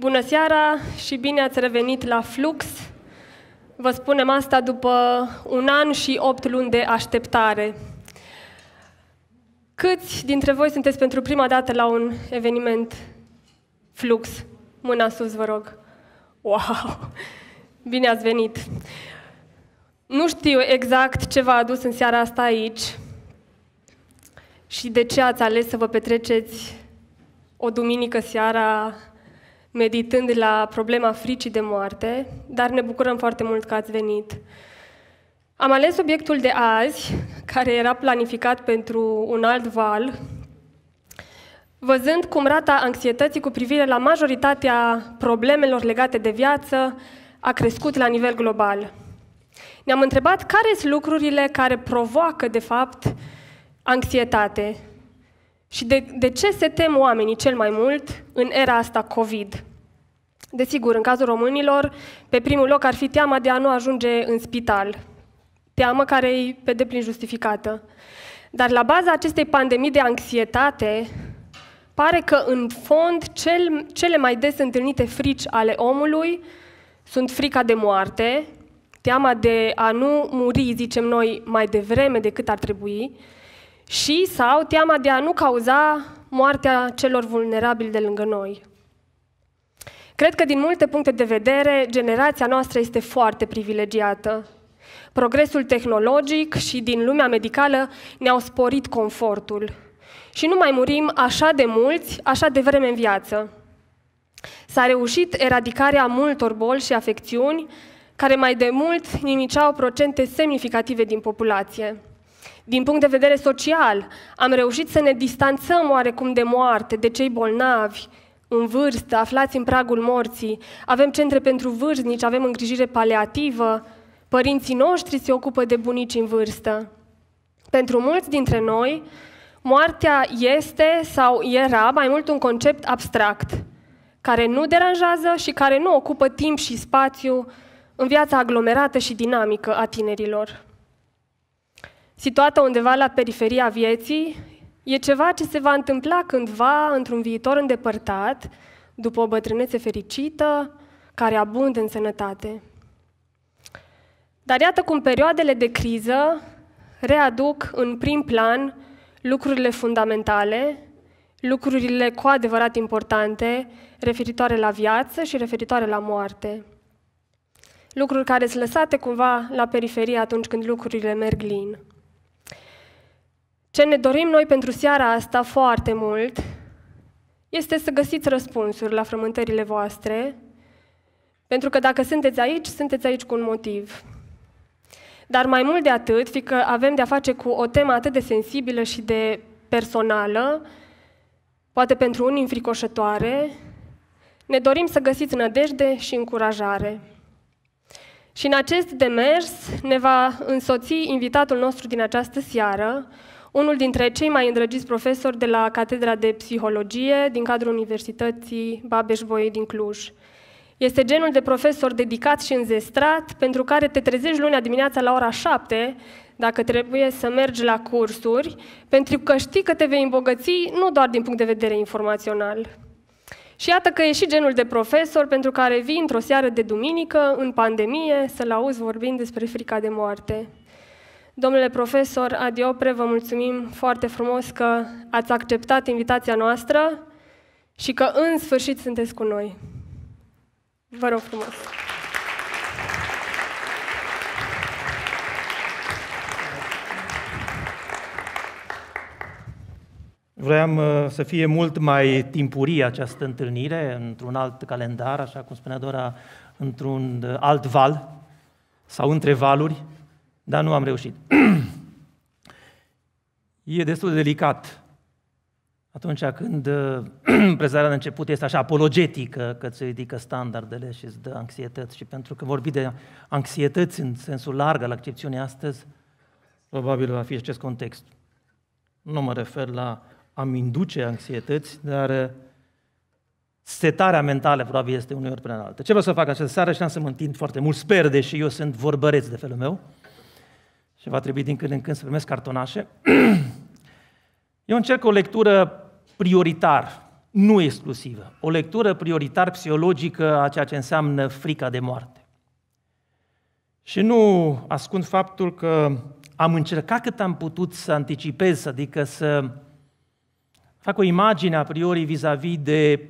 Bună seara și bine ați revenit la Flux. Vă spunem asta după un an și opt luni de așteptare. Câți dintre voi sunteți pentru prima dată la un eveniment Flux? Mâna sus, vă rog. Wow! Bine ați venit! Nu știu exact ce v-a adus în seara asta aici și de ce ați ales să vă petreceți o duminică seara meditând la problema fricii de moarte, dar ne bucurăm foarte mult că ați venit. Am ales subiectul de azi, care era planificat pentru un alt val, văzând cum rata anxietății cu privire la majoritatea problemelor legate de viață a crescut la nivel global. Ne-am întrebat care sunt lucrurile care provoacă, de fapt, anxietate și de, de ce se tem oamenii cel mai mult în era asta COVID? Desigur, în cazul românilor, pe primul loc ar fi teama de a nu ajunge în spital, teamă care e pe deplin justificată. Dar la baza acestei pandemii de anxietate, pare că în fond cel, cele mai des întâlnite frici ale omului sunt frica de moarte, teama de a nu muri, zicem noi, mai devreme decât ar trebui, și sau teama de a nu cauza moartea celor vulnerabili de lângă noi. Cred că din multe puncte de vedere, generația noastră este foarte privilegiată. Progresul tehnologic și din lumea medicală ne-au sporit confortul. Și nu mai murim așa de mulți, așa de vreme în viață. S-a reușit eradicarea multor boli și afecțiuni care mai de mult nimiceau procente semnificative din populație din punct de vedere social, am reușit să ne distanțăm oarecum de moarte, de cei bolnavi, în vârstă, aflați în pragul morții. Avem centre pentru vârstnici, avem îngrijire paliativă, părinții noștri se ocupă de bunici în vârstă. Pentru mulți dintre noi, moartea este sau era mai mult un concept abstract, care nu deranjează și care nu ocupă timp și spațiu în viața aglomerată și dinamică a tinerilor situată undeva la periferia vieții, e ceva ce se va întâmpla cândva, într-un viitor îndepărtat, după o bătrânețe fericită, care abundă în sănătate. Dar iată cum perioadele de criză readuc în prim plan lucrurile fundamentale, lucrurile cu adevărat importante, referitoare la viață și referitoare la moarte. Lucruri care sunt lăsate cumva la periferie atunci când lucrurile merg lin. Ce ne dorim noi pentru seara asta foarte mult este să găsiți răspunsuri la frământările voastre, pentru că dacă sunteți aici, sunteți aici cu un motiv. Dar mai mult de atât, fiindcă avem de-a face cu o temă atât de sensibilă și de personală, poate pentru unii înfricoșătoare, ne dorim să găsiți nădejde și încurajare. Și în acest demers ne va însoți invitatul nostru din această seară, unul dintre cei mai îndrăgiți profesori de la Catedra de Psihologie din cadrul Universității Babeș-Bolyai din Cluj. Este genul de profesor dedicat și înzestrat, pentru care te trezești lunea dimineața la ora 7, dacă trebuie să mergi la cursuri, pentru că știi că te vei îmbogăți nu doar din punct de vedere informațional. Și iată că e și genul de profesor pentru care vii într-o seară de duminică, în pandemie, să-l auzi vorbind despre frica de moarte. Domnule profesor Adiopre, vă mulțumim foarte frumos că ați acceptat invitația noastră și că în sfârșit sunteți cu noi. Vă rog frumos! Vreau uh, să fie mult mai timpurie această întâlnire, într-un alt calendar, așa cum spunea Dora, într-un uh, alt val sau între valuri dar nu am reușit. e destul de delicat atunci când prezarea de început este așa apologetică, că îți ridică standardele și îți dă anxietăți. Și pentru că vorbi de anxietăți în sensul larg al accepțiunii astăzi, probabil va fi acest context. Nu mă refer la a induce anxietăți, dar uh, setarea mentală probabil este uneori prea înaltă. Ce vreau să fac această seară și am să mă întind foarte mult, sper, deși eu sunt vorbăreț de felul meu, și va trebui din când în când să primesc cartonașe. Eu încerc o lectură prioritar, nu exclusivă, o lectură prioritar psihologică a ceea ce înseamnă frica de moarte. Și nu ascund faptul că am încercat cât am putut să anticipez, adică să fac o imagine a priori vis-a-vis de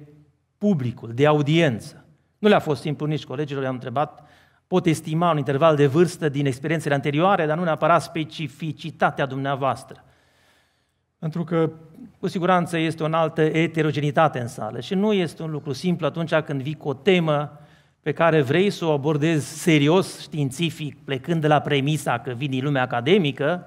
publicul, de audiență. Nu le-a fost simplu nici colegilor, le am întrebat pot estima un interval de vârstă din experiențele anterioare, dar nu neapărat specificitatea dumneavoastră. Pentru că, cu siguranță, este o altă eterogenitate în sală și nu este un lucru simplu atunci când vii cu o temă pe care vrei să o abordezi serios, științific, plecând de la premisa că vii din lumea academică,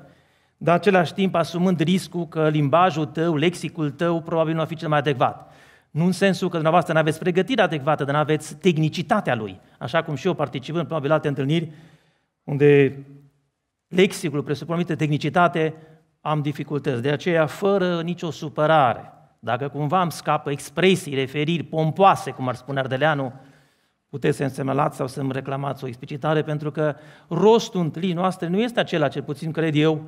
dar același timp asumând riscul că limbajul tău, lexicul tău, probabil nu va fi cel mai adecvat. Nu în sensul că dumneavoastră nu aveți pregătire adecvată, dar nu aveți tehnicitatea lui. Așa cum și eu participând probabil alte întâlniri, unde lexicul presupune anumită tehnicitate, am dificultăți. De aceea, fără nicio supărare, dacă cumva îmi scapă expresii, referiri pompoase, cum ar spune Ardeleanu, puteți să însemnalați sau să-mi reclamați o explicitare, pentru că rostul întâlnirii noastre nu este acela, cel puțin cred eu,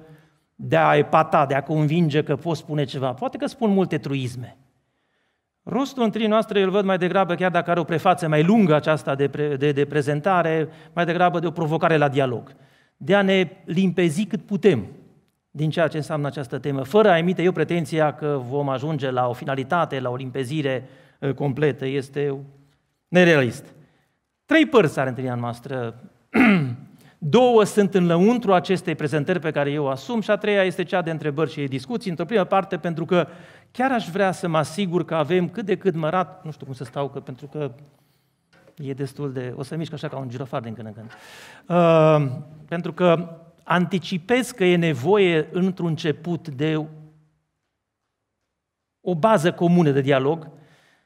de a epata, de a convinge că pot spune ceva. Poate că spun multe truisme, Rostul întâi noastre îl văd mai degrabă, chiar dacă are o prefață mai lungă aceasta de, pre, de, de prezentare, mai degrabă de o provocare la dialog. De a ne limpezi cât putem din ceea ce înseamnă această temă, fără a emite eu pretenția că vom ajunge la o finalitate, la o limpezire uh, completă. Este nerealist. Trei părți are întâlnirea noastră. Două sunt în lăuntru acestei prezentări pe care eu o asum și a treia este cea de întrebări și discuții. Într-o primă parte, pentru că chiar aș vrea să mă asigur că avem cât de cât mărat, nu știu cum să stau, că, pentru că e destul de... O să mișc așa ca un girofar din când în când. Uh, pentru că anticipez că e nevoie într-un început de o bază comună de dialog,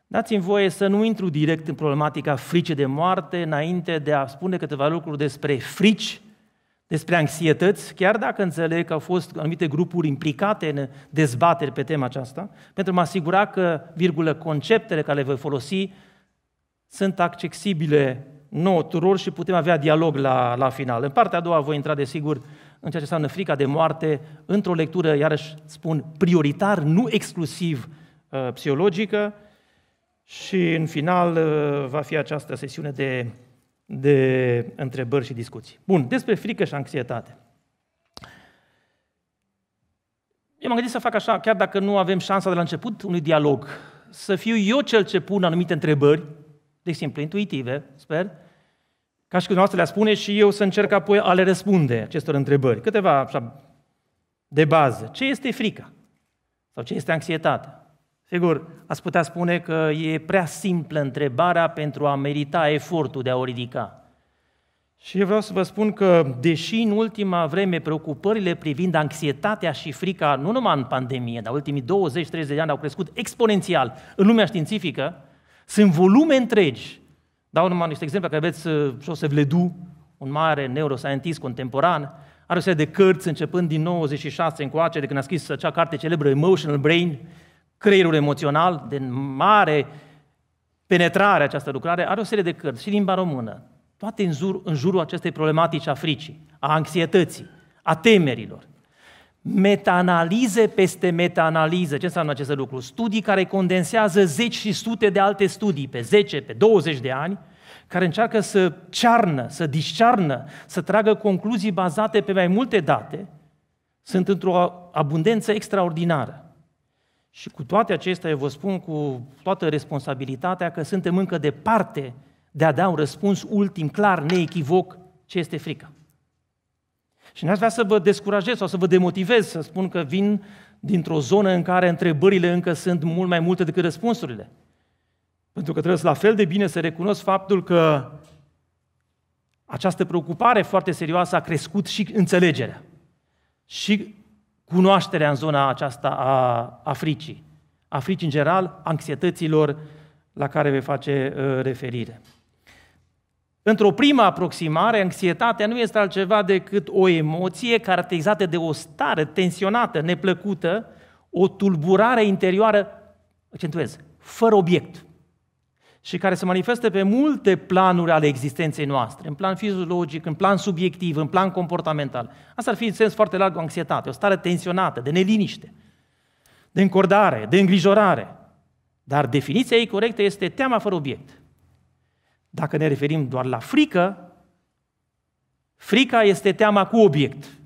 dați-mi voie să nu intru direct în problematica frice de moarte, înainte de a spune câteva lucruri despre frici despre anxietăți, chiar dacă înțeleg că au fost anumite grupuri implicate în dezbateri pe tema aceasta, pentru a mă asigura că, virgulă, conceptele care le voi folosi sunt accesibile nouă tuturor și putem avea dialog la, la final. În partea a doua voi intra, desigur, în ceea ce înseamnă frica de moarte, într-o lectură, iarăși spun, prioritar, nu exclusiv uh, psihologică și, în final, uh, va fi această sesiune de de întrebări și discuții. Bun, despre frică și anxietate. Eu m-am gândit să fac așa, chiar dacă nu avem șansa de la început unui dialog, să fiu eu cel ce pun anumite întrebări, de exemplu, intuitive, sper, ca și când dumneavoastră le spune și eu să încerc apoi a le răspunde acestor întrebări. Câteva așa, de bază. Ce este frica? Sau ce este anxietatea? Sigur, ați putea spune că e prea simplă întrebarea pentru a merita efortul de a o ridica. Și eu vreau să vă spun că, deși în ultima vreme preocupările privind anxietatea și frica, nu numai în pandemie, dar ultimii 20-30 de ani au crescut exponențial în lumea științifică, sunt volume întregi. Dau numai niște exemple, că aveți uh, Joseph Ledoux, un mare neuroscientist contemporan, are o serie de cărți începând din 96 încoace, de când a scris acea carte celebră Emotional Brain, creierul emoțional, de mare penetrare această lucrare, are o serie de cărți și limba română, toate în, jur, în jurul acestei problematici a fricii, a anxietății, a temerilor. Metaanalize peste metaanalize. Ce înseamnă acest lucru? Studii care condensează zeci și sute de alte studii pe 10, pe 20 de ani, care încearcă să cearnă, să discearnă, să tragă concluzii bazate pe mai multe date, sunt într-o abundență extraordinară. Și cu toate acestea, eu vă spun cu toată responsabilitatea că suntem încă departe de a da un răspuns ultim, clar, neechivoc, ce este frica. Și n-aș vrea să vă descurajez sau să vă demotivez, să spun că vin dintr-o zonă în care întrebările încă sunt mult mai multe decât răspunsurile. Pentru că trebuie la fel de bine să recunosc faptul că această preocupare foarte serioasă a crescut și înțelegerea. Și cunoașterea în zona aceasta a Africii. Africii în general, anxietăților la care vei face uh, referire. Într-o primă aproximare, anxietatea nu este altceva decât o emoție caracterizată de o stare tensionată, neplăcută, o tulburare interioară, accentuez, fără obiect și care se manifestă pe multe planuri ale existenței noastre, în plan fiziologic, în plan subiectiv, în plan comportamental. Asta ar fi în sens foarte larg o anxietate, o stare tensionată, de neliniște, de încordare, de îngrijorare. Dar definiția ei corectă este teama fără obiect. Dacă ne referim doar la frică, frica este teama cu obiect.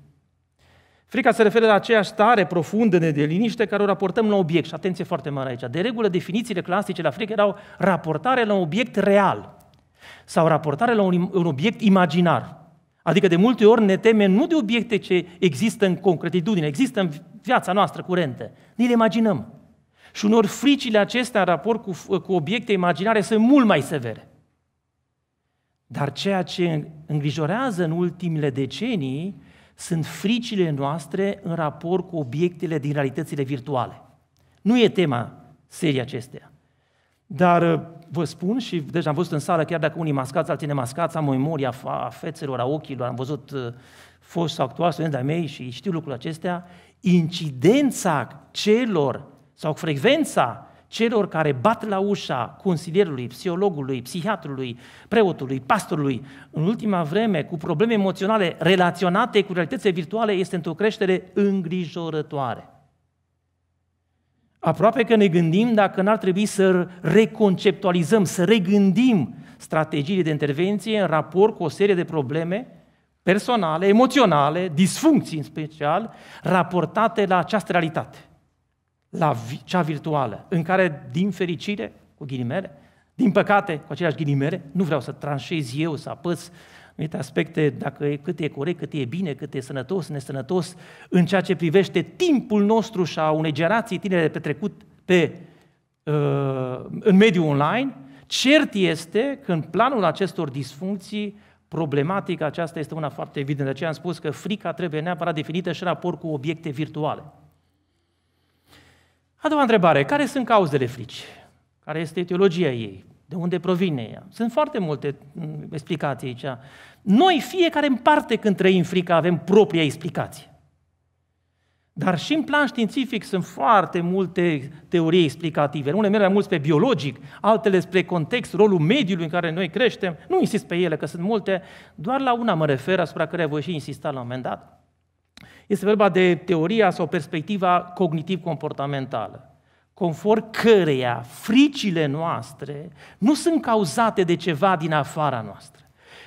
Frica se referă la aceeași stare profundă de liniște care o raportăm la obiect. Și atenție foarte mare aici. De regulă, definițiile clasice la frică erau raportare la un obiect real sau raportare la un, un obiect imaginar. Adică de multe ori ne temem nu de obiecte ce există în concretitudine, există în viața noastră curentă. Ni le imaginăm. Și unor fricile acestea în raport cu, cu obiecte imaginare sunt mult mai severe. Dar ceea ce îngrijorează în ultimele decenii sunt fricile noastre în raport cu obiectele din realitățile virtuale. Nu e tema serii acestea. Dar uh, vă spun și deja deci, am văzut în sală, chiar dacă unii mascați, alții nemascați, am o memoria a fețelor, a ochilor, am văzut uh, fost sau actual, studenți ai mei și știu lucrul acestea, incidența celor sau frecvența celor care bat la ușa consilierului, psihologului, psihiatrului, preotului, pastorului, în ultima vreme, cu probleme emoționale relaționate cu realitățile virtuale, este într-o creștere îngrijorătoare. Aproape că ne gândim dacă n-ar trebui să reconceptualizăm, să regândim strategiile de intervenție în raport cu o serie de probleme personale, emoționale, disfuncții în special, raportate la această realitate – la cea virtuală, în care, din fericire, cu ghilimele, din păcate, cu aceleași ghilimele, nu vreau să tranșez eu, să apăs anumite aspecte, dacă e, cât e corect, cât e bine, cât e sănătos, nesănătos, în ceea ce privește timpul nostru și a unei generații tinere petrecut pe, uh, în mediul online, cert este că în planul acestor disfuncții, problematica aceasta este una foarte evidentă. De aceea am spus că frica trebuie neapărat definită și în raport cu obiecte virtuale. A doua întrebare, care sunt cauzele fricii? Care este etiologia ei? De unde provine ea? Sunt foarte multe mm, explicații aici. Noi, fiecare în parte, când trăim frica, avem propria explicație. Dar și în plan științific sunt foarte multe teorii explicative. Unele merg mai mult spre biologic, altele spre context, rolul mediului în care noi creștem. Nu insist pe ele, că sunt multe, doar la una mă refer, asupra care voi și insista la un moment dat. Este vorba de teoria sau perspectiva cognitiv-comportamentală, conform căreia fricile noastre nu sunt cauzate de ceva din afara noastră.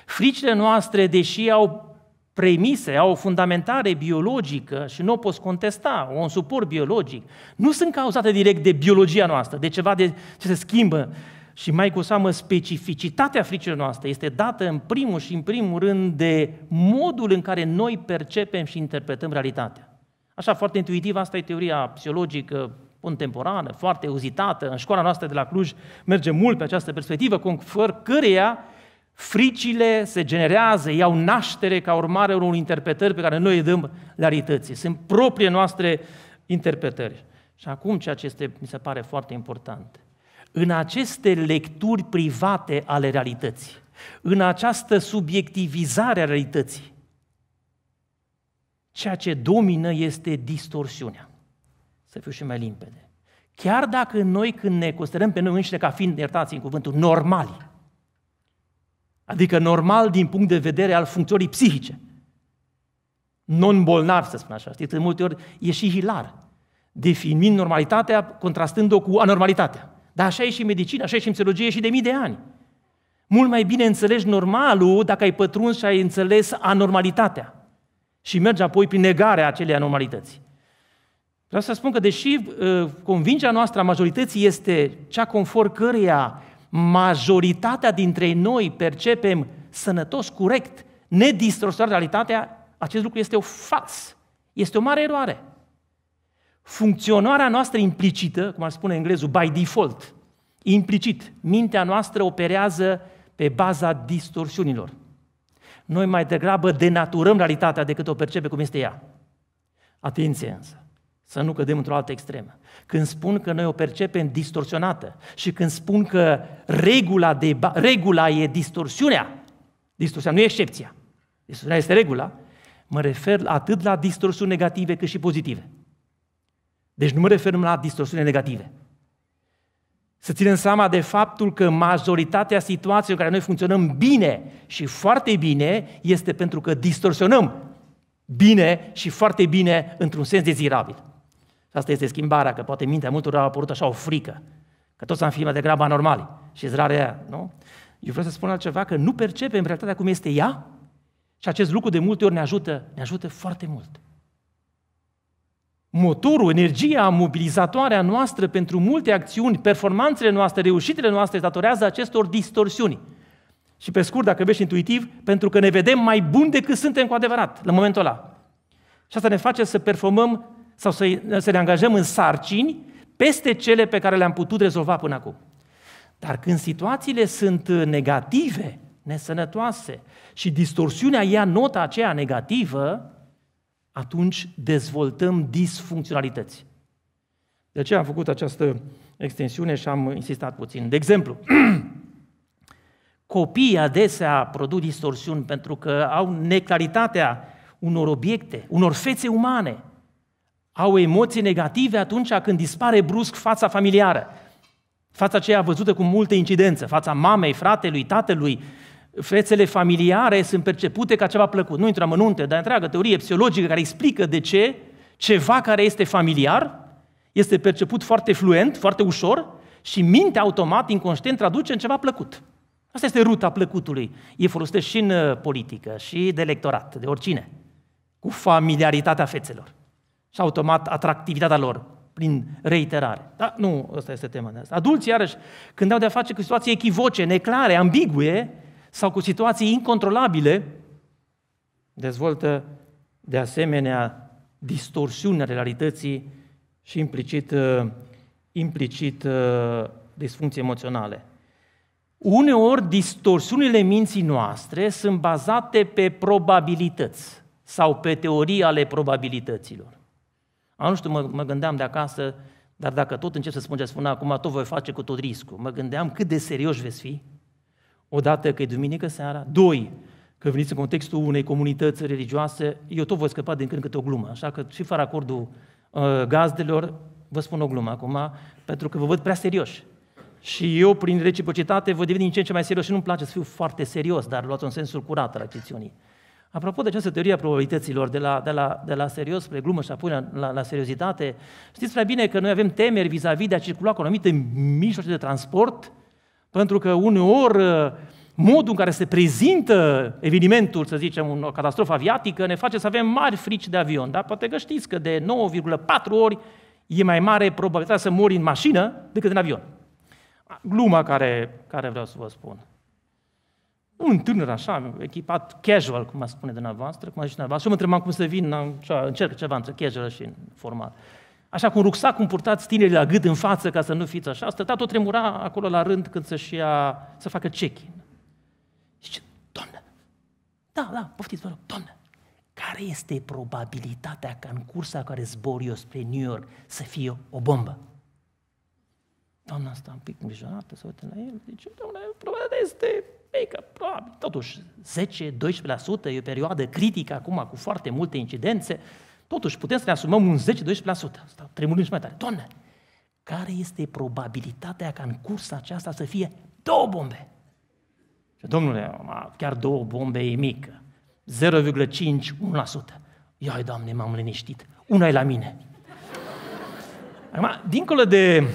Fricile noastre, deși au premise, au o fundamentare biologică și nu o poți contesta, un suport biologic, nu sunt cauzate direct de biologia noastră, de ceva de, ce se schimbă și mai cu seamă specificitatea fricii noastre este dată în primul și în primul rând de modul în care noi percepem și interpretăm realitatea. Așa, foarte intuitiv, asta e teoria psihologică contemporană, foarte uzitată. În școala noastră de la Cluj merge mult pe această perspectivă, conform căreia fricile se generează, iau naștere ca urmare unor interpretări pe care noi îi dăm realității. Sunt proprie noastre interpretări. Și acum ceea ce este, mi se pare foarte important – în aceste lecturi private ale realității, în această subiectivizare a realității, ceea ce domină este distorsiunea. Să fiu și mai limpede. Chiar dacă noi când ne considerăm pe noi înșine ca fiind, iertați în cuvântul, normali, adică normal din punct de vedere al funcționii psihice, non-bolnav, să spun așa, știți, de multe ori e și hilar, definind normalitatea contrastând-o cu anormalitatea. Dar așa e și medicina, așa e și în psihologie și de mii de ani. Mult mai bine înțelegi normalul dacă ai pătruns și ai înțeles anormalitatea. Și mergi apoi prin negarea acelei anormalități. Vreau să spun că deși uh, convingerea noastră a majorității este cea conform căreia majoritatea dintre noi percepem sănătos, corect, nedistorsionat realitatea, acest lucru este o fals. Este o mare eroare funcționarea noastră implicită, cum ar spune englezul, by default, implicit, mintea noastră operează pe baza distorsiunilor. Noi mai degrabă denaturăm realitatea decât o percepe cum este ea. Atenție însă, să nu cădem într-o altă extremă. Când spun că noi o percepem distorsionată și când spun că regula, de, regula e distorsiunea, distorsiunea nu e excepția, distorsiunea este regula, mă refer atât la distorsiuni negative cât și pozitive. Deci nu mă refer la distorsiune negative. Să ținem seama de faptul că majoritatea situațiilor în care noi funcționăm bine și foarte bine este pentru că distorsionăm bine și foarte bine într-un sens dezirabil. Și asta este schimbarea, că poate mintea multora a apărut așa o frică, că toți am fi mai degrabă anormali și zrarea aia, nu? Eu vreau să spun altceva, că nu percepem realitatea cum este ea și acest lucru de multe ori ne ajută, ne ajută foarte mult motorul, energia mobilizatoare a noastră pentru multe acțiuni, performanțele noastre, reușitele noastre, datorează acestor distorsiuni. Și pe scurt, dacă vești intuitiv, pentru că ne vedem mai buni decât suntem cu adevărat, la momentul ăla. Și asta ne face să performăm sau să, să ne angajăm în sarcini peste cele pe care le-am putut rezolva până acum. Dar când situațiile sunt negative, nesănătoase și distorsiunea ia nota aceea negativă, atunci dezvoltăm disfuncționalități. De ce am făcut această extensiune și am insistat puțin. De exemplu, copiii adesea produc distorsiuni pentru că au neclaritatea unor obiecte, unor fețe umane. Au emoții negative atunci când dispare brusc fața familiară. Fața aceea văzută cu multă incidență, fața mamei, fratelui, tatălui, fețele familiare sunt percepute ca ceva plăcut. Nu intră amănunte, dar întreagă teorie psihologică care explică de ce ceva care este familiar este perceput foarte fluent, foarte ușor și mintea automat, inconștient, traduce în ceva plăcut. Asta este ruta plăcutului. E folosită și în uh, politică, și de electorat, de oricine. Cu familiaritatea fețelor. Și automat atractivitatea lor prin reiterare. Dar nu, asta este tema de asta. Adulții, iarăși, când au de-a face cu situații echivoce, neclare, ambigue, sau cu situații incontrolabile, dezvoltă de asemenea distorsiunea realității și implicit, uh, implicit uh, disfuncții emoționale. Uneori, distorsiunile minții noastre sunt bazate pe probabilități sau pe teorii ale probabilităților. A, nu știu, mă, mă gândeam de acasă, dar dacă tot încep să spun ce spun acum, tot voi face cu tot riscul. Mă gândeam cât de serios veți fi Odată că e duminică seara, doi, că veniți în contextul unei comunități religioase, eu tot voi scăpa din când câte o glumă, așa că și fără acordul uh, gazdelor, vă spun o glumă acum, pentru că vă văd prea serioși. Și eu, prin reciprocitate, vă devin din ce în ce mai serios și nu-mi place să fiu foarte serios, dar luați în sensul curat al acțiunii. Apropo de această teorie a probabilităților, de la, de la, de la serios spre glumă și apoi la, la, la seriozitate, știți prea bine că noi avem temeri vis-a-vis de a circula cu anumite mijloace de transport, uh, pentru că uneori uh, modul în care se prezintă evenimentul, să zicem, o catastrofă aviatică, ne face să avem mari frici de avion. Dar poate că știți că de 9,4 ori e mai mare probabilitatea să mori în mașină decât în avion. Gluma care, care vreau să vă spun. Un tânăr așa, echipat casual, cum a spune dumneavoastră, cum a zis dumneavoastră, și mă întrebam cum să vin, așa, încerc ceva între casual și formal așa cum rucsacul cum purtați tinerii la gât în față ca să nu fiți așa, stătea tot tremura acolo la rând când să-și ia, să facă check-in. Și zice, doamnă, da, da, poftiți, vă rog, doamnă, care este probabilitatea ca în cursa care zbor eu spre New York să fie o bombă? Doamna asta un pic îngrijorată, să uite la el, zice, doamne, probabilitatea este mică, probabil, totuși 10-12%, e o perioadă critică acum cu foarte multe incidențe, Totuși, putem să ne asumăm un 10-12%. tremurând și mai tare. Doamne, care este probabilitatea ca în cursa aceasta să fie două bombe? Și, domnule, chiar două bombe e mică. 0,5, 1%. Iai, Doamne, m-am liniștit. Una e la mine. Acum, dincolo de,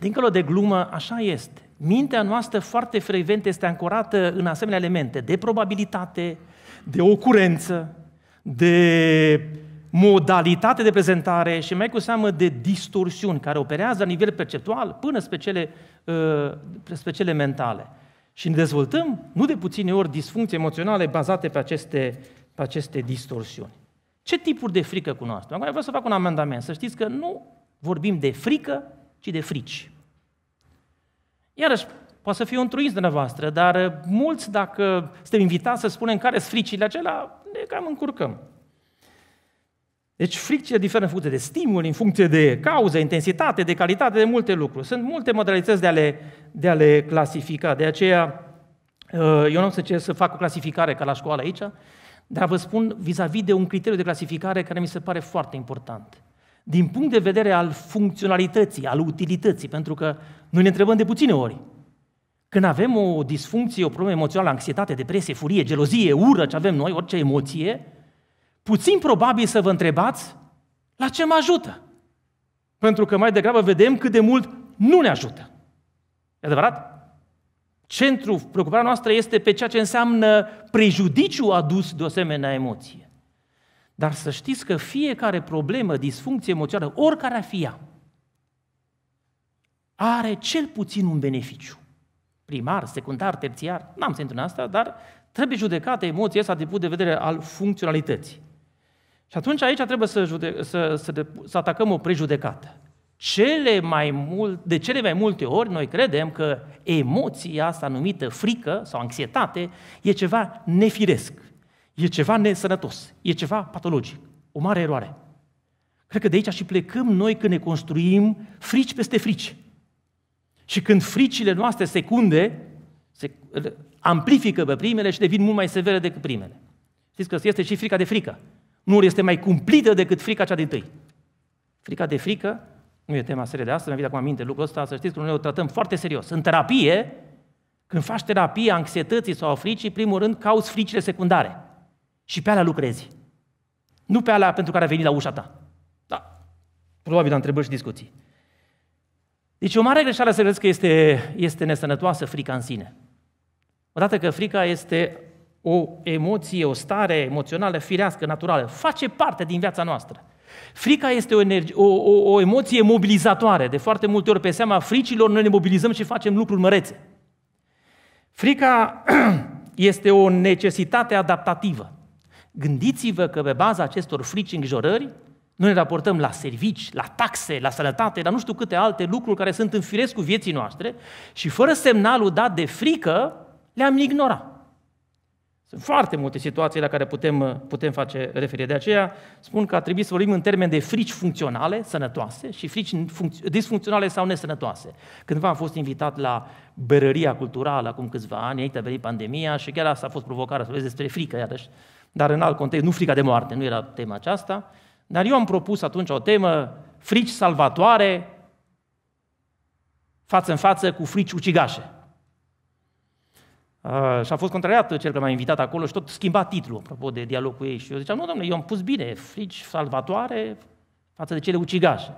dincolo de glumă, așa este. Mintea noastră foarte frecvent este ancorată în asemenea elemente de probabilitate, de ocurență, de modalitate de prezentare și mai cu seamă de distorsiuni care operează la nivel perceptual până spre cele, uh, spre cele mentale. Și ne dezvoltăm, nu de puține ori, disfuncții emoționale bazate pe aceste, pe aceste distorsiuni. Ce tipuri de frică cunoaștem? Acum vreau să fac un amendament, să știți că nu vorbim de frică, ci de frici. Iarăși, poate să fie un truism dumneavoastră, dar uh, mulți, dacă suntem invitați să spunem care sunt fricile acelea, ne cam încurcăm. Deci fricțiile diferă în funcție de stimul, în funcție de cauză, intensitate, de calitate, de multe lucruri. Sunt multe modalități de a le, de a le clasifica. De aceea, uh, eu nu am să cer să fac o clasificare ca la școală aici, dar vă spun vis-a-vis de un criteriu de clasificare care mi se pare foarte important. Din punct de vedere al funcționalității, al utilității, pentru că noi ne întrebăm de puține ori. Când avem o disfuncție, o problemă emoțională, anxietate, depresie, furie, gelozie, ură, ce avem noi, orice emoție, puțin probabil să vă întrebați la ce mă ajută. Pentru că mai degrabă vedem cât de mult nu ne ajută. E adevărat? Centrul, preocuparea noastră este pe ceea ce înseamnă prejudiciu adus de o asemenea emoție. Dar să știți că fiecare problemă, disfuncție emoțională, oricare ar fi ea, are cel puțin un beneficiu. Primar, secundar, terțiar, n-am să în asta, dar trebuie judecată emoția asta din punct de vedere al funcționalității. Și atunci aici trebuie să, jude- să, să, de- să atacăm o prejudecată. Cele mai mult, de cele mai multe ori noi credem că emoția asta numită frică sau anxietate e ceva nefiresc, e ceva nesănătos, e ceva patologic. O mare eroare. Cred că de aici și plecăm noi când ne construim frici peste frici. Și când fricile noastre secunde se amplifică pe primele și devin mult mai severe decât primele. Știți că este și frica de frică nu este mai cumplită decât frica cea din tâi. Frica de frică nu e tema serie de astăzi, mi-am acum aminte lucrul ăsta, să știți că noi o tratăm foarte serios. În terapie, când faci terapie anxietății sau fricii, primul rând cauți fricile secundare. Și pe alea lucrezi. Nu pe alea pentru care a venit la ușa ta. Da. Probabil la întrebări și discuții. Deci o mare greșeală să vedeți că este, este nesănătoasă frica în sine. Odată că frica este o emoție, o stare emoțională firească, naturală. Face parte din viața noastră. Frica este o, energie, o, o, o emoție mobilizatoare. De foarte multe ori, pe seama fricilor, noi ne mobilizăm și facem lucruri mărețe. Frica este o necesitate adaptativă. Gândiți-vă că pe baza acestor frici îngrijorări, noi ne raportăm la servici, la taxe, la sănătate, la nu știu câte alte lucruri care sunt în firescul vieții noastre și fără semnalul dat de frică, le-am ignorat. Sunt foarte multe situații la care putem, uh, putem face referire. De aceea spun că ar trebui să vorbim în termeni de frici funcționale, sănătoase, și frici disfuncționale sau nesănătoase. Cândva am fost invitat la berăria culturală, acum câțiva ani, aici a venit pandemia și chiar asta a fost provocarea, să vorbesc despre frică, iarăși, dar în alt context, nu frica de moarte, nu era tema aceasta, dar eu am propus atunci o temă, frici salvatoare față în față cu frici ucigașe. Uh, și a fost contrariat cel care m-a invitat acolo și tot schimba titlul, apropo de dialog cu ei. Și eu ziceam, nu, domnule, eu am pus bine, frici salvatoare față de cele ucigașe.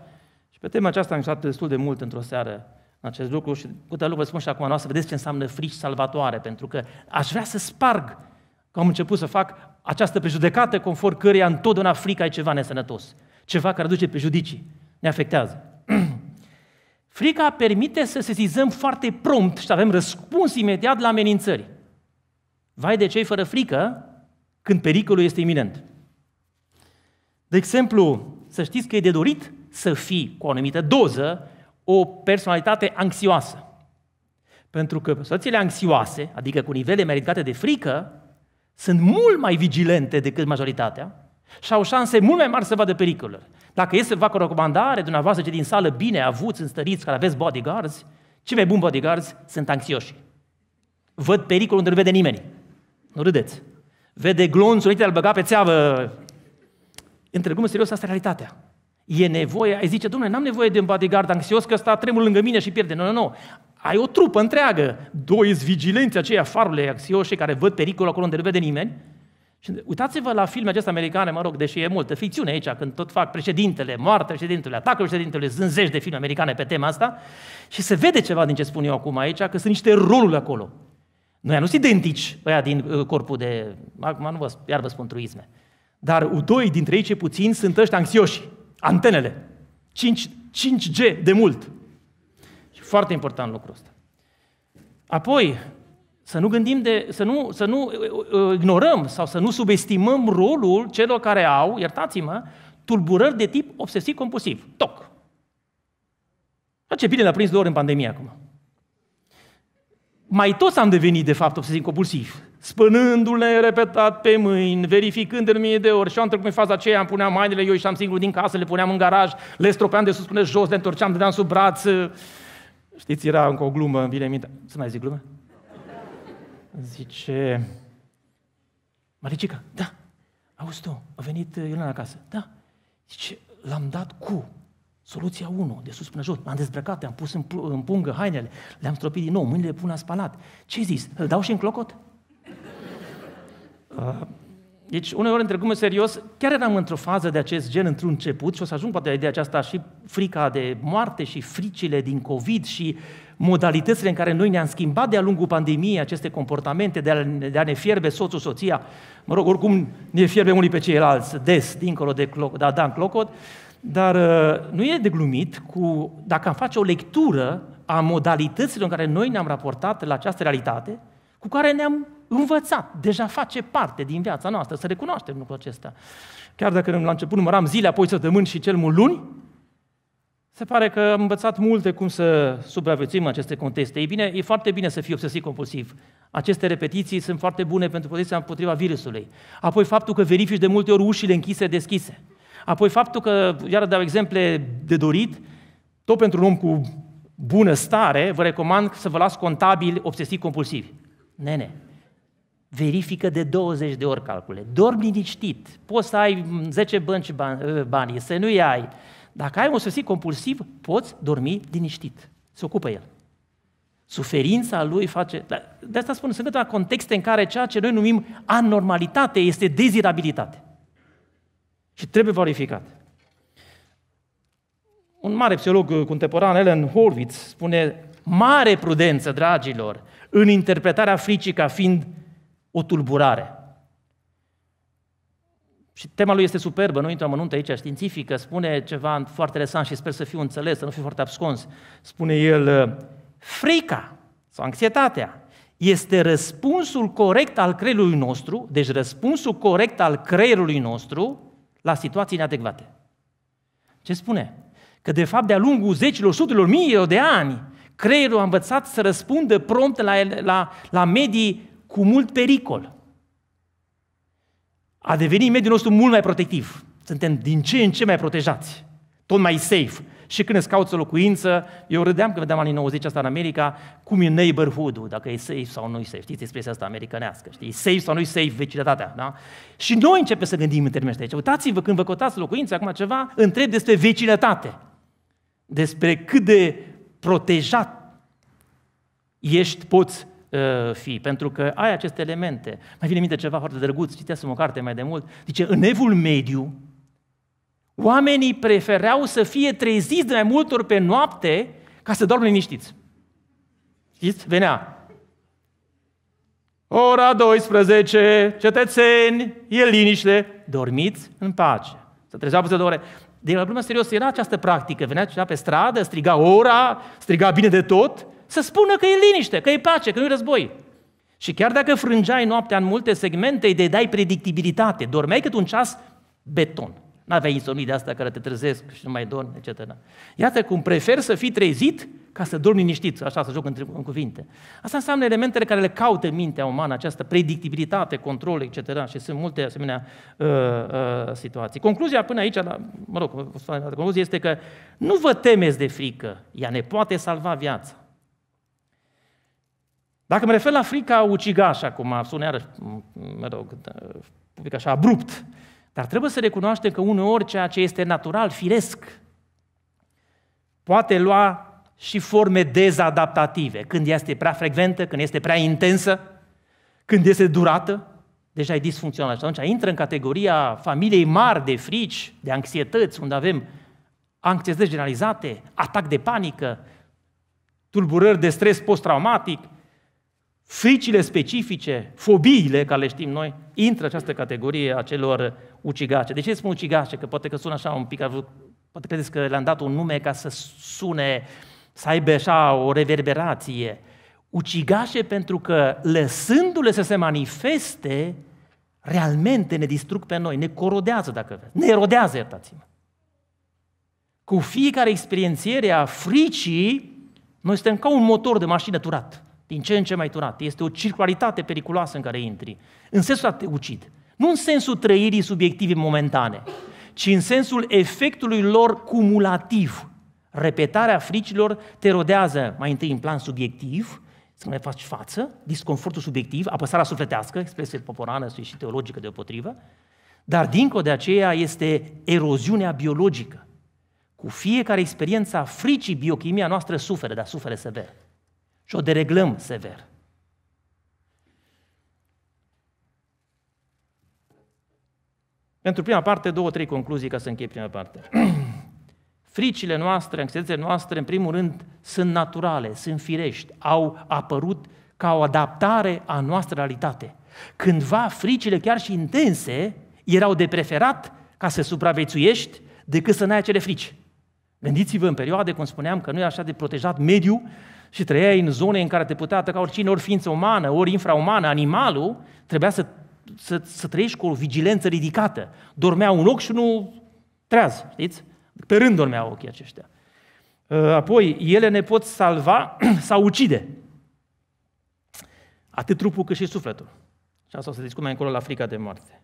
Și pe tema aceasta am stat destul de mult într-o seară în acest lucru și cu lucru vă spun și acum, noastră, vedeți ce înseamnă frici salvatoare, pentru că aș vrea să sparg că am început să fac această prejudecată conform căreia întotdeauna frica e ceva nesănătos, ceva care aduce prejudicii, ne afectează. Frica permite să sesizăm foarte prompt și să avem răspuns imediat la amenințări. Vai de cei fără frică când pericolul este iminent. De exemplu, să știți că e de dorit să fii cu o anumită doză o personalitate anxioasă. Pentru că persoanele anxioase, adică cu nivele mai ridicate de frică, sunt mult mai vigilente decât majoritatea și au șanse mult mai mari să vadă pericolul. Dacă este să fac o recomandare, dumneavoastră ce din sală bine avuți, înstăriți, care aveți bodyguards, cei mai buni bodyguards sunt anxioși. Văd pericolul unde nu vede nimeni. Nu râdeți. Vede glonțul uite, a băga pe țeavă. Între glumă serios, asta e realitatea. E nevoie, ai zice, domnule, n-am nevoie de un bodyguard anxios că ăsta tremur lângă mine și pierde. Nu, nu, nu. Ai o trupă întreagă. Doi vigilenți aceia, farurile anxioși care văd pericolul acolo unde nu vede nimeni și uitați-vă la filme acestea americane, mă rog, deși e multă ficțiune aici, când tot fac președintele moarte, președintele atacă, președintele zânzești de filme americane pe tema asta și se vede ceva din ce spun eu acum aici, că sunt niște roluri acolo. Noi nu sunt identici ăia din uh, corpul de... Acum nu vă, iar vă spun truisme. Dar doi dintre ei ce puțin sunt ăștia anxioși. Antenele. 5, 5G de mult. Și foarte important lucrul ăsta. Apoi, să nu gândim de, să nu, să nu uh, uh, ignorăm sau să nu subestimăm rolul celor care au, iertați-mă, tulburări de tip obsesiv-compulsiv. Toc. Ce bine l-a prins doar ori în pandemie acum. Mai toți am devenit, de fapt, obsesiv-compulsiv. spânându le repetat pe mâini, verificând de mie de ori. Și am trecut în faza aceea, îmi puneam mainele, eu ieșeam singur din casă, le puneam în garaj, le stropeam de sus până jos, le întorceam, dădeam sub braț. Știți, era încă o glumă, îmi vine în minte. Să mai zic glume? Zice, Maricica, da, auzi tu, a venit uh, la acasă, da. Zice, l-am dat cu soluția 1, de sus până jos, l-am dezbrăcat, am pus în, pungă hainele, le-am stropit din nou, mâinile le pun la spalat. Ce zis? Îl dau și în clocot? Uh, deci, uneori, într glume serios, chiar eram într-o fază de acest gen într-un început și o să ajung poate la ideea aceasta și frica de moarte și fricile din COVID și modalitățile în care noi ne-am schimbat de-a lungul pandemiei aceste comportamente de a, de a ne fierbe soțul, soția, mă rog, oricum ne fierbe unii pe ceilalți des, dincolo de, da da, în Clocot, dar uh, nu e de glumit cu, dacă am face o lectură a modalităților în care noi ne-am raportat la această realitate, cu care ne-am învățat, deja face parte din viața noastră, să recunoaștem lucrul acesta. Chiar dacă la început număram zile, apoi săptămâni și cel mult luni, se pare că am învățat multe cum să supraviețuim aceste conteste. Ei bine, e foarte bine să fii obsesiv compulsiv. Aceste repetiții sunt foarte bune pentru protecția împotriva virusului. Apoi faptul că verifici de multe ori ușile închise, deschise. Apoi faptul că, iar dau exemple de dorit, tot pentru un om cu bună stare, vă recomand să vă las contabili obsesiv compulsivi. Nene, verifică de 20 de ori calcule. Dormi liniștit, poți să ai 10 bănci eh, bani, să nu-i ai. Dacă ai un obsesiv compulsiv, poți dormi liniștit. Se ocupă el. Suferința lui face... Da, de asta spun, sunt câteva contexte în care ceea ce noi numim anormalitate este dezirabilitate. Și trebuie verificat. Un mare psiholog contemporan, Ellen Horvitz, spune mare prudență, dragilor, în interpretarea fricii ca fiind o tulburare. Și tema lui este superbă, nu în amănunt aici, științifică, spune ceva foarte interesant și sper să fiu înțeles, să nu fiu foarte abscons. Spune el, ă, frica sau anxietatea este răspunsul corect al creierului nostru, deci răspunsul corect al creierului nostru la situații inadecvate. Ce spune? Că de fapt de-a lungul zecilor, sutelor, miilor de ani, creierul a învățat să răspundă prompt la, la, la medii cu mult pericol. A devenit mediul nostru mult mai protectiv. Suntem din ce în ce mai protejați, tot mai safe. Și când îți cauți o locuință, eu râdeam că vedeam anii 90 asta în America, cum e neighborhood dacă e safe sau nu e safe. Știți expresia asta americanească, știi? E safe sau nu e safe vecinătatea, da? Și noi începem să gândim în termeni aici. Uitați-vă când vă cotați locuința, acum ceva, întreb despre vecinătate. Despre cât de protejat ești, poți uh, fi, pentru că ai aceste elemente. Mai vine minte ceva foarte drăguț, citeam o carte mai de mult, zice, în evul mediu, oamenii prefereau să fie treziți de mai multe ori pe noapte ca să dorm liniștiți. Știți? Venea. Ora 12, cetățeni, e liniște, dormiți în pace. Să trezeau peste două ore. Deci, la problema serios era această practică. Venea cineva pe stradă, striga ora, striga bine de tot să spună că e liniște, că e pace, că nu e război. Și chiar dacă frângeai noaptea în multe segmente, îi dai predictibilitate. Dormeai cât un ceas beton. N-aveai insomnii de asta care te trezesc și nu mai dormi, etc. Iată cum prefer să fii trezit ca să dormi liniștit, așa să joc în, în cuvinte. Asta înseamnă elementele care le caută mintea umană, această predictibilitate, control, etc. Și sunt multe asemenea uh, uh, situații. Concluzia până aici, la, mă rog, concluzia este că nu vă temeți de frică, ea ne poate salva viața. Dacă mă refer la frica ucigașă, acum sună iarăși, mă rog, da, public așa, abrupt, dar trebuie să recunoaștem că uneori ceea ce este natural, firesc, poate lua și forme dezadaptative. Când este prea frecventă, când este prea intensă, când este durată, deja e disfuncțional. Și atunci intră în categoria familiei mari de frici, de anxietăți, unde avem anxietăți generalizate, atac de panică, tulburări de stres post-traumatic – fricile specifice, fobiile care le știm noi, intră această categorie a celor ucigace. De ce spun ucigace? Că poate că sună așa un pic, poate credeți că le-am dat un nume ca să sune, să aibă așa o reverberație. Ucigașe pentru că lăsându-le să se manifeste, realmente ne distrug pe noi, ne corodează, dacă vreți, ne erodează, iertați-mă. Cu fiecare experiențiere a fricii, noi suntem ca un motor de mașină turat din ce în ce mai tunat. Este o circularitate periculoasă în care intri. În sensul a te ucid. Nu în sensul trăirii subiective momentane, ci în sensul efectului lor cumulativ. Repetarea fricilor te rodează mai întâi în plan subiectiv, să mai faci față, disconfortul subiectiv, apăsarea sufletească, expresie poporană și teologică deopotrivă, dar dincolo de aceea este eroziunea biologică. Cu fiecare experiență a fricii, biochimia noastră suferă, dar suferă sever și o dereglăm sever. Pentru prima parte, două, trei concluzii ca să închei prima parte. Fricile noastre, anxietățile noastre, în primul rând, sunt naturale, sunt firești, au apărut ca o adaptare a noastră realitate. Cândva fricile, chiar și intense, erau de preferat ca să supraviețuiești decât să n-ai acele frici. Gândiți-vă în perioade, cum spuneam, că nu e așa de protejat mediul și trăiai în zone în care te putea ataca oricine, ori ființă umană, ori infraumană, animalul, trebuia să, să, să trăiești cu o vigilență ridicată. Dormeau un ochi și nu treaz, știți? Pe rând dormeau ochii aceștia. Uh, apoi, ele ne pot salva sau ucide. Atât trupul cât și sufletul. Și asta o să discutăm mai încolo la frica de moarte.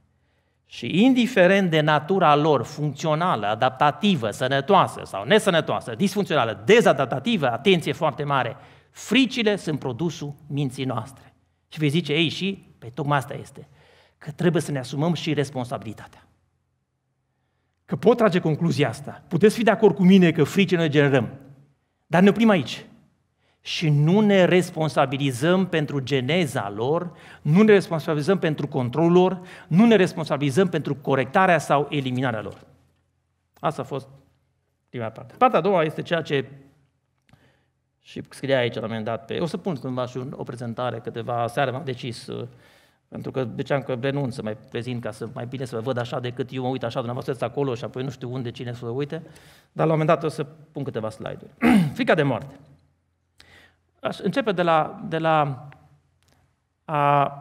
Și indiferent de natura lor funcțională, adaptativă, sănătoasă sau nesănătoasă, disfuncțională, dezadaptativă, atenție foarte mare, fricile sunt produsul minții noastre. Și vei zice, ei și, pe păi tocmai asta este, că trebuie să ne asumăm și responsabilitatea. Că pot trage concluzia asta. Puteți fi de acord cu mine că fricile ne generăm. Dar ne oprim aici și nu ne responsabilizăm pentru geneza lor, nu ne responsabilizăm pentru controlul lor, nu ne responsabilizăm pentru corectarea sau eliminarea lor. Asta a fost prima parte. Partea a doua este ceea ce și scrie aici la un moment dat pe... O să pun cândva și o prezentare, câteva seară m-am decis, uh, pentru că ziceam că renunț să mai prezint ca să mai bine să vă văd așa decât eu mă uit așa, dumneavoastră acolo și apoi nu știu unde cine să vă uite, dar la un moment dat o să pun câteva slide-uri. Frica de moarte. Aș începe de la, de la a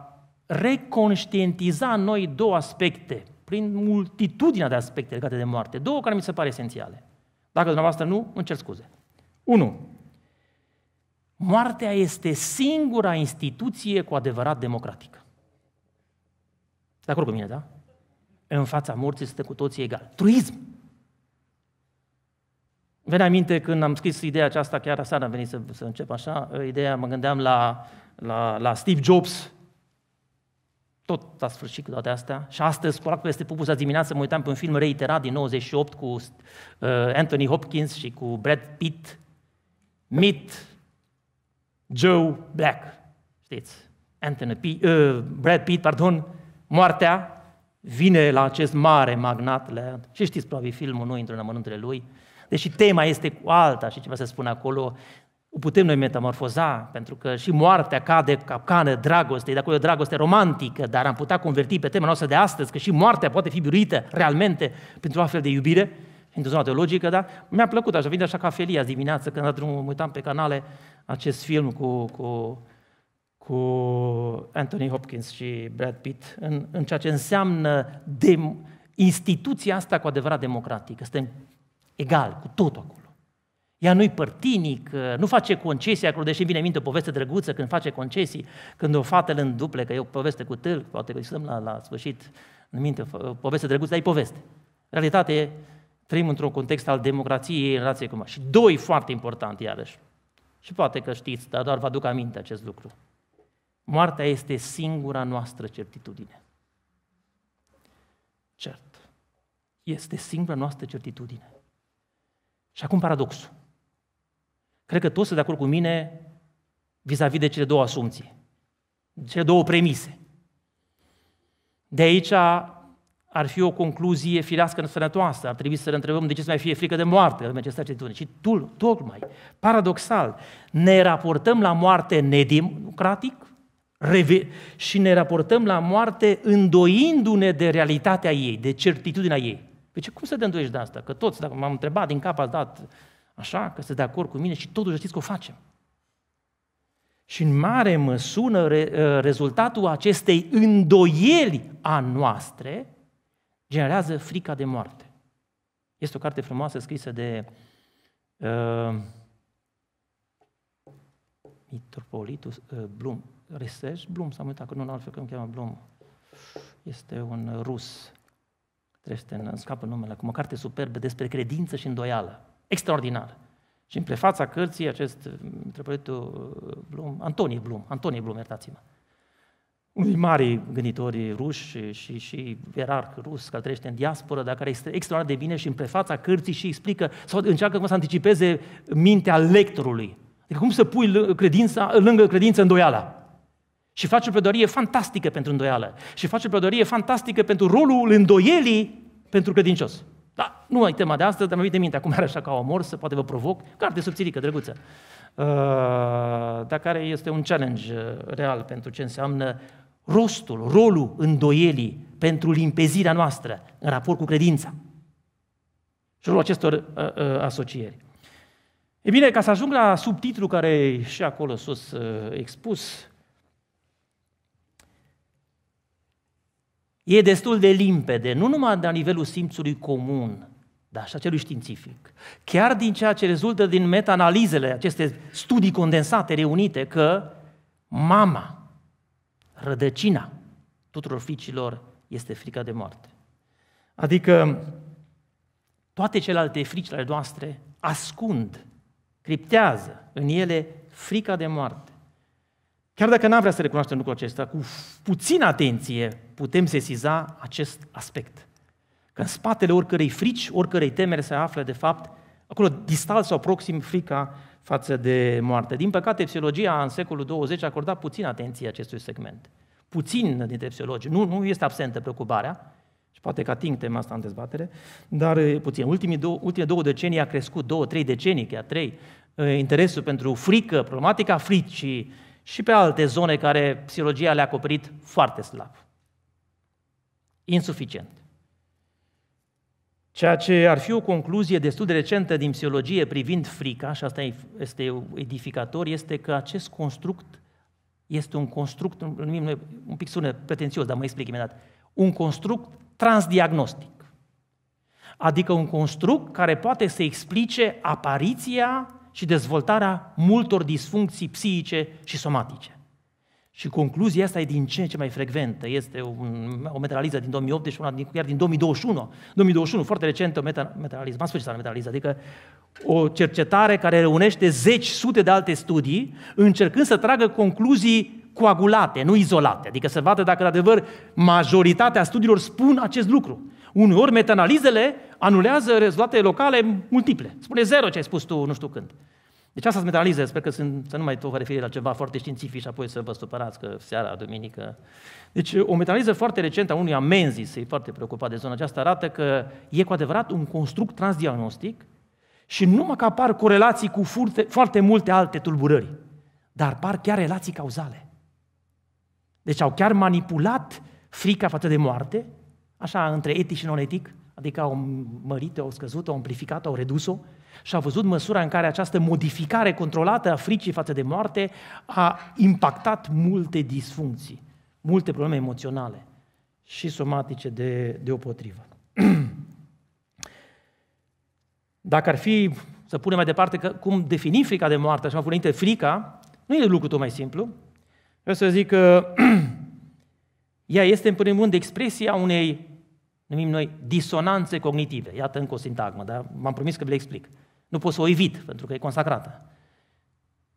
reconștientiza noi două aspecte, prin multitudinea de aspecte legate de moarte, două care mi se pare esențiale. Dacă dumneavoastră nu, îmi cer scuze. Unu, Moartea este singura instituție cu adevărat democratică. De acord cu mine, da? În fața morții suntem cu toții egali. Truism! veni aminte când am scris ideea aceasta, chiar aseară am venit să, să încep așa, uh, ideea, mă gândeam la, la, la Steve Jobs, tot a sfârșit cu toate astea. Și astăzi, cu este pupus dimineață, mă uitam pe un film reiterat din 98 cu uh, Anthony Hopkins și cu Brad Pitt. Meet Joe Black. Știți? Anthony P- uh, Brad Pitt, pardon, moartea vine la acest mare magnat. Și știți probabil filmul, nu intră în amănuntele lui. Uh, deși tema este cu alta și ceva se spune acolo, o putem noi metamorfoza, pentru că și moartea cade capcană dragoste, de acolo dragoste romantică, dar am putea converti pe tema noastră de astăzi, că și moartea poate fi biruită realmente pentru o astfel de iubire, într-o zonă teologică, dar mi-a plăcut, așa vin așa ca felia azi dimineață, când la drumul mă uitam pe canale acest film cu, cu, cu Anthony Hopkins și Brad Pitt, în, în ceea ce înseamnă de, instituția asta cu adevărat democratică. Suntem egal, cu totul acolo. Ea nu-i părtinic, uh, nu face concesii acolo, deși vine în minte o poveste drăguță când face concesii, când o fată îl înduple, că e o poveste cu tâlc, poate că sunt la, la sfârșit în minte o poveste drăguță, dar e poveste. Realitatea trăim într-un context al democrației în relație cu Și doi foarte important, iarăși. Și poate că știți, dar doar vă aduc aminte acest lucru. Moartea este singura noastră certitudine. Cert. Este singura noastră certitudine. Și acum paradoxul. Cred că toți sunt de acord cu mine vis-a-vis de cele două asumții, cele două premise. De aici ar fi o concluzie firească în sănătoasă. Ar trebui să ne întrebăm de ce să mai fie frică de moarte în această atitudine. Și tocmai, paradoxal, ne raportăm la moarte nedemocratic și ne raportăm la moarte îndoindu-ne de realitatea ei, de certitudinea ei. Păi ce, cum să te îndoiești de asta? Că toți, dacă m-am întrebat din cap, ați dat așa, că sunteți de acord cu mine și totuși știți că o facem. Și în mare măsură re, uh, rezultatul acestei îndoieli a noastre generează frica de moarte. Este o carte frumoasă scrisă de uh, Mitropolitus uh, Blum. Reseș Blum, s a uitat că nu altfel că îmi cheamă Blum. Este un rus, trește în, scapă numele cu o carte superbă despre credință și îndoială. Extraordinară. Și în prefața cărții, acest întrepăritul uh, uh, Blum, Antonie Blum, Antonie Blum, iertați-mă, dintre mari gânditori ruși și, și erarh rus care trăiește în diasporă, dar care este extraordinar de bine și în prefața cărții și explică sau încearcă cum să anticipeze mintea lectorului. Adică cum să pui credința, lângă credință îndoiala. Și face o pledoarie fantastică pentru îndoială. Și face o pledoarie fantastică pentru rolul îndoielii pentru credincios. Da, nu mai tema de astăzi, dar mi-a de minte acum era așa ca o amor, să poate vă provoc. Carte subțirică, drăguță. Uh, dar care este un challenge uh, real pentru ce înseamnă rostul, rolul îndoielii pentru limpezirea noastră în raport cu credința. Și rolul acestor uh, uh, asocieri. E bine, ca să ajung la subtitlul care e și acolo sus uh, expus, e destul de limpede, nu numai la nivelul simțului comun, dar și a celui științific. Chiar din ceea ce rezultă din metanalizele, aceste studii condensate, reunite, că mama, rădăcina tuturor fricilor este frica de moarte. Adică toate celelalte frici ale noastre ascund, criptează în ele frica de moarte. Chiar dacă n-am vrea să recunoaștem lucrul acesta, cu puțină atenție putem sesiza acest aspect. Că în spatele oricărei frici, oricărei temere se află, de fapt, acolo distal sau proxim frica față de moarte. Din păcate, psihologia în secolul 20 a acordat puțin atenție acestui segment. Puțin dintre psihologi. Nu, nu este absentă preocuparea, și poate că ating tema asta în dezbatere, dar puțin. Ultimii două, ultimele două decenii a crescut, două, trei decenii, chiar trei, interesul pentru frică, problematica fricii și pe alte zone care psihologia le-a acoperit foarte slab. Insuficient. Ceea ce ar fi o concluzie destul de recentă din psihologie privind frica, și asta este edificator, este că acest construct este un construct, numim noi, un pic sună pretențios, dar mă explic imediat, un construct transdiagnostic. Adică un construct care poate să explice apariția și dezvoltarea multor disfuncții psihice și somatice. Și concluzia asta e din ce în ce mai frecventă. Este un, o metaliză din 2018, și deci una din, chiar din 2021. 2021, foarte recent, o metaliză. M-am spus ce înseamnă adică o cercetare care reunește zeci, sute de alte studii, încercând să tragă concluzii coagulate, nu izolate. Adică să vadă dacă, de adevăr, majoritatea studiilor spun acest lucru. Uneori, metanalizele anulează rezultate locale multiple. Spune zero ce ai spus tu nu știu când. Deci asta sunt metalizez, sper că sunt, să nu mai tot vă referi la ceva foarte științific și apoi să vă supărați că seara, duminică. Deci o metaliză foarte recentă a unui amenzi, se foarte preocupat de zona aceasta, arată că e cu adevărat un construct transdiagnostic și numai că apar corelații cu furte, foarte multe alte tulburări, dar par chiar relații cauzale. Deci au chiar manipulat frica față de moarte, așa, între etic și non-etic, adică au mărit-o, au scăzut-o, au amplificat-o, au redus-o, și a văzut măsura în care această modificare controlată a fricii față de moarte a impactat multe disfuncții, multe probleme emoționale și somatice de, deopotrivă. Dacă ar fi să punem mai departe că, cum definim frica de moarte, așa cum înainte, frica, nu e lucru tot mai simplu. Vreau să zic că ea este, în primul rând, expresia unei, numim noi, disonanțe cognitive. Iată încă o sintagmă, dar m-am promis că vi le explic. Nu pot să o evit, pentru că e consacrată.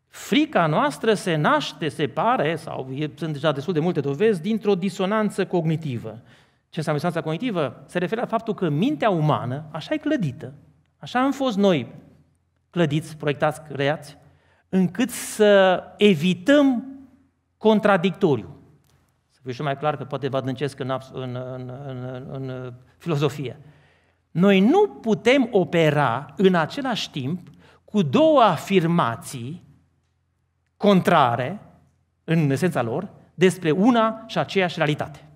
Frica noastră se naște, se pare, sau e, sunt deja destul de multe dovezi, dintr-o disonanță cognitivă. Ce înseamnă disonanța cognitivă? Se referă la faptul că mintea umană așa e clădită, așa am fost noi clădiți, proiectați, creați, încât să evităm contradictoriu. Să fiu și mai clar că poate vă adâncesc în, în, în, în, în filozofie. Noi nu putem opera în același timp cu două afirmații contrare, în esența lor, despre una și aceeași realitate.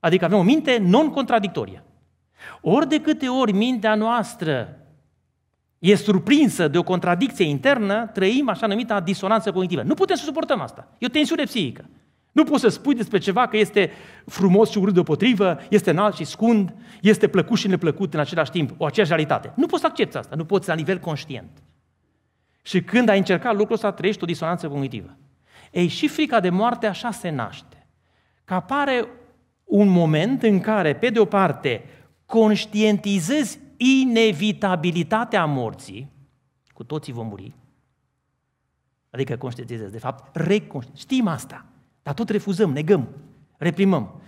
Adică avem o minte non-contradictorie. Ori de câte ori mintea noastră e surprinsă de o contradicție internă, trăim așa numita disonanță cognitivă. Nu putem să suportăm asta. E o tensiune psihică. Nu poți să spui despre ceva că este frumos și urât deopotrivă, este înalt și scund, este plăcut și neplăcut în același timp, o aceeași realitate. Nu poți să accepti asta, nu poți la nivel conștient. Și când ai încercat lucrul ăsta, trăiești o disonanță cognitivă. Ei, și frica de moarte așa se naște. Că apare un moment în care, pe de o parte, conștientizezi inevitabilitatea morții, cu toții vom muri, adică conștientizezi, de fapt, reconștientizezi, știm asta, dar tot refuzăm, negăm, reprimăm.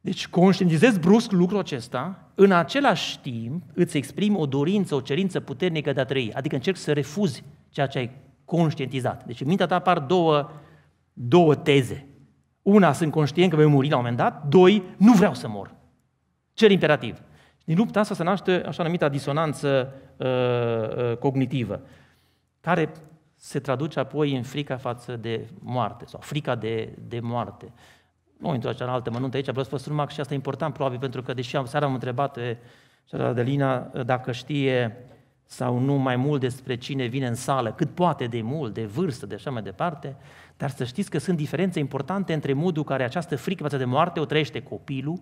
Deci conștientizez brusc lucrul acesta, în același timp îți exprimi o dorință, o cerință puternică de a trăi, adică încerc să refuzi ceea ce ai conștientizat. Deci în mintea ta apar două, două teze. Una, sunt conștient că voi muri la un moment dat. Doi, nu vreau să mor. Cer imperativ. Și din lupta asta se naște așa numită disonanță uh, uh, cognitivă, care se traduce apoi în frica față de moarte sau frica de, de moarte. Nu intru așa în altă mănuntă aici, vreau să vă spun numai și asta e important probabil pentru că deși am, seara am întrebat pe Adelina dacă știe sau nu mai mult despre cine vine în sală, cât poate de mult, de vârstă, de așa mai departe, dar să știți că sunt diferențe importante între modul care această frică față de moarte o trăiește copilul,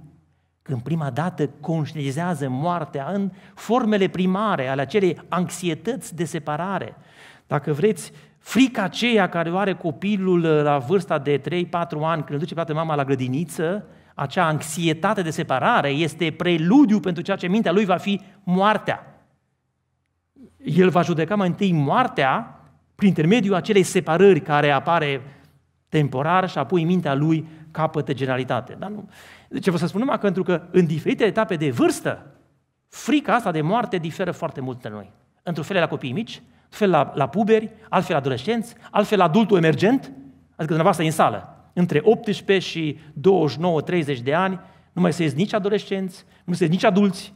când prima dată conștientizează moartea în formele primare ale acelei anxietăți de separare – dacă vreți, frica aceea care o are copilul uh, la vârsta de 3-4 ani când îl duce pe mama la grădiniță, acea anxietate de separare este preludiu pentru ceea ce mintea lui va fi moartea. El va judeca mai întâi moartea prin intermediul acelei separări care apare temporar și apoi mintea lui capătă generalitate. Dar nu. Deci ce vă să spun numai că, pentru că în diferite etape de vârstă, frica asta de moarte diferă foarte mult de noi. Într-un fel la copiii mici, fel la, la puberi, altfel la adolescenți, altfel la adultul emergent, adică dumneavoastră în sală, între 18 și 29-30 de ani, nu mai sunteți nici adolescenți, nu sunteți nici adulți,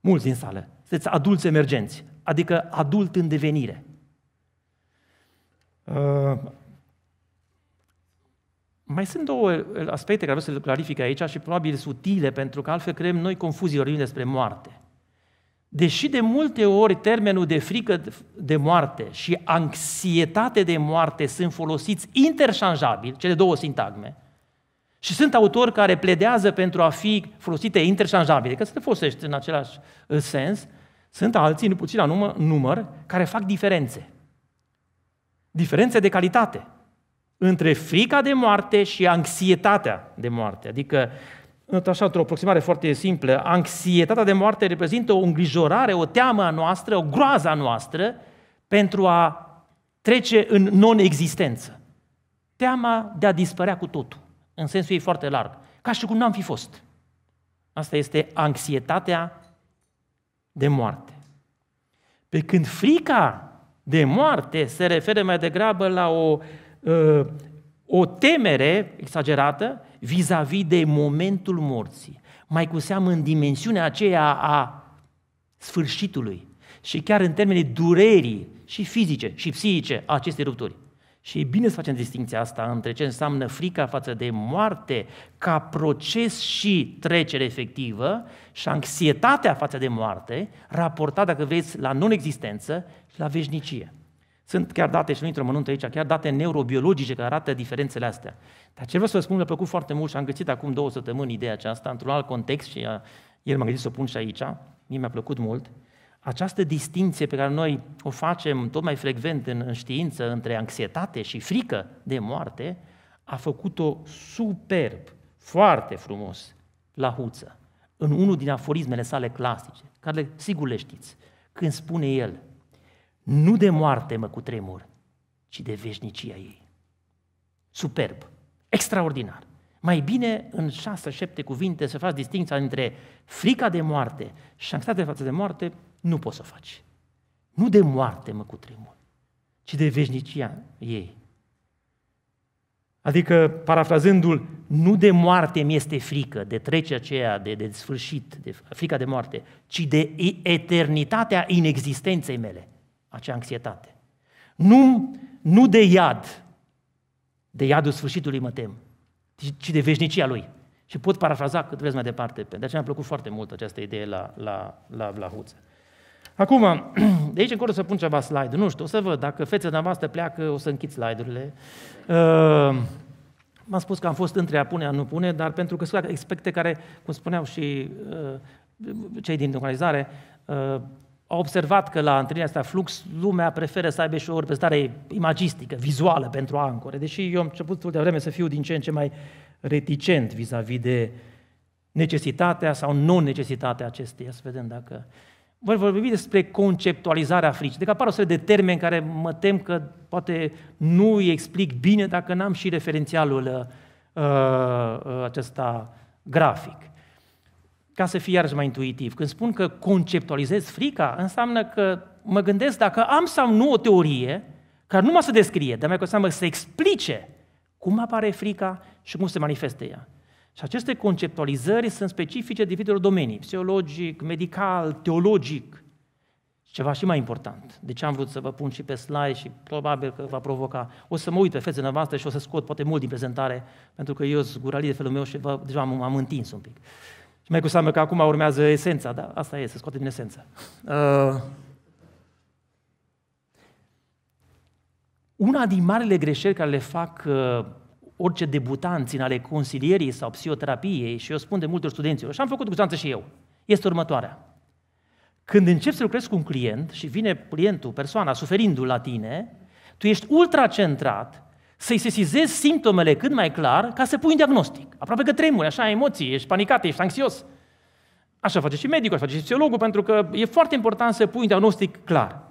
mulți din sală, sunteți adulți emergenți, adică adult în devenire. Uh, mai sunt două uh, aspecte care vreau să le clarific aici și probabil sutile, pentru că altfel creăm noi confuzii vorbim despre moarte. Deși de multe ori termenul de frică de moarte și anxietate de moarte sunt folosiți interșanjabil, cele două sintagme, și sunt autori care pledează pentru a fi folosite interșanjabile, că se folosește în același uh, sens, sunt alții, nu puțin la număr, număr, care fac diferențe. Diferențe de calitate între frica de moarte și anxietatea de moarte. Adică așa, într-o aproximare foarte simplă, anxietatea de moarte reprezintă o îngrijorare, o teamă a noastră, o groază a noastră pentru a trece în non-existență. Teama de a dispărea cu totul, în sensul ei foarte larg, ca și cum n-am fi fost. Asta este anxietatea de moarte. Pe când frica de moarte se referă mai degrabă la o, uh, o temere exagerată vis-a-vis de momentul morții, mai cu seamă în dimensiunea aceea a sfârșitului și chiar în termenii durerii și fizice și psihice a acestei rupturi. Și e bine să facem distinția asta între ce înseamnă frica față de moarte ca proces și trecere efectivă și anxietatea față de moarte, raportată, dacă vreți, la non-existență și la veșnicie. Sunt chiar date, și nu intră în aici, chiar date neurobiologice care arată diferențele astea. Dar ce vreau să vă spun, mi-a plăcut foarte mult și am găsit acum două săptămâni ideea aceasta, într-un alt context și uh, el m-a gândit să o pun și aici, mie mi-a plăcut mult. Această distinție pe care noi o facem tot mai frecvent în, în știință între anxietate și frică de moarte, a făcut-o superb, foarte frumos, la huță, în unul din aforismele sale clasice, care sigur le știți, când spune el – nu de moarte mă cutremur, ci de veșnicia ei. Superb, extraordinar. Mai bine în șase, șapte cuvinte să faci distinția între frica de moarte și anxietatea față de moarte, nu poți să o faci. Nu de moarte mă cutremur, ci de veșnicia ei. Adică, parafrazându-l, nu de moarte mi este frică, de trecerea, aceea, de, de sfârșit, de frica de moarte, ci de eternitatea inexistenței mele acea anxietate. Nu, nu de iad, de iadul sfârșitului mă tem, ci de veșnicia lui. Și pot parafraza cât vreți mai departe. De aceea mi-a plăcut foarte mult această idee la, la, la Huță. Acum, de aici încolo o să pun ceva slide. Nu știu, o să văd. Dacă fețele dumneavoastră pleacă, o să închid slide-urile. Uh, m-am spus că am fost între a pune, a nu pune, dar pentru că sunt expecte care, cum spuneau și uh, cei din organizare, uh, au observat că la întâlnirea asta Flux, lumea preferă să aibă și o reprezentare imagistică, vizuală pentru ancore, deși eu am început de vreme să fiu din ce în ce mai reticent vis-a-vis de necesitatea sau non-necesitatea acesteia, să vedem dacă... Voi vorbi despre conceptualizarea fricii, de deci că apar o serie de termeni care mă tem că poate nu îi explic bine dacă n-am și referențialul uh, uh, acesta grafic ca să fie iarăși mai intuitiv. Când spun că conceptualizez frica, înseamnă că mă gândesc dacă am sau nu o teorie care nu mă să descrie, dar mai cu seamă să explice cum apare frica și cum se manifestă ea. Și aceste conceptualizări sunt specifice diferitelor domenii, psihologic, medical, teologic. Ceva și mai important. De ce am vrut să vă pun și pe slide și probabil că va provoca. O să mă uit pe fețele noastre și o să scot poate mult din prezentare, pentru că eu sunt guralit de felul meu și vă, deja m-am, m-am întins un pic. Uh, și mai cu seamă că acum urmează esența, da? Asta e, să scoate din esența. Uh, una din marile greșeli care le fac uh, orice debutant în ale consilierii sau psihoterapiei, și eu spun de multe studenților, și am făcut cu și eu, este următoarea. Când începi să lucrezi cu un client și vine clientul, persoana, suferindu-l la tine, tu ești ultra centrat să-i sesizezi simptomele cât mai clar ca să pui un diagnostic. Aproape că tremuri, așa, emoții, ești panicat, ești anxios. Așa face și medicul, așa face și psihologul, pentru că e foarte important să pui un diagnostic clar.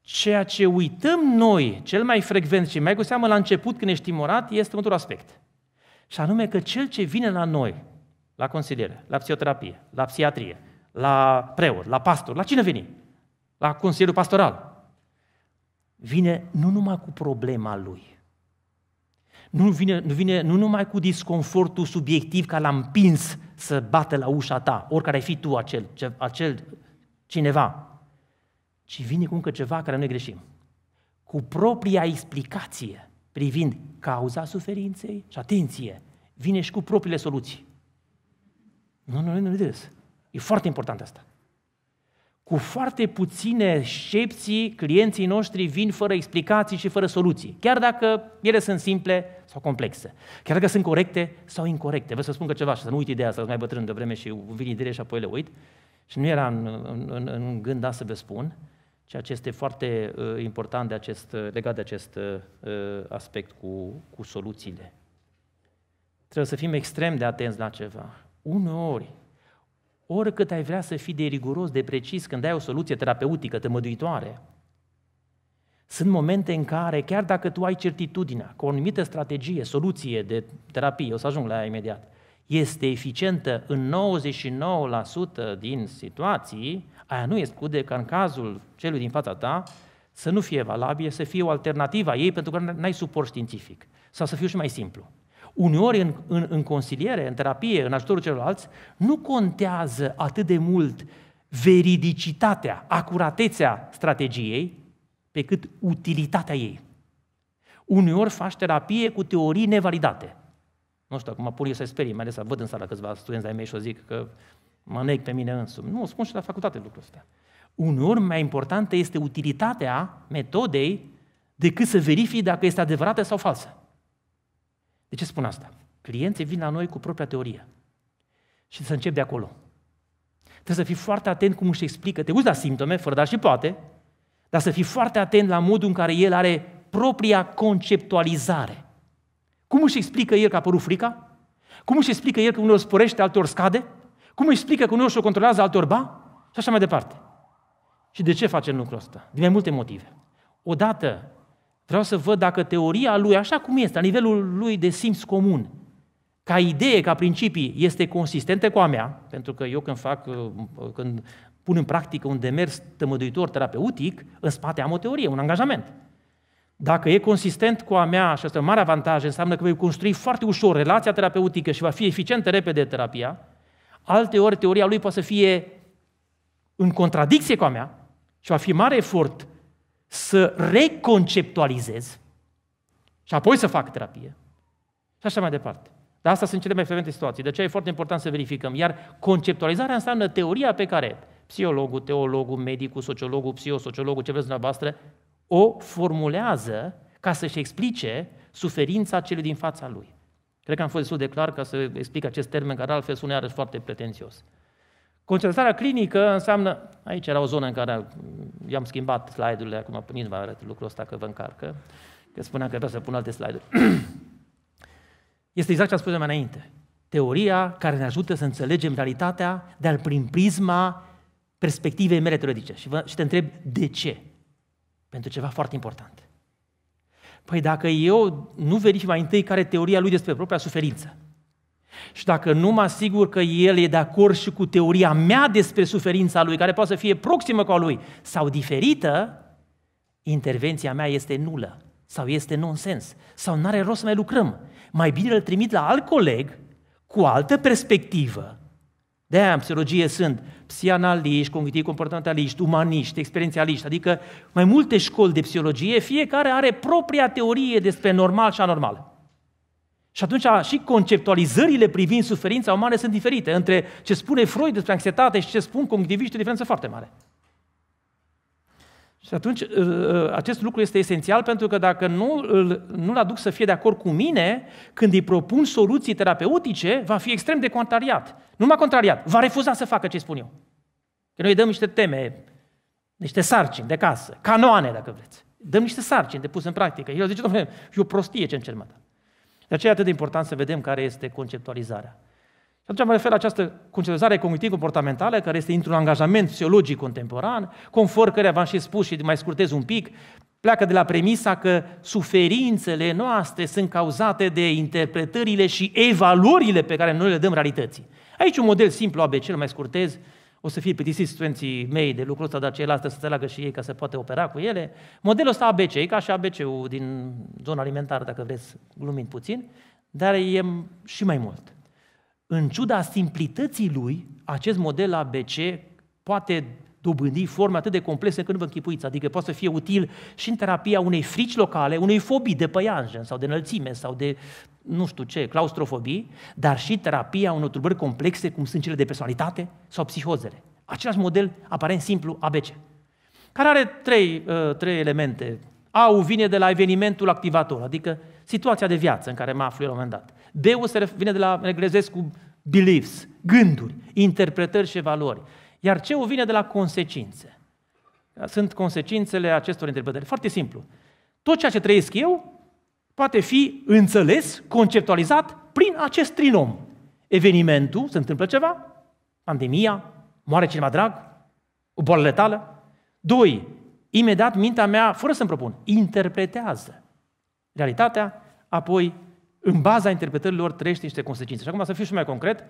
Ceea ce uităm noi cel mai frecvent și mai cu seamă la început când ești timorat este următorul aspect. Și anume că cel ce vine la noi, la consiliere, la psihoterapie, la psiatrie, la preot, la pastor, la cine vine? La consilierul pastoral vine nu numai cu problema lui, nu vine, nu vine nu numai cu disconfortul subiectiv că l-a împins să bată la ușa ta, oricare ai fi tu acel, ce, acel cineva, ci vine cu încă ceva care noi greșim. Cu propria explicație privind cauza suferinței și atenție, vine și cu propriile soluții. Nu, nu, nu, nu, nu, E foarte important asta. Cu foarte puține excepții, clienții noștri vin fără explicații și fără soluții, chiar dacă ele sunt simple sau complexe, chiar dacă sunt corecte sau incorrecte. Vă să spun că ceva și să nu uit ideea asta, mai bătrân de vreme și vin ideile și apoi le uit. Și nu era în, în, în, în gând da să vă spun, ceea ce este foarte uh, important de acest, uh, legat de acest uh, uh, aspect cu, cu soluțiile. Trebuie să fim extrem de atenți la ceva. Uneori, oricât ai vrea să fii de riguros, de precis, când ai o soluție terapeutică, tămăduitoare, sunt momente în care, chiar dacă tu ai certitudinea că o anumită strategie, soluție de terapie, o să ajung la ea imediat, este eficientă în 99% din situații, aia nu exclude ca în cazul celui din fața ta să nu fie valabil, să fie o alternativă a ei pentru că n-ai suport științific. Sau să fiu și mai simplu uneori în, în, în consiliere, în terapie, în ajutorul celorlalți, nu contează atât de mult veridicitatea, acuratețea strategiei, pe cât utilitatea ei. Uneori faci terapie cu teorii nevalidate. Nu știu, acum pun eu să sperii, mai ales văd în sală câțiva studenți ai mei și o zic că mă neg pe mine însumi. Nu, spun și la facultate lucrul ăsta. Uneori mai importantă este utilitatea metodei decât să verifici dacă este adevărată sau falsă. De ce spun asta? Clienții vin la noi cu propria teorie. Și să încep de acolo. Trebuie să fii foarte atent cum își explică. Te uiți la simptome, fără dar și poate, dar să fii foarte atent la modul în care el are propria conceptualizare. Cum își explică el că a apărut frica? Cum își explică el că unul sporește, altor scade? Cum își explică că și o controlează, altor ba? Și așa mai departe. Și de ce facem lucrul ăsta? Din mai multe motive. Odată Vreau să văd dacă teoria lui, așa cum este, la nivelul lui de simț comun, ca idee, ca principii, este consistentă cu a mea, pentru că eu când fac, uh, când pun în practică un demers tămăduitor terapeutic, în spate am o teorie, un angajament. Dacă e consistent cu a mea, și asta e un mare avantaj, înseamnă că voi construi foarte ușor relația terapeutică și va fi eficientă repede terapia, alte ori teoria lui poate să fie în contradicție cu a mea și va fi mare efort să reconceptualizez și apoi să fac terapie. Și așa mai departe. Dar asta sunt cele mai frecvente situații. De aceea e foarte important să verificăm. Iar conceptualizarea înseamnă teoria pe care psihologul, teologul, medicul, sociologul, psihosociologul, ce vreți dumneavoastră, o formulează ca să-și explice suferința celui din fața lui. Cred că am fost destul de clar ca să explic acest termen, care altfel sună iarăși foarte pretențios. Concentrarea clinică înseamnă, aici era o zonă în care i-am schimbat slide-urile, acum nici nu vă arăt lucrul ăsta că vă încarcă, că spuneam că vreau să pun alte slide-uri. Este exact ce am spus mai înainte. Teoria care ne ajută să înțelegem realitatea, dar prin prisma perspectivei mele teoretice. Și, vă, și te întreb de ce? Pentru ceva foarte important. Păi dacă eu nu verific mai întâi care teoria lui despre propria suferință, și dacă nu mă asigur că el e de acord și cu teoria mea despre suferința lui, care poate să fie proximă cu a lui sau diferită, intervenția mea este nulă sau este nonsens sau nu are rost să mai lucrăm. Mai bine îl trimit la alt coleg cu altă perspectivă. De aia în psihologie sunt psianaliști, cognitiv comportamentaliști, umaniști, experiențialiști, adică mai multe școli de psihologie, fiecare are propria teorie despre normal și anormal. Și atunci și conceptualizările privind suferința umană sunt diferite între ce spune Freud despre anxietate și ce spun cognitiviști, o diferență foarte mare. Și atunci uh, uh, acest lucru este esențial pentru că dacă nu, nu-l aduc să fie de acord cu mine, când îi propun soluții terapeutice, va fi extrem de contrariat. Nu m-a contrariat, va refuza să facă ce spun eu. Că noi dăm niște teme, niște sarcini de casă, canoane, dacă vreți. Dăm niște sarcini de pus în practică. El zice, domnule, e o prostie ce încerc de aceea e atât de important să vedem care este conceptualizarea. Și atunci mă refer la această conceptualizare cognitiv-comportamentală, care este într-un angajament psihologic contemporan, conform care v-am și spus și mai scurtez un pic, pleacă de la premisa că suferințele noastre sunt cauzate de interpretările și evaluările pe care noi le dăm realității. Aici un model simplu ABC, îl mai scurtez, o să fie plictisiți studenții mei de lucrul ăsta, dar ceilalți să leagă și ei ca să poată opera cu ele. Modelul ăsta ABC, e ca și ABC-ul din zona alimentară, dacă vreți, glumind puțin, dar e și mai mult. În ciuda simplității lui, acest model ABC poate dobândi forme atât de complexe când vă închipuiți, adică poate să fie util și în terapia unei frici locale, unei fobii de păianjen sau de înălțime sau de nu știu ce, claustrofobii, dar și terapia unor tulburări complexe, cum sunt cele de personalitate sau psihozele. Același model, aparent simplu, ABC, care are trei, uh, trei elemente. A-ul vine de la evenimentul activator, adică situația de viață în care mă aflu eu la un moment dat. B-ul se vine de la, englezesc cu beliefs, gânduri, interpretări și valori. Iar C-ul vine de la consecințe. Sunt consecințele acestor interpretări. Foarte simplu. Tot ceea ce trăiesc eu poate fi înțeles, conceptualizat prin acest trinom. Evenimentul, se întâmplă ceva, pandemia, moare cineva drag, o boală letală. Doi, imediat mintea mea, fără să-mi propun, interpretează realitatea, apoi în baza interpretărilor trăiește niște consecințe. Și acum să fiu și mai concret,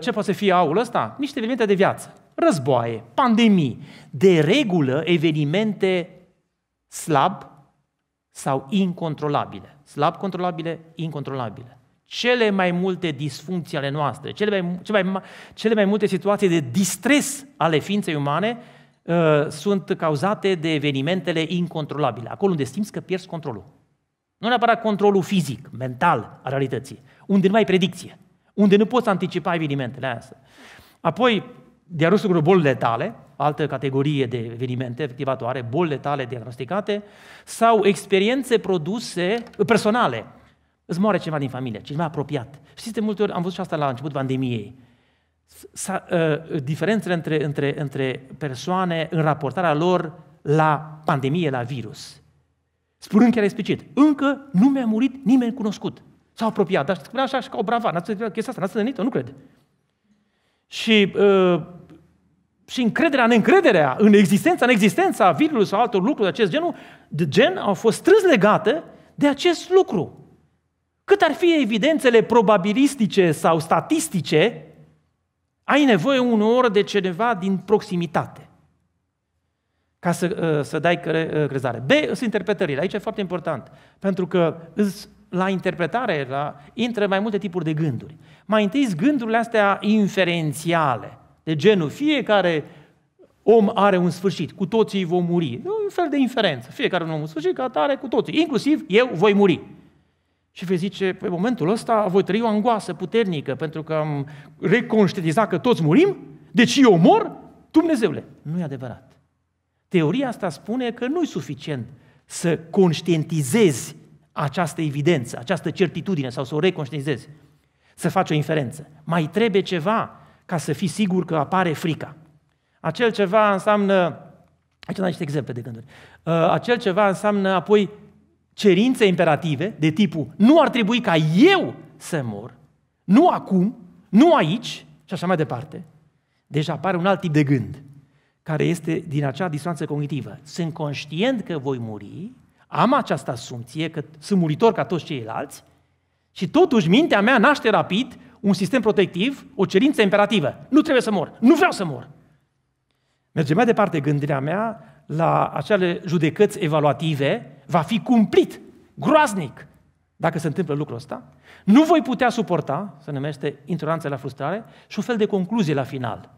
ce poate să fie aul ăsta? Niște evenimente de viață. Războaie, pandemii, de regulă evenimente slab sau incontrolabile. Slab controlabile, incontrolabile. Cele mai multe disfuncții ale noastre, cele mai, cele mai, cele mai multe situații de distres ale ființei umane uh, sunt cauzate de evenimentele incontrolabile, acolo unde simți că pierzi controlul. Nu neapărat controlul fizic, mental al realității, unde nu mai ai predicție, unde nu poți anticipa evenimentele astea. Apoi, de-a rostul bolile tale, altă categorie de evenimente activatoare, boli letale diagnosticate, sau experiențe produse personale. Îți moare ceva din familie, cineva apropiat. Știți, de multe ori am văzut și asta la început pandemiei. S-a, uh, diferențele între, între, între persoane în raportarea lor la pandemie, la virus. Spunând chiar explicit, încă nu mi-a murit nimeni cunoscut sau apropiat, dar spunea așa și ca o brava, n-ați chestia asta, n-ați întâlnit-o, nu cred. Și uh, și încrederea, neîncrederea în existența, în existența virului sau altor lucruri de acest genul, de gen, au fost strâns legate de acest lucru. Cât ar fi evidențele probabilistice sau statistice, ai nevoie uneori de cineva din proximitate ca să, uh, să dai uh, crezare. B sunt interpretările. Aici e foarte important, pentru că la interpretare la, intră mai multe tipuri de gânduri. Mai întâi gândurile astea inferențiale, de genul, fiecare om are un sfârșit, cu toții vom muri. E un fel de inferență. Fiecare om are un sfârșit, ca atare, cu toții. Inclusiv eu voi muri. Și vei zice, pe momentul ăsta voi trăi o angoasă puternică, pentru că am reconștientizat că toți murim, deci eu mor, Dumnezeule. Nu e adevărat. Teoria asta spune că nu e suficient să conștientizezi această evidență, această certitudine sau să o reconștientizezi, să faci o inferență. Mai trebuie ceva ca să fii sigur că apare frica. Acel ceva înseamnă, aici am niște exemple de gânduri, uh, acel ceva înseamnă apoi cerințe imperative de tipul nu ar trebui ca eu să mor, nu acum, nu aici și așa mai departe. Deci apare un alt tip de gând care este din acea distanță cognitivă. Sunt conștient că voi muri, am această asumție că sunt muritor ca toți ceilalți și totuși mintea mea naște rapid un sistem protectiv, o cerință imperativă. Nu trebuie să mor, nu vreau să mor. Merge mai departe gândirea mea la acele judecăți evaluative, va fi cumplit, groaznic, dacă se întâmplă lucrul ăsta. Nu voi putea suporta, se numește intoleranța la frustrare, și un fel de concluzie la final.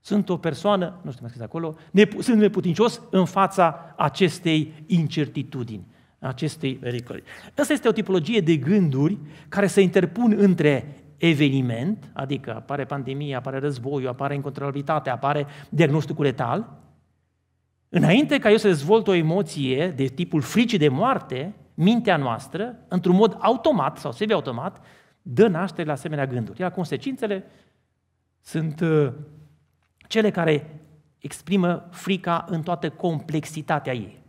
Sunt o persoană, nu știu mai scris acolo, ne, sunt neputincios în fața acestei incertitudini acestei pericole. Asta este o tipologie de gânduri care se interpun între eveniment, adică apare pandemia, apare războiul, apare incontrolabilitatea, apare diagnosticul letal, înainte ca eu să dezvolt o emoție de tipul fricii de moarte, mintea noastră, într-un mod automat sau semi-automat, dă naștere la asemenea gânduri. Iar consecințele sunt uh, cele care exprimă frica în toată complexitatea ei.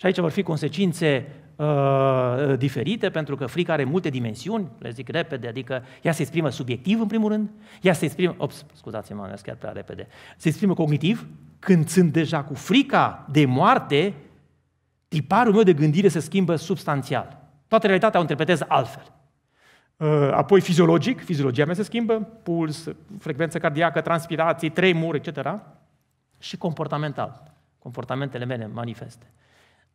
Și aici vor fi consecințe uh, diferite, pentru că frica are multe dimensiuni, le zic repede, adică ea se exprimă subiectiv în primul rând, ea se exprimă, ops, scuzați-mă, am chiar prea repede, se exprimă cognitiv, când sunt deja cu frica de moarte, tiparul meu de gândire se schimbă substanțial. Toată realitatea o interpretez altfel. Uh, apoi fiziologic, fiziologia mea se schimbă, puls, frecvență cardiacă, transpirații, tremuri, etc. Și comportamental, comportamentele mele manifeste.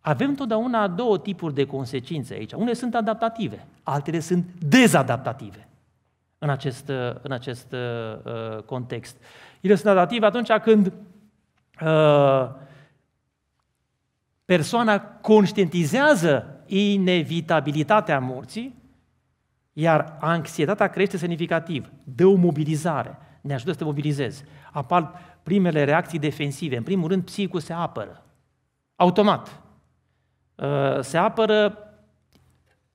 Avem totdeauna două tipuri de consecințe aici. Unele sunt adaptative, altele sunt dezadaptative în acest, uh, în acest uh, uh, context. Ele sunt adaptative atunci când uh, persoana conștientizează inevitabilitatea morții, iar anxietatea crește semnificativ, dă o mobilizare, ne ajută să te mobilizezi. Apar primele reacții defensive. În primul rând, psihicul se apără. Automat. Uh, se apără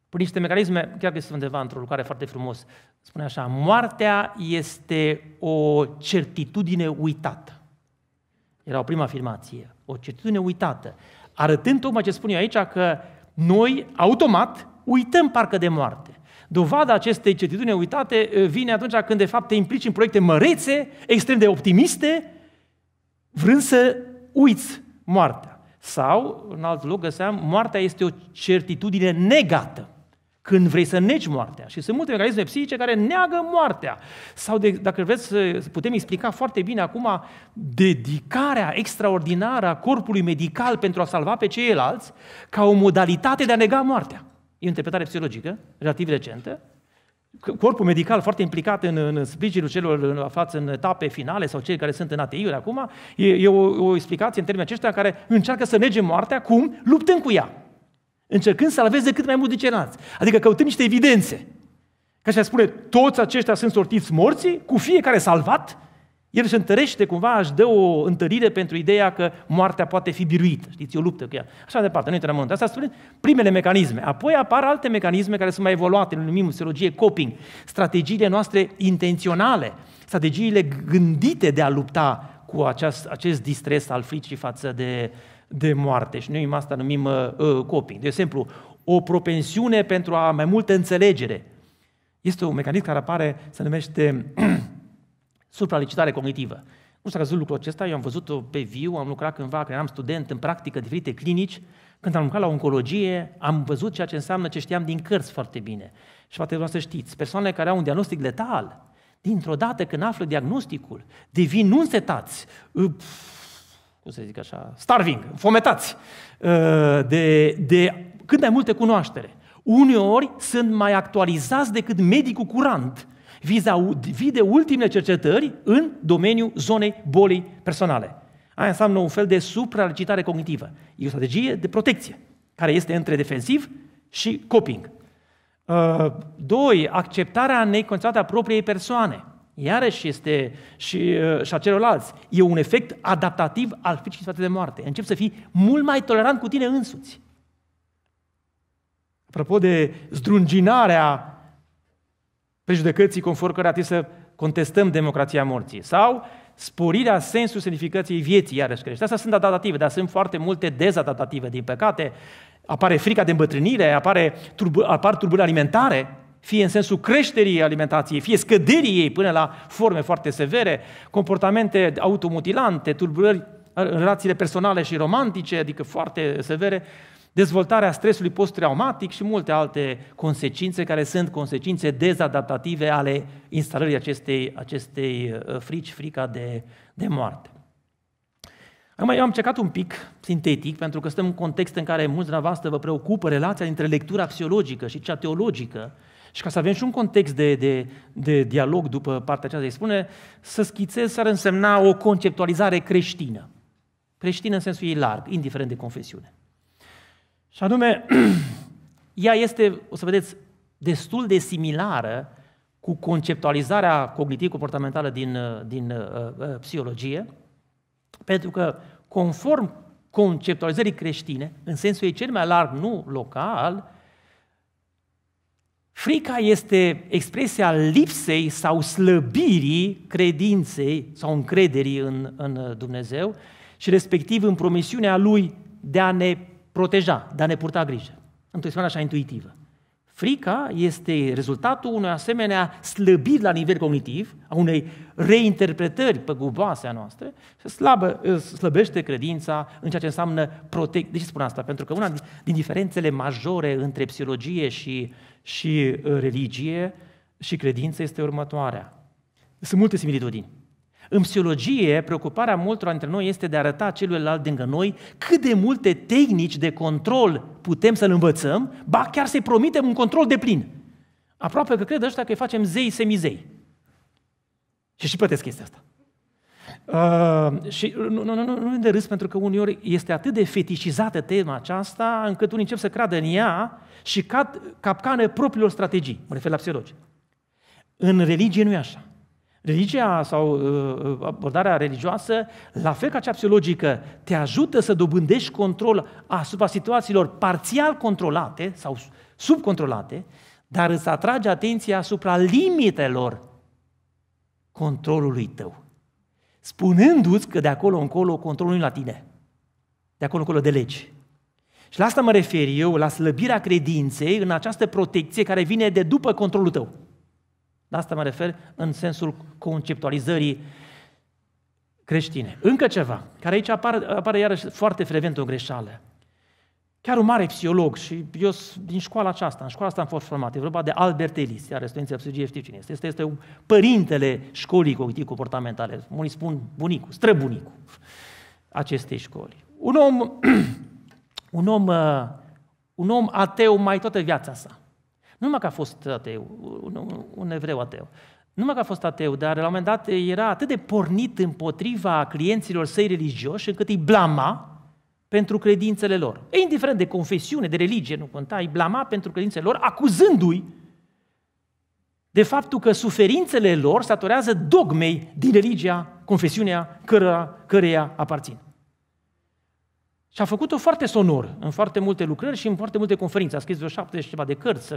prin niște mecanisme, chiar că sunt undeva într-o lucrare foarte frumos, spune așa, moartea este o certitudine uitată. Era o prima afirmație, o certitudine uitată, arătând tocmai ce spun eu aici, că noi, automat, uităm parcă de moarte. Dovada acestei certitudini uitate uh, vine atunci când, de fapt, te implici în proiecte mărețe, extrem de optimiste, vrând să uiți moartea. Sau, în alt loc, găseam, moartea este o certitudine negată când vrei să negi moartea. Și sunt multe mecanisme psihice care neagă moartea. Sau, de, dacă vreți, putem explica foarte bine acum dedicarea extraordinară a corpului medical pentru a salva pe ceilalți ca o modalitate de a nega moartea. E o interpretare psihologică, relativ recentă, corpul medical foarte implicat în, în sprijinul celor aflați în etape finale sau cei care sunt în ATI-uri acum, e, e o, o explicație în termeni aceștia care încearcă să nege moartea, cum? Luptând cu ea. Încercând să salveze cât mai mult de ceilalți. Adică căutând niște evidențe. Ca să spune, toți aceștia sunt sortiți morții, cu fiecare salvat, el își întărește cumva, își dă o întărire pentru ideea că moartea poate fi biruită. Știți, o luptă cu ea. Așa de departe, nu intrăm în Asta sunt primele mecanisme. Apoi apar alte mecanisme care sunt mai evoluate, le numim în psihologie coping, strategiile noastre intenționale, strategiile gândite de a lupta cu acest, acest distres al fricii față de, de moarte. Și noi asta numim uh, uh, coping. De exemplu, o propensiune pentru a mai multă înțelegere. Este un mecanism care apare, se numește Supralicitare cognitivă. Nu s-a căzut lucrul acesta, eu am văzut-o pe viu, am lucrat cândva, când eram student, în practică, diferite clinici, când am lucrat la oncologie, am văzut ceea ce înseamnă ce știam din cărți foarte bine. Și poate vreau să știți, persoanele care au un diagnostic letal, dintr-o dată când află diagnosticul, devin nu însetați, cum să zic așa, starving, fometați uh, de, de cât mai multe cunoaștere. Uneori sunt mai actualizați decât medicul curant vis de ultimele cercetări în domeniul zonei bolii personale. Aia înseamnă un fel de supralicitare cognitivă. E o strategie de protecție, care este între defensiv și coping. Uh, doi, acceptarea necondiționată a propriei persoane. Iarăși este și, uh, și a celorlalți. E un efect adaptativ al fricii față de moarte. Începi să fii mult mai tolerant cu tine însuți. Apropo de zdrunginarea prejudecății conform care trebuie să contestăm democrația morții. Sau sporirea sensului semnificației vieții, iarăși crește. Astea sunt adaptative, dar sunt foarte multe dezadaptative, din păcate. Apare frica de îmbătrânire, apare turb- apar turburi alimentare, fie în sensul creșterii alimentației, fie scăderii ei până la forme foarte severe, comportamente automutilante, tulburări în relațiile personale și romantice, adică foarte severe, dezvoltarea stresului post-traumatic și multe alte consecințe care sunt consecințe dezadaptative ale instalării acestei, acestei uh, frici, frica de, de moarte. Acum, eu am încercat un pic sintetic, pentru că stăm în context în care mulți dintre vă preocupă relația dintre lectura psihologică și cea teologică, și ca să avem și un context de, de, de dialog după partea aceasta, îi spune, să schițez ar însemna o conceptualizare creștină. Creștină în sensul ei larg, indiferent de confesiune. Și anume, ea este, o să vedeți, destul de similară cu conceptualizarea cognitiv-comportamentală din, uh, din uh, uh, uh, psihologie, pentru că conform conceptualizării creștine, în sensul ei cel mai larg, nu local, frica este expresia lipsei sau slăbirii credinței sau încrederii în, în Dumnezeu și respectiv în promisiunea Lui de a ne proteja, dar ne purta grijă. Întotdeauna așa intuitivă. Frica este rezultatul unui asemenea slăbiri la nivel cognitiv, a unei reinterpretări păguboase a noastre, se slabă, slăbește credința în ceea ce înseamnă protecție. De ce spun asta? Pentru că una din diferențele majore între psihologie și, și uh, religie și credință este următoarea. Sunt multe similitudini. În psihologie, preocuparea multora dintre noi este de a arăta celuilalt lângă noi cât de multe tehnici de control putem să-l învățăm, ba chiar să-i promitem un control de plin. Aproape că cred ăștia că îi facem zei semizei. Și și plătesc chestia asta. Uh, și nu, nu, nu, nu de râs pentru că uneori este atât de fetișizată tema aceasta încât unii încep să creadă în ea și cad capcane propriilor strategii. Mă refer la psihologi. În religie nu e așa. Religia sau uh, uh, abordarea religioasă, la fel ca cea psihologică, te ajută să dobândești control asupra situațiilor parțial controlate sau subcontrolate, dar îți atrage atenția asupra limitelor controlului tău, spunându-ți că de acolo încolo controlul nu la tine, de acolo încolo de legi. Și la asta mă refer eu, la slăbirea credinței în această protecție care vine de după controlul tău. La asta mă refer în sensul conceptualizării creștine. Încă ceva, care aici apare, apare iarăși foarte frecvent o greșeală. Chiar un mare psiholog și eu din școala aceasta, în școala asta am fost format, e vorba de Albert Ellis, iar studenții psihologie știu cine este. Este, este un părintele școlii cognitiv comportamentale, unii spun bunicul, străbunicul acestei școli. Un om, un om, uh, un om ateu mai toată viața sa. Nu numai că a fost ateu, un, un evreu ateu, nu numai că a fost ateu, dar la un moment dat era atât de pornit împotriva clienților săi religioși încât îi blama pentru credințele lor. E indiferent de confesiune, de religie, nu conta, îi blama pentru credințele lor, acuzându-i de faptul că suferințele lor saturează dogmei din religia, confesiunea căreia, căreia aparțin. Și a făcut-o foarte sonor, în foarte multe lucrări și în foarte multe conferințe. A scris vreo 70 ceva de cărți,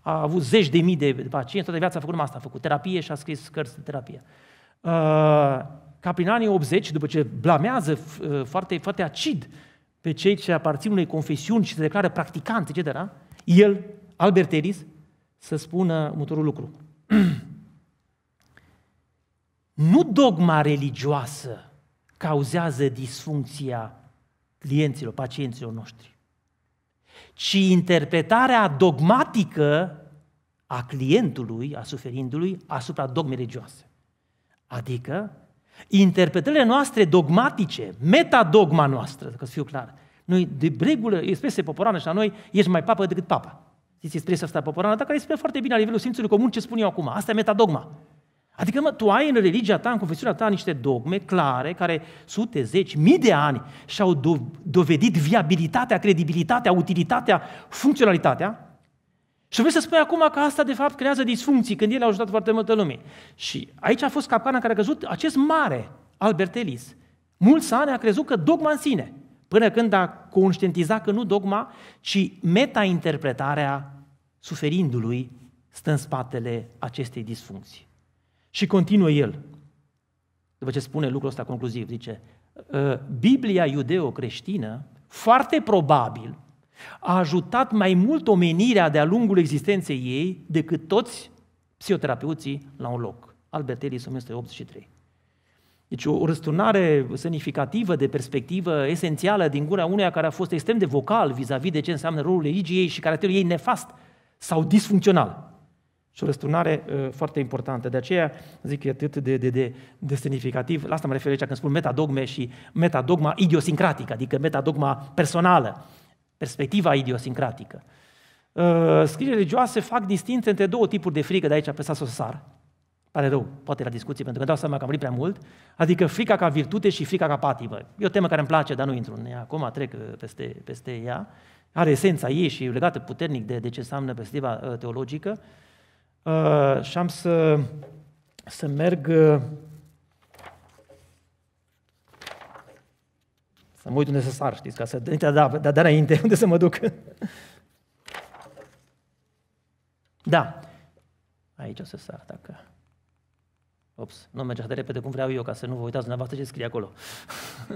a avut zeci de mii de pacienți, toată viața a făcut numai asta, a făcut terapie și a scris cărți de terapie. Uh, ca prin anii 80, după ce blamează uh, foarte, foarte acid pe cei ce aparțin unei confesiuni și se declară practicant, etc., el, Albert Ellis, să spună următorul lucru. nu dogma religioasă cauzează disfuncția clienților, pacienților noștri, ci interpretarea dogmatică a clientului, a suferindului, asupra dogmei religioase. Adică, interpretările noastre dogmatice, metadogma noastră, dacă să fiu clar, noi, de regulă, expresie poporană și la noi, ești mai papă decât papa. Știți expresia asta poporană, dacă este foarte bine la nivelul simțului comun ce spun eu acum. Asta e metadogma. Adică, mă, tu ai în religia ta, în confesiunea ta, niște dogme clare, care sute, zeci, mii de ani și-au do- dovedit viabilitatea, credibilitatea, utilitatea, funcționalitatea, și vrei să spui acum că asta, de fapt, creează disfuncții, când ele au ajutat foarte multă lume. Și aici a fost capcana în care a căzut acest mare Albert Ellis. Mulți ani a crezut că dogma în sine, până când a conștientizat că nu dogma, ci meta-interpretarea suferindului stă în spatele acestei disfuncții. Și continuă el. După ce spune lucrul ăsta concluziv, zice, ă, Biblia iudeo-creștină, foarte probabil, a ajutat mai mult omenirea de-a lungul existenței ei decât toți psihoterapeuții la un loc. Albert Ellis, 1983. Deci o răsturnare semnificativă de perspectivă esențială din gura uneia care a fost extrem de vocal vis-a-vis de ce înseamnă rolul religiei și caracterul ei nefast sau disfuncțional. Și o răsturnare uh, foarte importantă. De aceea zic că e atât de, de, de, de semnificativ. La asta mă refer aici când spun metadogme și metadogma idiosincratică, adică metadogma personală, perspectiva idiosincratică. Uh, scrieri religioase fac distinție între două tipuri de frică, de aici pe să sar. Pare rău, poate la discuții, pentru că dau seama că am vorbit prea mult. Adică frica ca virtute și frica ca pativă. E o temă care îmi place, dar nu intru în ea. Acum trec uh, peste, peste ea. Are esența ei și legată puternic de, de ce înseamnă perspectiva uh, teologică. Uh, Uh, și am să, să merg uh, să mă uit unde să sar, știți, ca să da, da, da, da înainte, unde să mă duc. da, aici o să sar, dacă... Ops, nu merge așa de repede cum vreau eu, ca să nu vă uitați dumneavoastră ce scrie acolo.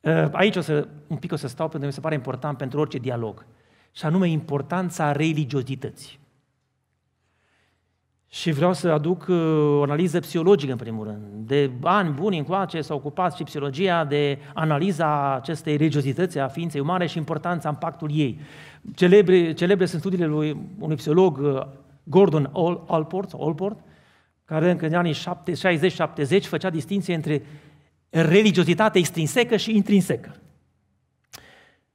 Uh, aici o să, un pic o să stau pentru că mi se pare important pentru orice dialog și anume importanța religiozității. Și vreau să aduc uh, o analiză psihologică, în primul rând. De ani buni încoace s-a ocupat și psihologia de analiza acestei religiozități a ființei umane și importanța, impactului ei. Celebre, celebre sunt studiile lui unui psiholog, uh, Gordon Allport, Allport care încă în anii 60-70 făcea distinție între religiozitate extrinsecă și intrinsecă.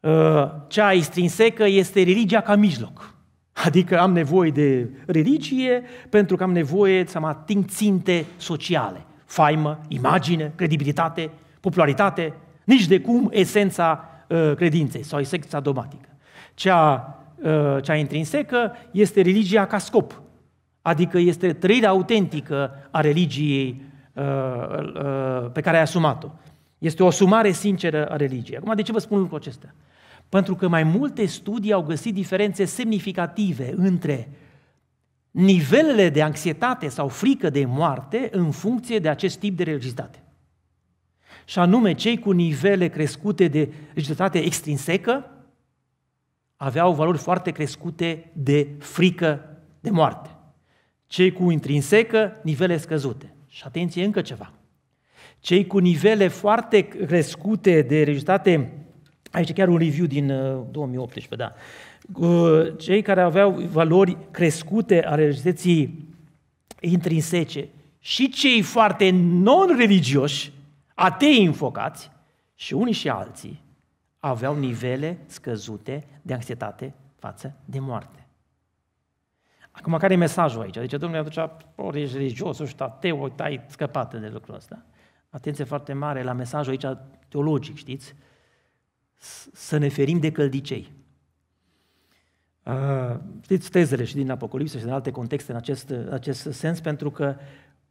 Uh, cea extrinsecă este religia ca mijloc. Adică am nevoie de religie pentru că am nevoie să mă ating ținte sociale. Faimă, imagine, credibilitate, popularitate, nici de cum esența uh, credinței sau esența domatică. Cea, uh, cea intrinsecă este religia ca scop, adică este trăirea autentică a religiei pe care ai asumat-o. Este o asumare sinceră a religiei. Acum, de ce vă spun lucrul acesta? Pentru că mai multe studii au găsit diferențe semnificative între nivelele de anxietate sau frică de moarte în funcție de acest tip de religiozitate. Și anume, cei cu nivele crescute de religiozitate extrinsecă aveau valori foarte crescute de frică de moarte. Cei cu intrinsecă, nivele scăzute. Și atenție, încă ceva. Cei cu nivele foarte crescute de religiozitate Aici chiar un review din 2018, uh, da. Uh, cei care aveau valori crescute ale religioții intrinsece și cei foarte non-religioși, atei înfocați, și unii și alții aveau nivele scăzute de anxietate față de moarte. Acum, care e mesajul aici? Deci, adică domnule, atunci, ori ești religios, ești ateu, ai scăpat de lucrul ăsta. Atenție foarte mare la mesajul aici teologic, știți? să ne ferim de căldicei. Uh, știți tezele și din Apocalipsă și din alte contexte în acest, acest sens, pentru că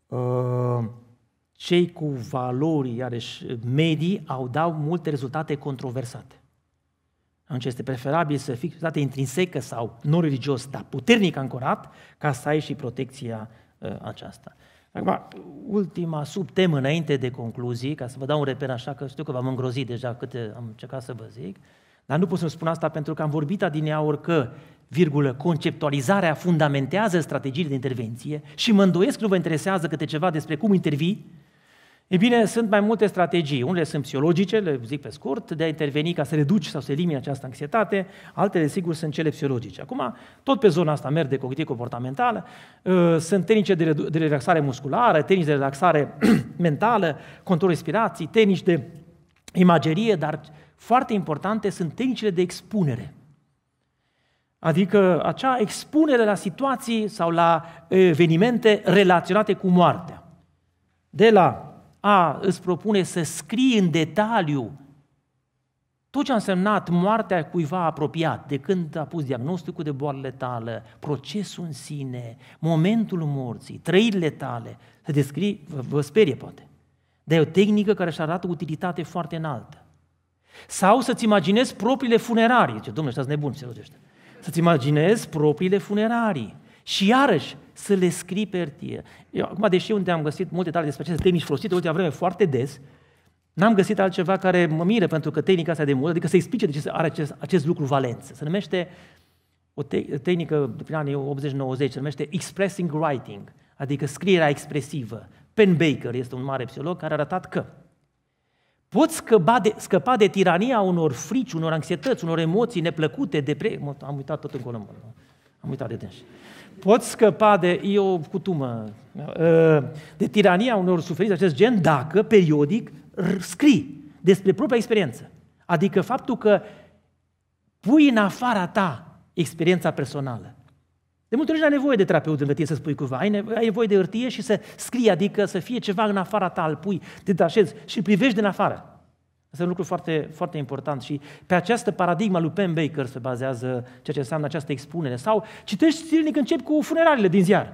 uh, cei cu valori, iarăși, medii, au dat multe rezultate controversate. Atunci este preferabil să fii societate intrinsecă sau non-religios, dar puternic ancorat, ca să ai și protecția uh, aceasta. Acum, ultima subtemă înainte de concluzii, ca să vă dau un reper așa, că știu că v-am îngrozit deja câte am încercat să vă zic, dar nu pot să spun asta pentru că am vorbit adinea că, virgulă, conceptualizarea fundamentează strategiile de intervenție și mă îndoiesc că nu vă interesează câte ceva despre cum intervii E bine, sunt mai multe strategii. Unele sunt psihologice, le zic pe scurt, de a interveni ca să reduci sau să elimini această anxietate. Altele, sigur, sunt cele psihologice. Acum, tot pe zona asta merg de cognitiv comportamental. Uh, sunt tehnice de relaxare musculară, tehnici de relaxare mentală, control respirații, tehnici de imagerie, dar foarte importante sunt tehnicile de expunere. Adică acea expunere la situații sau la uh, evenimente relaționate cu moartea. De la a îți propune să scrii în detaliu tot ce a însemnat moartea cuiva apropiat, de când a pus diagnosticul de boală letală, procesul în sine, momentul morții, trăirile tale, să descrii, vă, vă sperie poate. Dar e o tehnică care își arată utilitate foarte înaltă. Sau să-ți imaginezi propriile funerarii. Ce domnule, ăștia nebuni, se rogește. Să-ți imaginezi propriile funerarii și iarăși să le scrii pe hârtie. Eu, acum, deși unde am găsit multe tale despre aceste tehnici folosite ultima vreme foarte des, n-am găsit altceva care mă mire pentru că tehnica asta de mult, adică să explice de ce are acest, acest lucru valență. Se numește o te- tehnică de prin anii 80-90, se numește expressing writing, adică scrierea expresivă. Penn Baker este un mare psiholog care a arătat că poți scăpa de, scăpa de tirania unor frici, unor anxietăți, unor emoții neplăcute, de pre... Am uitat tot încolo, am uitat de tenși poți scăpa de, e o cutumă, uh, de tirania unor suferințe acest gen dacă periodic scrii despre propria experiență. Adică faptul că pui în afara ta experiența personală. De multe ori nu ai nevoie de terapeut de hârtie să spui cuva, ai, nevoie de hârtie și să scrii, adică să fie ceva în afara ta, îl pui, te detașezi și îl privești din afară. Asta e un lucru foarte, foarte important și pe această paradigma lui Penn Baker se bazează ceea ce înseamnă această expunere. Sau citești zilnic, încep cu funeralele din ziar.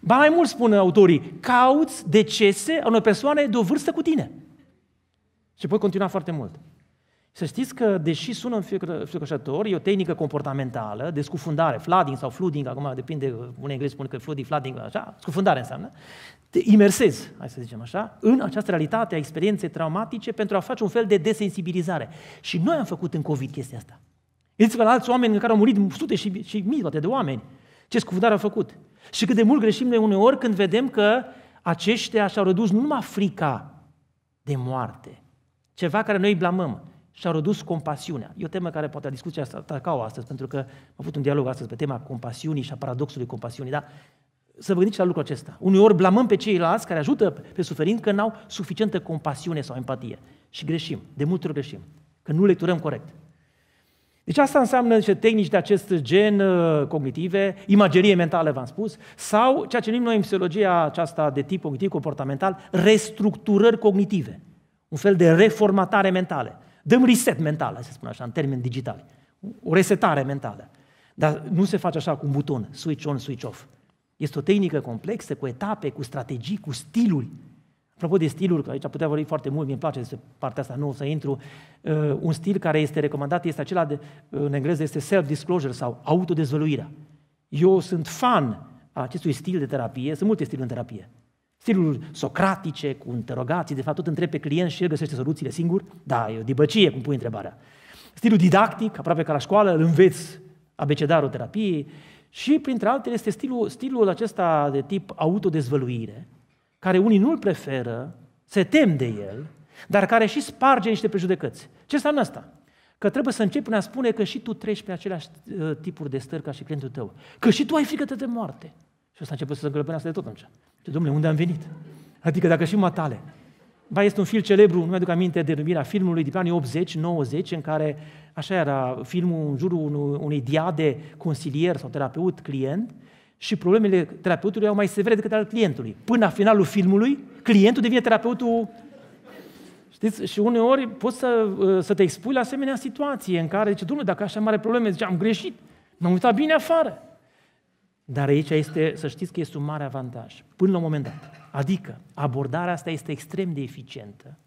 Ba mai mult spun autorii, cauți decese a unei persoane de o vârstă cu tine. Și poți continua foarte mult. Să știți că, deși sună înfricoșător, e o tehnică comportamentală de scufundare, flooding sau flooding, acum depinde, un englez spune că flooding, flooding, așa, scufundare înseamnă, te imersezi, hai să zicem așa, în această realitate a experienței traumatice pentru a face un fel de desensibilizare. Și noi am făcut în COVID chestia asta. gândiți că la alți oameni în care au murit sute și, și mii poate de oameni. Ce scufundare au făcut. Și cât de mult greșim noi uneori când vedem că aceștia și-au redus nu numai frica de moarte, ceva care noi blamăm, și a redus compasiunea. E o temă care poate discuția asta atacau astăzi, pentru că am avut un dialog astăzi pe tema compasiunii și a paradoxului compasiunii, dar să vă gândiți la lucrul acesta. Uneori blamăm pe ceilalți care ajută pe suferind că n-au suficientă compasiune sau empatie. Și greșim, de multe ori greșim, că nu lecturăm corect. Deci asta înseamnă niște tehnici de acest gen uh, cognitive, imagerie mentală, v-am spus, sau ceea ce numim noi în psihologia aceasta de tip cognitiv-comportamental, restructurări cognitive, un fel de reformatare mentală. Dăm reset mental, să spun așa, în termeni digitali. O resetare mentală. Dar nu se face așa cu un buton, switch on, switch off. Este o tehnică complexă, cu etape, cu strategii, cu stiluri. Apropo de stiluri, că aici putea vorbi foarte mult, mi-e place să partea asta, nu o să intru. Uh, un stil care este recomandat este acela de, uh, în engleză, este self-disclosure sau autodezvăluirea. Eu sunt fan a acestui stil de terapie, sunt multe stiluri în terapie stiluri socratice, cu interogații, de fapt tot întreb pe client și el găsește soluțiile singur? Da, e o dibăcie cum pui întrebarea. Stilul didactic, aproape ca la școală, îl înveți abecedarul terapiei și printre altele este stilul, stilul acesta de tip autodezvăluire, care unii nu-l preferă, se tem de el, dar care și sparge niște prejudecăți. Ce înseamnă asta? Că trebuie să începi a spune că și tu treci pe aceleași uh, tipuri de stări ca și clientul tău. Că și tu ai frică de moarte. Și ăsta a început să se îngălbenească de tot atunci. Ce domnule, unde am venit? Adică dacă și matale. Ba, este un film celebru, nu mi-aduc aminte de numirea filmului din anii 80-90, în care așa era filmul în jurul unei diade consilier sau terapeut-client și problemele terapeutului au mai severe decât al clientului. Până la finalul filmului, clientul devine terapeutul Știți? Și uneori poți să, uh, să te expui la asemenea situație în care, zice, domnule, dacă așa mare probleme, zice, am greșit, m-am uitat bine afară. Dar aici este, să știți că este un mare avantaj, până la un moment dat. Adică, abordarea asta este extrem de eficientă.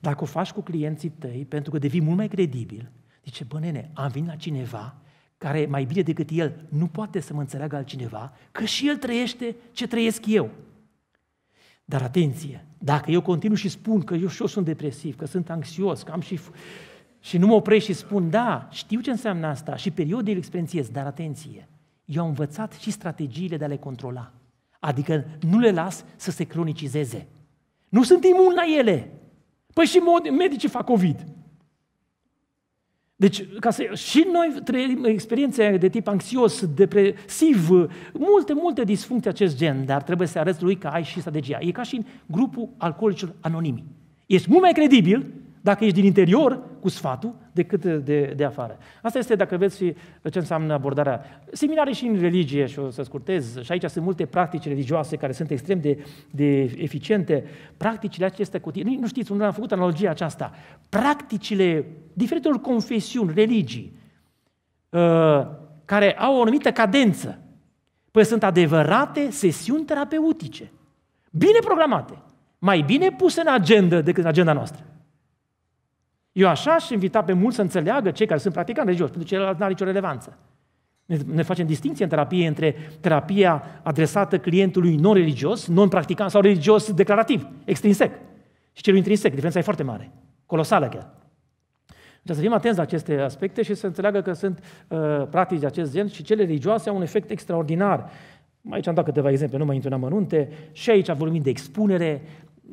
Dacă o faci cu clienții tăi, pentru că devii mult mai credibil, zice, bă, nene, am venit la cineva care mai bine decât el nu poate să mă înțeleagă altcineva, că și el trăiește ce trăiesc eu. Dar atenție, dacă eu continu și spun că eu și eu sunt depresiv, că sunt anxios, că am și... Și nu mă opresc și spun, da, știu ce înseamnă asta și perioadele experiențiez, dar atenție, eu am învățat și strategiile de a le controla. Adică nu le las să se cronicizeze. Nu sunt imun la ele. Păi și medicii fac COVID. Deci, ca să, și noi trăim experiențe de tip anxios, depresiv, multe, multe disfuncții acest gen, dar trebuie să arăți lui că ai și strategia. E ca și în grupul alcoolicilor anonimi. Ești mult mai credibil dacă ești din interior cu sfatul, decât uh, de, de afară. Asta este, dacă veți, uh, ce înseamnă abordarea. Seminarii și în religie, și o să scurtez, și aici sunt multe practici religioase care sunt extrem de, de eficiente. Practicile acestea, cu, nu știți, unde am făcut analogia aceasta, practicile diferitelor confesiuni, religii, uh, care au o anumită cadență, păi sunt adevărate sesiuni terapeutice, bine programate, mai bine puse în agenda decât în agenda noastră. Eu așa aș invita pe mulți să înțeleagă cei care sunt practicanți religioși, pentru că celălalt nu are nicio relevanță. ne facem distinție în terapie între terapia adresată clientului non-religios, non-practicant sau religios declarativ, extrinsec, și celui intrinsec. Diferența e foarte mare, colosală chiar. Deci să fim atenți la aceste aspecte și să înțeleagă că sunt uh, practici de acest gen și cele religioase au un efect extraordinar. Aici am dat câteva exemple, nu mai intru în amănunte. Și aici vorbim de expunere,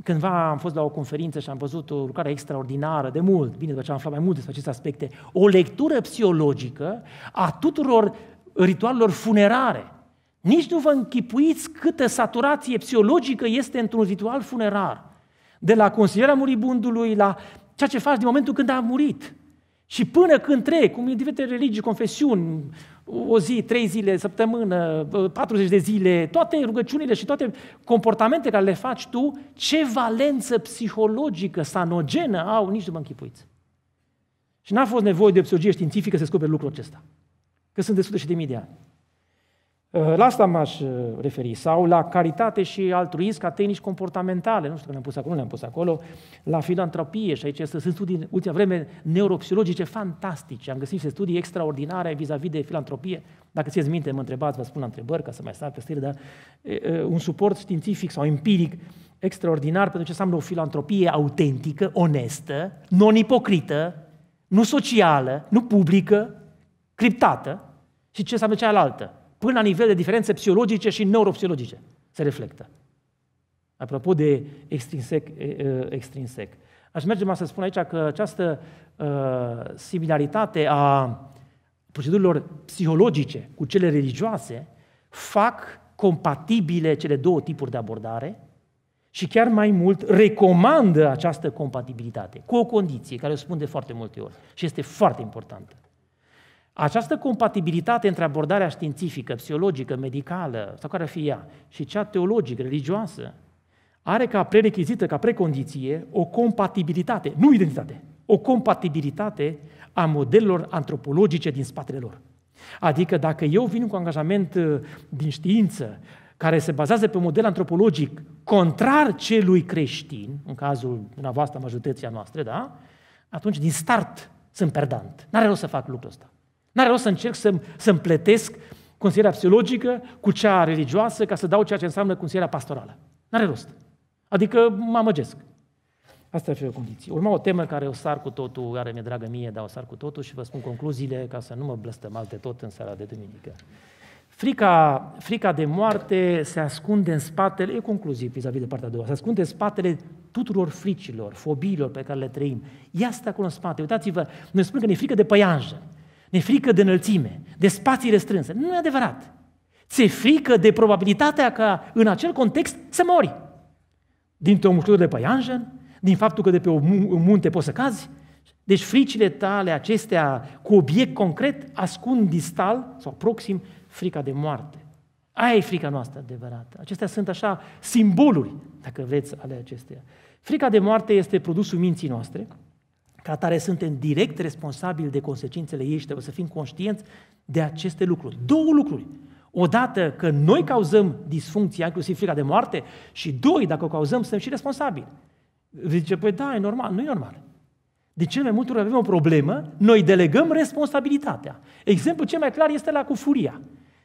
Cândva am fost la o conferință și am văzut o lucrare extraordinară de mult, bine după ce am aflat mai mult despre aceste aspecte, o lectură psihologică a tuturor ritualelor funerare. Nici nu vă închipuiți câtă saturație psihologică este într-un ritual funerar. De la consilierea muribundului, la ceea ce faci din momentul când a murit, și până când trec, cum diferite religii, confesiuni, o zi, trei zile, săptămână, 40 de zile, toate rugăciunile și toate comportamentele care le faci tu, ce valență psihologică, sanogenă au, nici nu mă închipuiți. Și n-a fost nevoie de psihologie științifică să descopere lucrul acesta. Că sunt de sute și de mii de ani. Uh, la asta m-aș uh, referi. Sau la caritate și altruism ca tehnici comportamentale. Nu știu că le-am pus acolo, nu le-am pus acolo. La filantropie și aici sunt studii în ultima vreme neuropsihologice fantastice. Am găsit studii extraordinare vis-a-vis de filantropie. Dacă țineți minte, mă întrebați, vă spun la întrebări ca să mai stau pe stire, dar un suport științific sau empiric extraordinar pentru ce înseamnă o filantropie autentică, onestă, non-ipocrită, nu socială, nu publică, criptată și ce înseamnă cealaltă până la nivel de diferențe psihologice și neuropsihologice se reflectă. Apropo de extrinsec, extrinsec. Aș merge mai să spun aici că această uh, similaritate a procedurilor psihologice cu cele religioase fac compatibile cele două tipuri de abordare și chiar mai mult recomandă această compatibilitate cu o condiție care o spun de foarte multe ori și este foarte importantă. Această compatibilitate între abordarea științifică, psihologică, medicală, sau care ar fi ea, și cea teologică, religioasă, are ca prerechizită, ca precondiție, o compatibilitate, nu identitate, o compatibilitate a modelelor antropologice din spatele lor. Adică dacă eu vin cu angajament uh, din știință, care se bazează pe un model antropologic contrar celui creștin, în cazul dumneavoastră, majorității noastre, da? atunci din start sunt perdant. N-are rost să fac lucrul ăsta. N-are rost să încerc să, să-mi consilierea psihologică cu cea religioasă ca să dau ceea ce înseamnă consilierea pastorală. N-are rost. Adică mă amăgesc. Asta ar fi o condiție. Urma o temă care o sar cu totul, care mi-e dragă mie, dar o sar cu totul și vă spun concluziile ca să nu mă blăstămați de tot în seara de duminică. Frica, frica de moarte se ascunde în spatele, e concluzie vis-a-vis de partea a doua, se ascunde în spatele tuturor fricilor, fobiilor pe care le trăim. Ia asta acolo în spate. Uitați-vă, noi spun că ne frică de păianjen. Ne frică de înălțime, de spații restrânse. Nu e adevărat. Ți-e frică de probabilitatea ca în acel context să mori. Dintr-o mușcătură de păianjen, din faptul că de pe un munte poți să cazi. Deci fricile tale acestea cu obiect concret ascund distal sau proxim frica de moarte. Aia e frica noastră adevărată. Acestea sunt așa simboluri, dacă vreți, ale acesteia. Frica de moarte este produsul minții noastre, ca atare suntem direct responsabili de consecințele ei și trebuie să fim conștienți de aceste lucruri. Două lucruri. Odată că noi cauzăm disfuncția, inclusiv frica de moarte, și doi, dacă o cauzăm, suntem și responsabili. Zice, păi da, e normal. Nu e normal. De cele mai multe ori avem o problemă, noi delegăm responsabilitatea. Exemplu cel mai clar este la cu furia.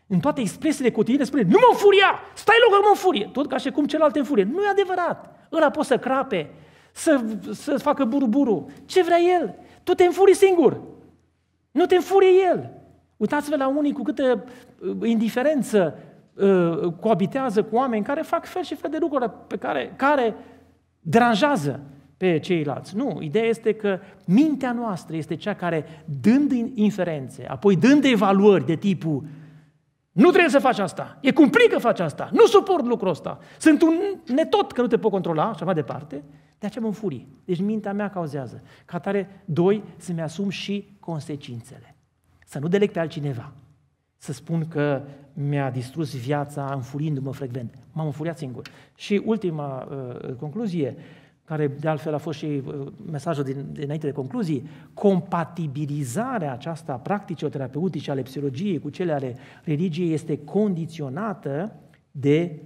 În toate expresiile cotidiene spune, nu mă furia, stai loc, mă furie. Tot ca și cum celălalt în furie. Nu e adevărat. Ăla poate să crape, să, să facă buru Ce vrea el? Tu te înfuri singur. Nu te înfurie el. Uitați-vă la unii cu câtă uh, indiferență uh, coabitează cu oameni care fac fel și fel de lucruri pe care, care deranjează pe ceilalți. Nu, ideea este că mintea noastră este cea care, dând inferențe, apoi dând evaluări de tipul nu trebuie să faci asta, e cumplit că faci asta, nu suport lucrul ăsta, sunt un netot că nu te pot controla așa mai departe, de aceea mă înfurie. Deci mintea mea cauzează. Ca tare, doi, să-mi asum și consecințele. Să nu deleg pe altcineva. Să spun că mi-a distrus viața înfurindu-mă frecvent. M-am înfuriat singur. Și ultima uh, concluzie, care de altfel a fost și uh, mesajul din, dinainte de concluzii, compatibilizarea aceasta practice terapeutice ale psihologiei cu cele ale religiei este condiționată de,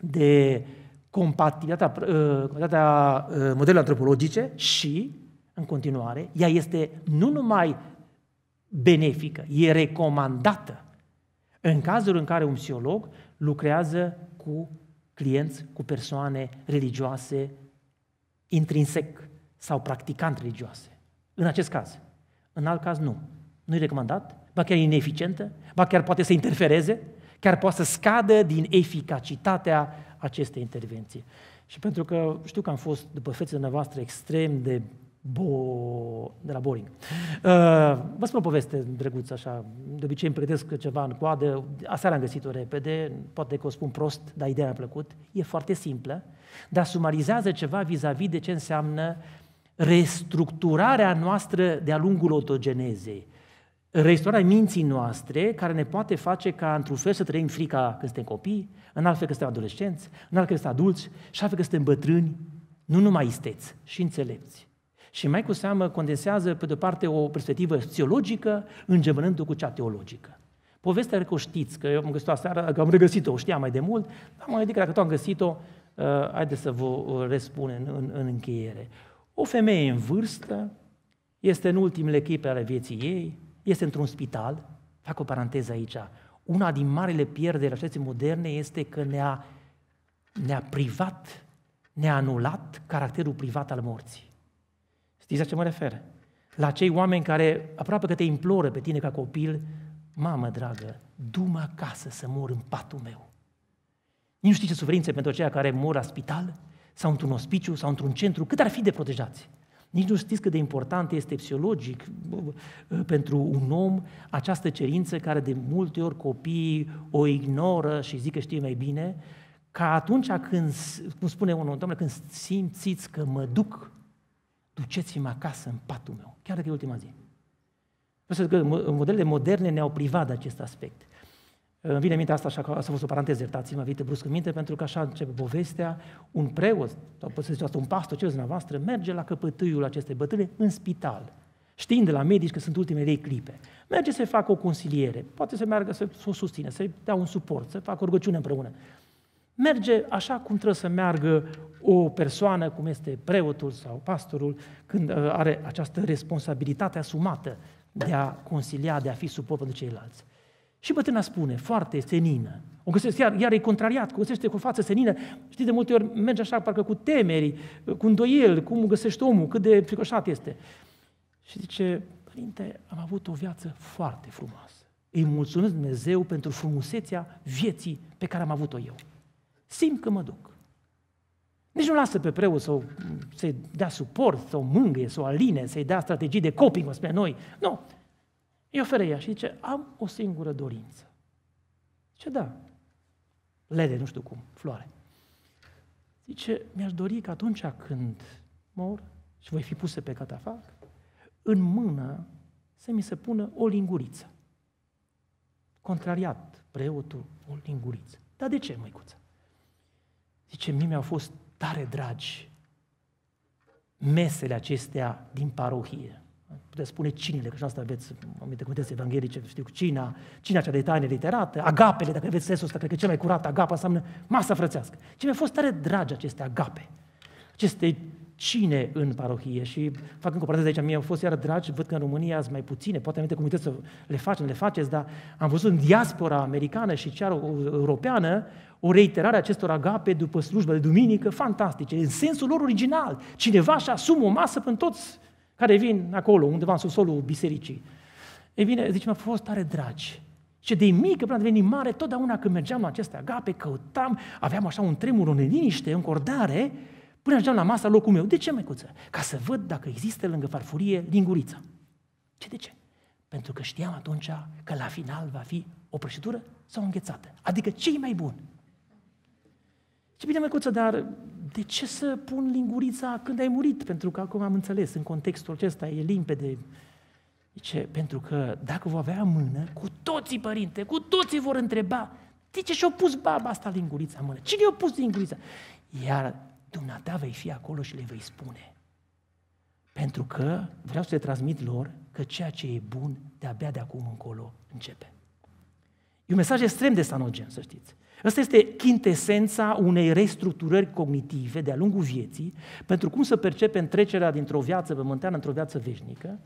de uh, compatibilitatea, uh, compatibilitatea uh, modelelor antropologice și, în continuare, ea este nu numai benefică, e recomandată în cazul în care un psiholog lucrează cu clienți, cu persoane religioase intrinsec sau practicant religioase. În acest caz. În alt caz, nu. Nu e recomandat, ba chiar ineficientă, ba chiar poate să interfereze, chiar poate să scadă din eficacitatea aceste intervenții. Și pentru că știu că am fost, după fețele noastre, extrem de Bo... de la Boring. Uh, vă spun o poveste drăguță, așa. De obicei îmi pregătesc ceva în coadă. Aseară am găsit-o repede, poate că o spun prost, dar ideea mi-a plăcut. E foarte simplă, dar sumarizează ceva vis-a-vis de ce înseamnă restructurarea noastră de-a lungul autogenezei. Restaurarea minții noastre care ne poate face ca într-un fel să trăim frica când suntem copii, în altfel că suntem adolescenți, în altfel că suntem adulți și altfel că suntem bătrâni, nu numai isteți și înțelepți. Și mai cu seamă condensează, pe de-o parte, o perspectivă psihologică, îngemănând o cu cea teologică. Povestea că o știți, că eu am găsit-o aseară, că am regăsit-o, o știam mai de mult, dar mă am dacă tot am găsit-o, uh, haideți să vă uh, răspun în, în, în încheiere. O femeie în vârstă este în ultimele clipe ale vieții ei, este într-un spital, fac o paranteză aici, una din marile pierderi ale societății moderne este că ne-a, ne-a privat, ne-a anulat caracterul privat al morții. Știți la ce mă refer? La cei oameni care aproape că te imploră pe tine ca copil, mamă dragă, du-mă acasă să mor în patul meu. Nu știi ce suferințe pentru aceia care mor la spital sau într-un ospiciu sau într-un centru, cât ar fi de protejați. Nici nu știți cât de important este psihologic ă, pentru un om această cerință care de multe ori copiii o ignoră și zic că știe mai bine, ca atunci când, cum spune unul, doamne, când simțiți că mă duc, duceți-mă acasă în patul meu, chiar dacă e ultima zi. Vreau să zic că modelele moderne ne-au privat de acest aspect. Îmi vine minte asta, așa că a fost o paranteză, iertați-mă, vite brusc în minte, pentru că așa începe povestea, un preot, sau pot să zic asta, un pastor, ce dumneavoastră, merge la căpătâiul acestei bătâne în spital, știind de la medici că sunt ultimele ei clipe. Merge să facă o consiliere, poate să meargă să, să o susține, să-i dea un suport, să facă o rugăciune împreună. Merge așa cum trebuie să meargă o persoană, cum este preotul sau pastorul, când uh, are această responsabilitate asumată de a consilia, de a fi suport pentru ceilalți. Și bătrâna spune, foarte senină, o găsește, iar, iar e contrariat, găsește cu o față senină. Știi, de multe ori merge așa, parcă cu temeri, cu îndoiel, cum găsești omul, cât de fricoșat este. Și zice, Părinte, am avut o viață foarte frumoasă. Îi mulțumesc Dumnezeu pentru frumusețea vieții pe care am avut-o eu. Simt că mă duc. Nici nu lasă pe preot să să dea suport, să o mângâie, să o aline, să-i dea strategii de coping, o spune noi. Nu, îi oferă ea și zice, am o singură dorință. Ce da, lede, nu știu cum, floare. Zice, mi-aș dori că atunci când mor și voi fi puse pe catafac, în mână să mi se pună o linguriță. Contrariat preotul, o linguriță. Dar de ce, măicuță? Zice, mie mi-au fost tare dragi mesele acestea din parohie puteți spune cinele, că și asta aveți anumite comunități evanghelice, știu, Cina, Cina cea de taine literată, agapele, dacă aveți sensul ăsta, cred că cel mai curat agapa înseamnă masa frățească. Ce mi-a fost tare dragi aceste agape, aceste cine în parohie și fac încă o paranteză aici, mie au fost iar dragi, văd că în România sunt mai puține, poate aminte anumite să le facem, le faceți, dar am văzut în diaspora americană și chiar europeană o reiterare a acestor agape după slujba de duminică fantastice, în sensul lor original. Cineva și asumă o masă pentru toți care vin acolo, undeva în subsolul bisericii. Ei bine, zice, mi-a fost tare dragi. Și de mică, până a devenit mare, totdeauna când mergeam la aceste agape, căutam, aveam așa un tremur, o neliniște, o încordare, până ajungeam la masa locul meu. De ce, măicuță? Ca să văd dacă există lângă farfurie lingurița. Ce de ce? Pentru că știam atunci că la final va fi o prăjitură sau o înghețată. Adică ce mai bun? Ce bine, măcuță, dar de ce să pun lingurița când ai murit? Pentru că acum am înțeles, în contextul acesta e limpede. Zice, pentru că dacă vă avea mână, cu toții, părinte, cu toții vor întreba, de ce și-a pus baba asta lingurița în mână? Cine i-a pus lingurița? Iar dumneata vei fi acolo și le vei spune. Pentru că vreau să le transmit lor că ceea ce e bun de-abia de acum încolo începe. E un mesaj extrem de sanogen, să știți. Asta este chintesența unei restructurări cognitive de-a lungul vieții pentru cum să percepem trecerea dintr-o viață pământeană într-o viață veșnică.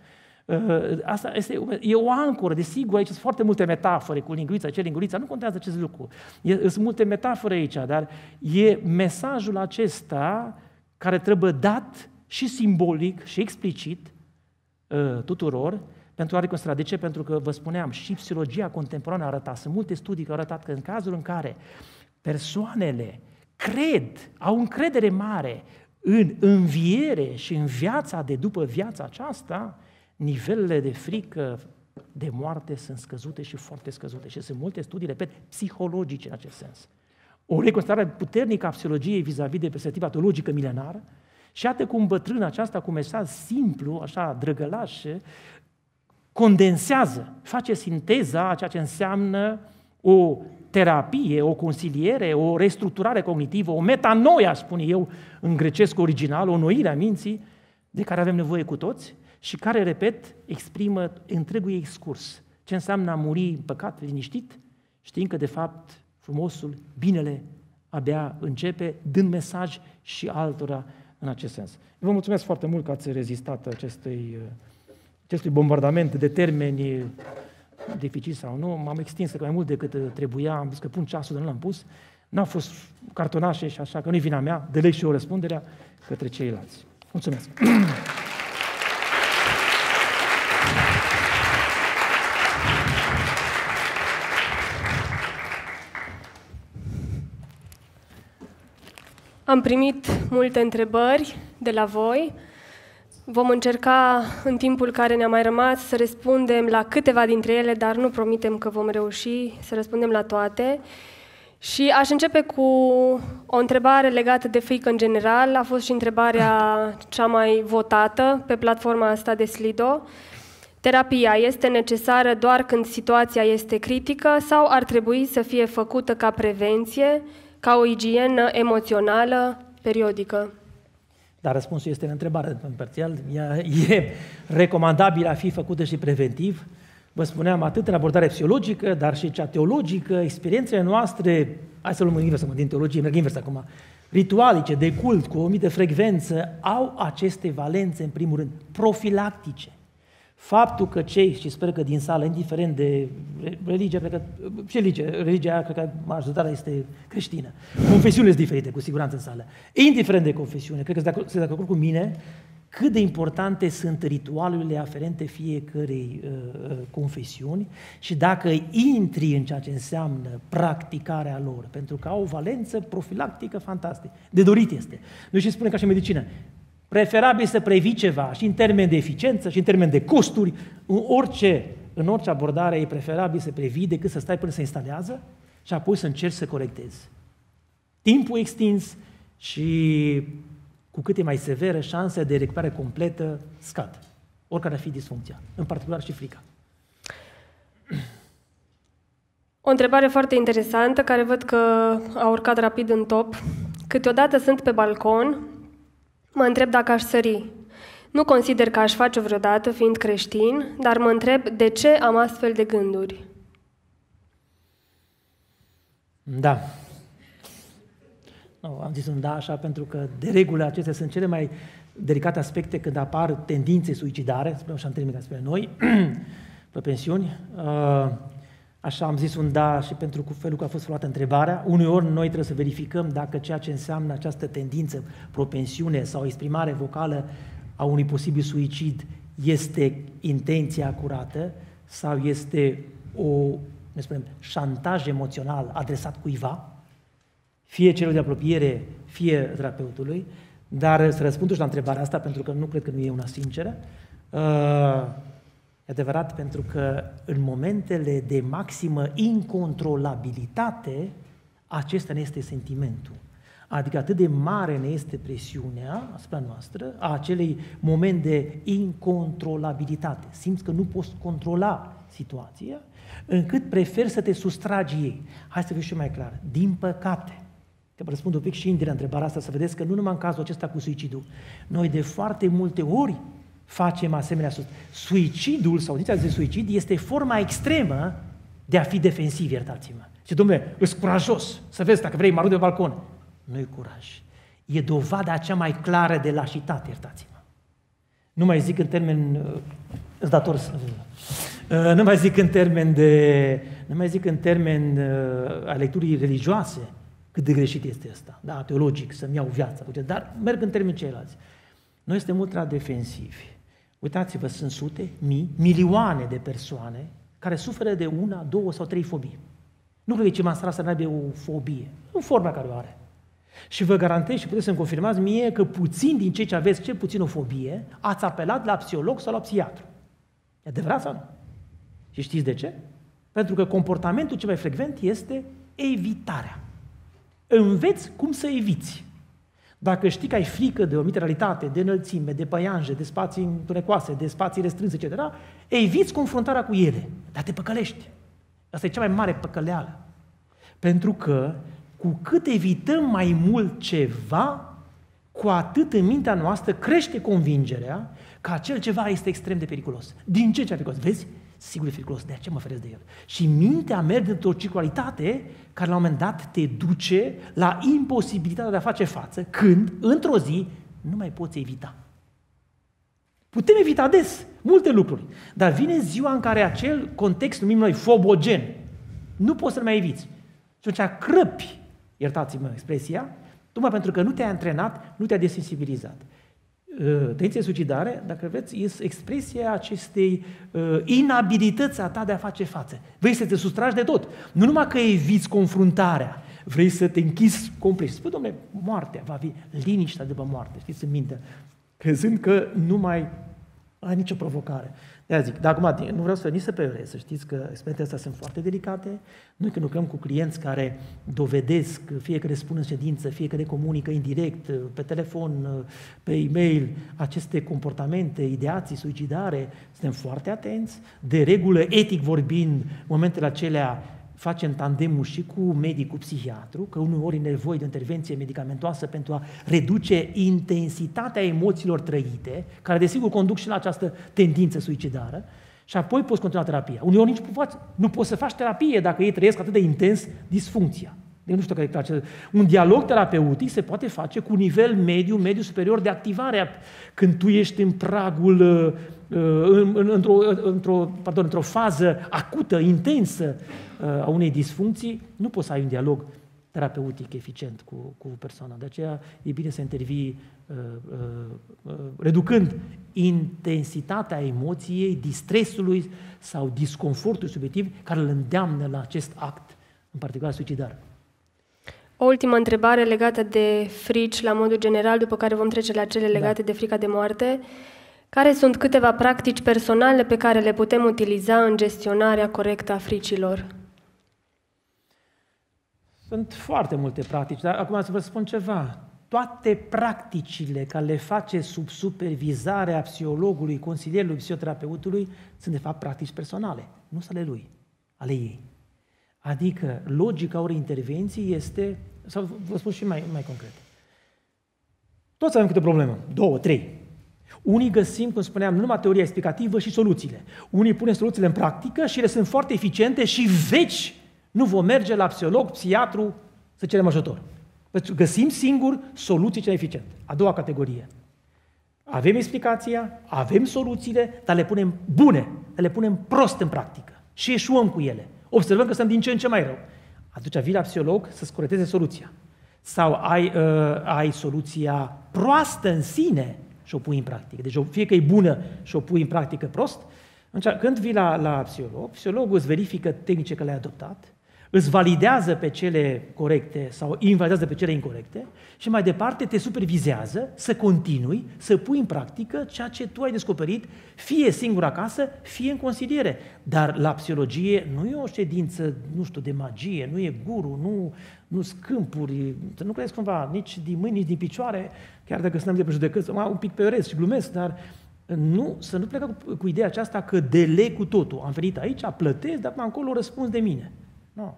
Uh, asta este, e o ancoră, desigur, aici sunt foarte multe metafore cu linguița, ce lingurița, nu contează acest lucru. E, sunt multe metafore aici, dar e mesajul acesta care trebuie dat și simbolic și explicit uh, tuturor pentru a reconsidera. De ce? Pentru că, vă spuneam, și psihologia contemporană arăta, sunt multe studii care au arătat că în cazul în care persoanele cred, au încredere mare în înviere și în viața de după viața aceasta, nivelele de frică de moarte sunt scăzute și foarte scăzute. Și sunt multe studii, repet, psihologice în acest sens. O reconstare puternică a psihologiei vis-a-vis de perspectiva teologică milenară și iată cum bătrân aceasta cu mesaj simplu, așa drăgălaș, condensează, face sinteza a ceea ce înseamnă o terapie, o consiliere, o restructurare cognitivă, o metanoia, spun eu, în grecesc original, o noire a minții, de care avem nevoie cu toți și care, repet, exprimă întregul ei scurs. Ce înseamnă a muri în păcat, liniștit, știind că, de fapt, frumosul, binele abia începe, dând mesaj și altora în acest sens. Vă mulțumesc foarte mult că ați rezistat acestei uh, acestui bombardament de termeni dificil sau nu, m-am extins că mai mult decât uh, trebuia, am zis că pun ceasul, dar nu l-am pus, n-a fost cartonașe și așa, că nu-i vina mea, deleg și eu răspunderea către ceilalți. Mulțumesc! Am primit multe întrebări de la voi. Vom încerca în timpul care ne-a mai rămas să răspundem la câteva dintre ele, dar nu promitem că vom reuși să răspundem la toate. Și aș începe cu o întrebare legată de frică în general. A fost și întrebarea cea mai votată pe platforma asta de Slido. Terapia este necesară doar când situația este critică sau ar trebui să fie făcută ca prevenție, ca o igienă emoțională periodică? Dar răspunsul este în întrebare, în parțial. Ea e recomandabil a fi făcută și preventiv. Vă spuneam atât în abordare psihologică, dar și cea teologică, experiențele noastre, hai să luăm în invers, din teologie, merg invers acum, ritualice, de cult, cu o anumită frecvență, au aceste valențe, în primul rând, profilactice faptul că cei, și sper că din sală, indiferent de religie, cred că, ce religie, religia cred că majoritatea este creștină. Confesiunile sunt diferite, cu siguranță, în sală. Indiferent de confesiune, cred că se dacă acord cu mine, cât de importante sunt ritualurile aferente fiecărei uh, uh, confesiuni și dacă intri în ceea ce înseamnă practicarea lor, pentru că au o valență profilactică fantastică. De dorit este. Noi și spunem ca și medicină, Preferabil să previi ceva și în termen de eficiență, și în termen de costuri, în orice, în orice abordare e preferabil să previi decât să stai până se instalează și apoi să încerci să corectezi. Timpul extins și cu cât e mai severă, șansa de recuperare completă scad. Oricare ar fi disfuncția, în particular și frica. O întrebare foarte interesantă, care văd că a urcat rapid în top. Câteodată sunt pe balcon Mă întreb dacă aș sări. Nu consider că aș face vreodată, fiind creștin, dar mă întreb de ce am astfel de gânduri. Da. Nu, am zis un da așa pentru că, de regulă, acestea sunt cele mai delicate aspecte când apar tendințe suicidare, spre și am spre noi, pe pensiuni. Uh, Așa am zis un da și pentru cu felul că a fost luată întrebarea. Uneori noi trebuie să verificăm dacă ceea ce înseamnă această tendință, propensiune sau exprimare vocală a unui posibil suicid este intenția curată sau este o, ne spunem, șantaj emoțional adresat cuiva, fie celor de apropiere, fie terapeutului, dar să răspund și la întrebarea asta, pentru că nu cred că nu e una sinceră, uh, E adevărat pentru că în momentele de maximă incontrolabilitate, acesta ne este sentimentul. Adică atât de mare ne este presiunea asupra noastră a acelei moment de incontrolabilitate. Simți că nu poți controla situația, încât preferi să te sustragi ei. Hai să fiu și mai clar. Din păcate, că vă răspund un pic și Indira întrebarea asta, să vedeți că nu numai în cazul acesta cu suicidul, noi de foarte multe ori facem asemenea sus. Suicidul sau tentația de suicid este forma extremă de a fi defensiv, iertați-mă. Și domnule, îți curajos, să vezi dacă vrei, mă de balcon. nu e curaj. E dovada cea mai clară de lașitate, iertați-mă. Nu mai zic în termen... Uh, îți dator să... Uh, nu mai zic în termen de... Nu mai zic în termen uh, a lecturii religioase cât de greșit este asta, da, teologic, să-mi iau viața, dar merg în termen ceilalți. Noi suntem ultra defensivi. Uitați-vă, sunt sute, mii, milioane de persoane care suferă de una, două sau trei fobii. Nu cred că cineva în să aibă o fobie, în forma care o are. Și vă garantez și puteți să-mi confirmați mie că puțin din cei ce aveți cel puțin o fobie, ați apelat la psiholog sau la psihiatru. E adevărat sau nu? Și știți de ce? Pentru că comportamentul cel mai frecvent este evitarea. Înveți cum să eviți. Dacă știi că ai frică de o anumită realitate, de înălțime, de păianje, de spații întunecoase, de spații restrânse, etc., eviți confruntarea cu ele, dar te păcălești. Asta e cea mai mare păcăleală. Pentru că cu cât evităm mai mult ceva, cu atât în mintea noastră crește convingerea că acel ceva este extrem de periculos. Din ce ce periculos? Vezi? sigur e periculos, de aceea mă feresc de el. Și mintea merge într-o circularitate care la un moment dat te duce la imposibilitatea de a face față când, într-o zi, nu mai poți evita. Putem evita des multe lucruri, dar vine ziua în care acel context numim noi fobogen. Nu poți să-l mai eviți. Și atunci crăpi, iertați-mă expresia, tocmai pentru că nu te-ai antrenat, nu te-ai desensibilizat. Uh, Tenție suicidare, dacă vreți, este expresia acestei uh, inabilități a ta de a face față. Vrei să te sustragi de tot. Nu numai că eviți confruntarea, vrei să te închizi complet. Spui, domnule, moartea va fi liniștea după moarte, știți, în minte, crezând că nu mai ai nicio provocare de zic, dar acum nu vreau să nici să peiorez, să știți că experiențele astea sunt foarte delicate. Noi când lucrăm cu clienți care dovedesc, fie că le spun în ședință, fie că le comunică indirect, pe telefon, pe e-mail, aceste comportamente, ideații suicidare, suntem foarte atenți. De regulă, etic vorbind, momentele acelea facem tandemul și cu medicul psihiatru, că uneori e nevoie de intervenție medicamentoasă pentru a reduce intensitatea emoțiilor trăite, care desigur conduc și la această tendință suicidară, și apoi poți continua terapia. Uneori nici poți, nu poți să faci terapie dacă ei trăiesc atât de intens disfuncția. Deci nu știu care e Un dialog terapeutic se poate face cu nivel mediu, mediu superior de activare, când tu ești în pragul uh, Uh, într-o, într-o, pardon, într-o fază acută, intensă uh, a unei disfuncții, nu poți să ai un dialog terapeutic eficient cu, cu persoana. De aceea e bine să intervii uh, uh, uh, reducând intensitatea emoției, distresului sau disconfortului subiectiv care îl îndeamnă la acest act, în particular suicidar. O ultimă întrebare legată de frici la modul general, după care vom trece la cele da. legate da. de frica de moarte. Uh, care sunt câteva practici personale pe care le putem utiliza în gestionarea corectă a fricilor? Sunt foarte multe practici, dar acum să vă spun ceva. Toate practicile care le face sub supervizarea psihologului, consilierului, psihoterapeutului, sunt de fapt practici personale, nu sunt ale lui, ale ei. Adică logica orei intervenții este, sau vă spun și mai, mai concret, toți avem câte o problemă, două, trei, unii găsim, cum spuneam, numai teoria explicativă și soluțiile. Unii pune soluțiile în practică și ele sunt foarte eficiente și veci nu vom merge la psiholog, psiatru să cerem ajutor. Deci găsim singur soluții cele eficiente. A doua categorie. Avem explicația, avem soluțiile, dar le punem bune, dar le punem prost în practică și eșuăm cu ele. Observăm că sunt din ce în ce mai rău. Atunci vii la psiholog să-ți corecteze soluția. Sau ai, uh, ai soluția proastă în sine, și o pui în practică. Deci fie că e bună și o pui în practică prost, când vii la, la psiholog, psihologul îți verifică tehnice că le-ai adoptat, îți validează pe cele corecte sau invalidează pe cele incorrecte și mai departe te supervizează să continui, să pui în practică ceea ce tu ai descoperit, fie singur acasă, fie în consiliere. Dar la psihologie nu e o ședință, nu știu, de magie, nu e guru, nu, nu scâmpuri, nu crezi cumva nici din mâini, nici din picioare, chiar dacă suntem de prejudecăți, mai un pic pe orez și glumesc, dar nu, să nu plecă cu, cu ideea aceasta că deleg cu totul. Am venit aici, plătesc, dar acum încolo răspuns de mine. Nu. No.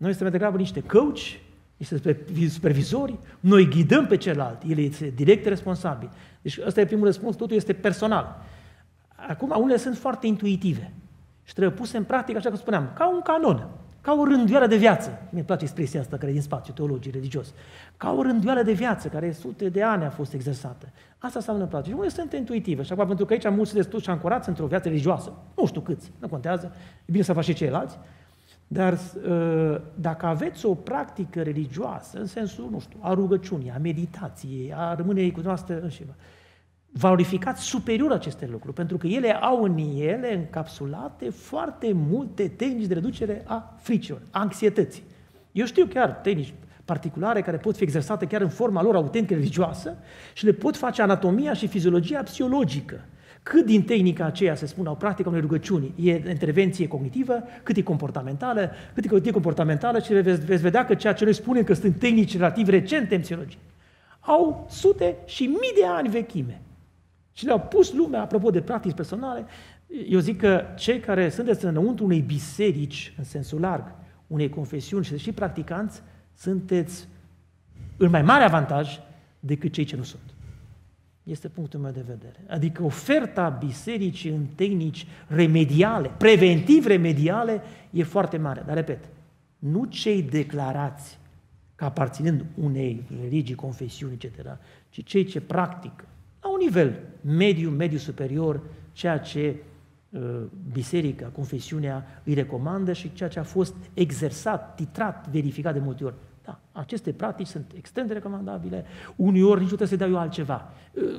Noi suntem mai degrabă niște căuci, niște supervizori, noi ghidăm pe celălalt, el este direct responsabil. Deci ăsta e primul răspuns, totul este personal. Acum, unele sunt foarte intuitive și trebuie puse în practică, așa cum spuneam, ca un canon, ca o rânduială de viață. Mi-e place expresia asta care e din spațiu, teologii, religios. Ca o rânduială de viață care sute de ani a fost exersată. Asta înseamnă în practică. Și unele sunt intuitive. Și acum, pentru că aici mulți sunt destul și ancorați într-o viață religioasă. Nu știu câți, nu contează. E bine să faci și ceilalți. Dar ă, dacă aveți o practică religioasă, în sensul, nu știu, a rugăciunii, a meditației, a rămânei cu noastră înșivă, valorificați superior aceste lucruri, pentru că ele au în ele încapsulate foarte multe tehnici de reducere a fricilor, a anxietății. Eu știu chiar tehnici particulare care pot fi exersate chiar în forma lor autentică religioasă și le pot face anatomia și fiziologia psihologică. Cât din tehnica aceea, se spune, o practică unei rugăciuni e intervenție cognitivă, cât e comportamentală, cât e comportamentală și veți, veți vedea că ceea ce noi spunem că sunt tehnici relativ recente în psihologie, au sute și mii de ani vechime. Și le-au pus lumea, apropo de practici personale, eu zic că cei care sunteți înăuntru unei biserici, în sensul larg, unei confesiuni și și practicanți, sunteți în mai mare avantaj decât cei ce nu sunt este punctul meu de vedere. Adică oferta bisericii în tehnici remediale, preventiv-remediale, e foarte mare. Dar repet, nu cei declarați ca aparținând unei religii, confesiuni, etc., ci cei ce practică la un nivel mediu, mediu superior, ceea ce uh, biserica, confesiunea îi recomandă și ceea ce a fost exersat, titrat, verificat de multe ori da, aceste practici sunt extrem de recomandabile, ori nici nu trebuie să dau eu altceva.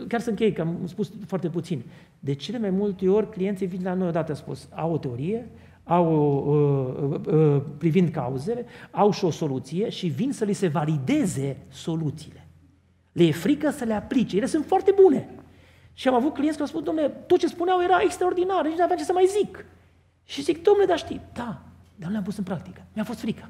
Ă, chiar să închei, că am spus foarte puțin. De cele mai multe ori clienții vin la noi odată spus, au o teorie, au uh, uh, privind cauzele, au și o soluție și vin să li se valideze soluțiile. Le e frică să le aplice, ele sunt foarte bune. Și am avut clienți care au spus, domnule, tot ce spuneau era extraordinar, nici nu aveam ce să mai zic. Și zic, domnule, dar știi, da, dar nu le-am pus în practică, mi-a fost frică.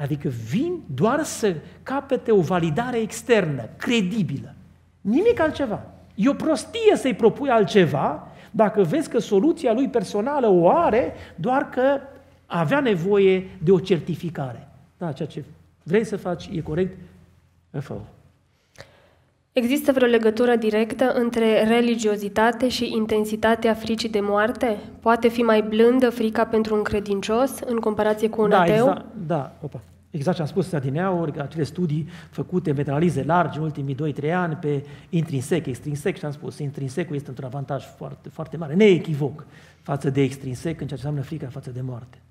Adică vin doar să capete o validare externă, credibilă. Nimic altceva. E o prostie să-i propui altceva dacă vezi că soluția lui personală o are, doar că avea nevoie de o certificare. Da, ceea ce vrei să faci e corect, fă Există vreo legătură directă între religiozitate și intensitatea fricii de moarte? Poate fi mai blândă frica pentru un credincios în comparație cu un da, ateu? Exact, da, opa. Exact ce am spus adineauri, acele studii făcute, metanalize largi în ultimii 2-3 ani pe intrinsec, extrinsec și am spus, intrinsecul este într-un avantaj foarte, foarte mare, neechivoc, față de extrinsec în ceea ce înseamnă frica față de moarte.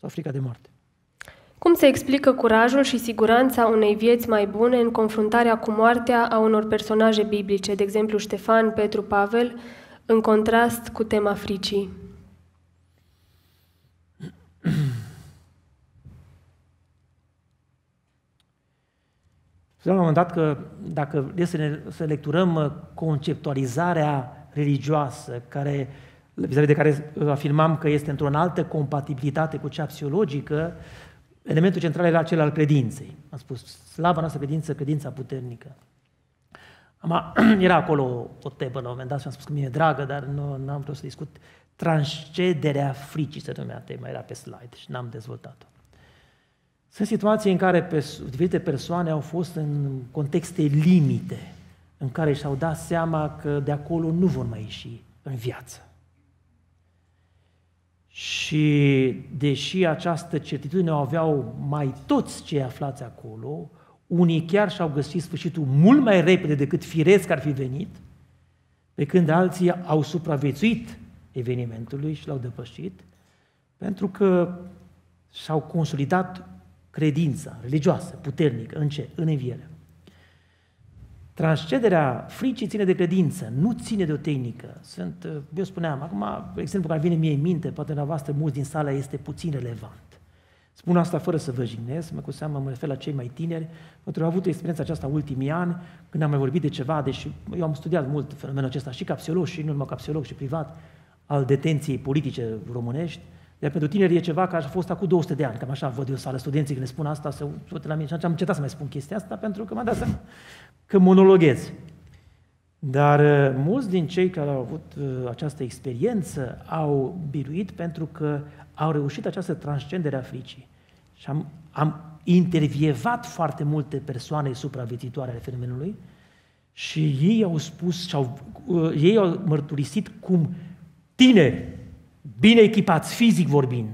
Sau frica de moarte. Cum se explică curajul și siguranța unei vieți mai bune în confruntarea cu moartea a unor personaje biblice, de exemplu Ștefan, Petru, Pavel, în contrast cu tema fricii? Spuneam la un moment dat că dacă e să, ne, să lecturăm uh, conceptualizarea religioasă, care, vis de care uh, afirmam că este într-o altă compatibilitate cu cea psihologică, elementul central era cel al credinței. Am spus, slava noastră credință, credința puternică. Am, era acolo o tebă la un moment dat și am spus că mi-e dragă, dar nu am vrut să discut. Transcederea fricii să numea tema, era pe slide și n-am dezvoltat-o. Sunt situații în care diferite persoane au fost în contexte limite, în care și-au dat seama că de acolo nu vor mai ieși în viață. Și deși această certitudine o aveau mai toți cei aflați acolo, unii chiar și-au găsit sfârșitul mult mai repede decât firesc ar fi venit, pe când alții au supraviețuit evenimentului și l-au depășit, pentru că și-au consolidat credința religioasă, puternică, în ce? În înviere. Transcederea fricii ține de credință, nu ține de o tehnică. Sunt, uh, eu spuneam, acum, exemplu care vine mie în minte, poate la voastră mulți din sala este puțin relevant. Spun asta fără să vă jignesc, mă cu seamă mă refer la cei mai tineri, pentru că am avut experiența aceasta ultimii ani, când am mai vorbit de ceva, deși eu am studiat mult fenomenul acesta și ca psiholog și nu numai ca psiholog și privat, al detenției politice românești, iar pentru tineri e ceva care a fost acum 200 de ani, cam așa văd eu sală studenții când ne spun asta, se uită la mine și am încetat să mai spun chestia asta pentru că m-am dat seama că monologhez. Dar uh, mulți din cei care au avut uh, această experiență au biruit pentru că au reușit această transcendere a fricii. Și am, am intervievat foarte multe persoane supraviețuitoare ale fenomenului și ei au spus, și au, uh, ei au mărturisit cum tineri bine echipați, fizic vorbind,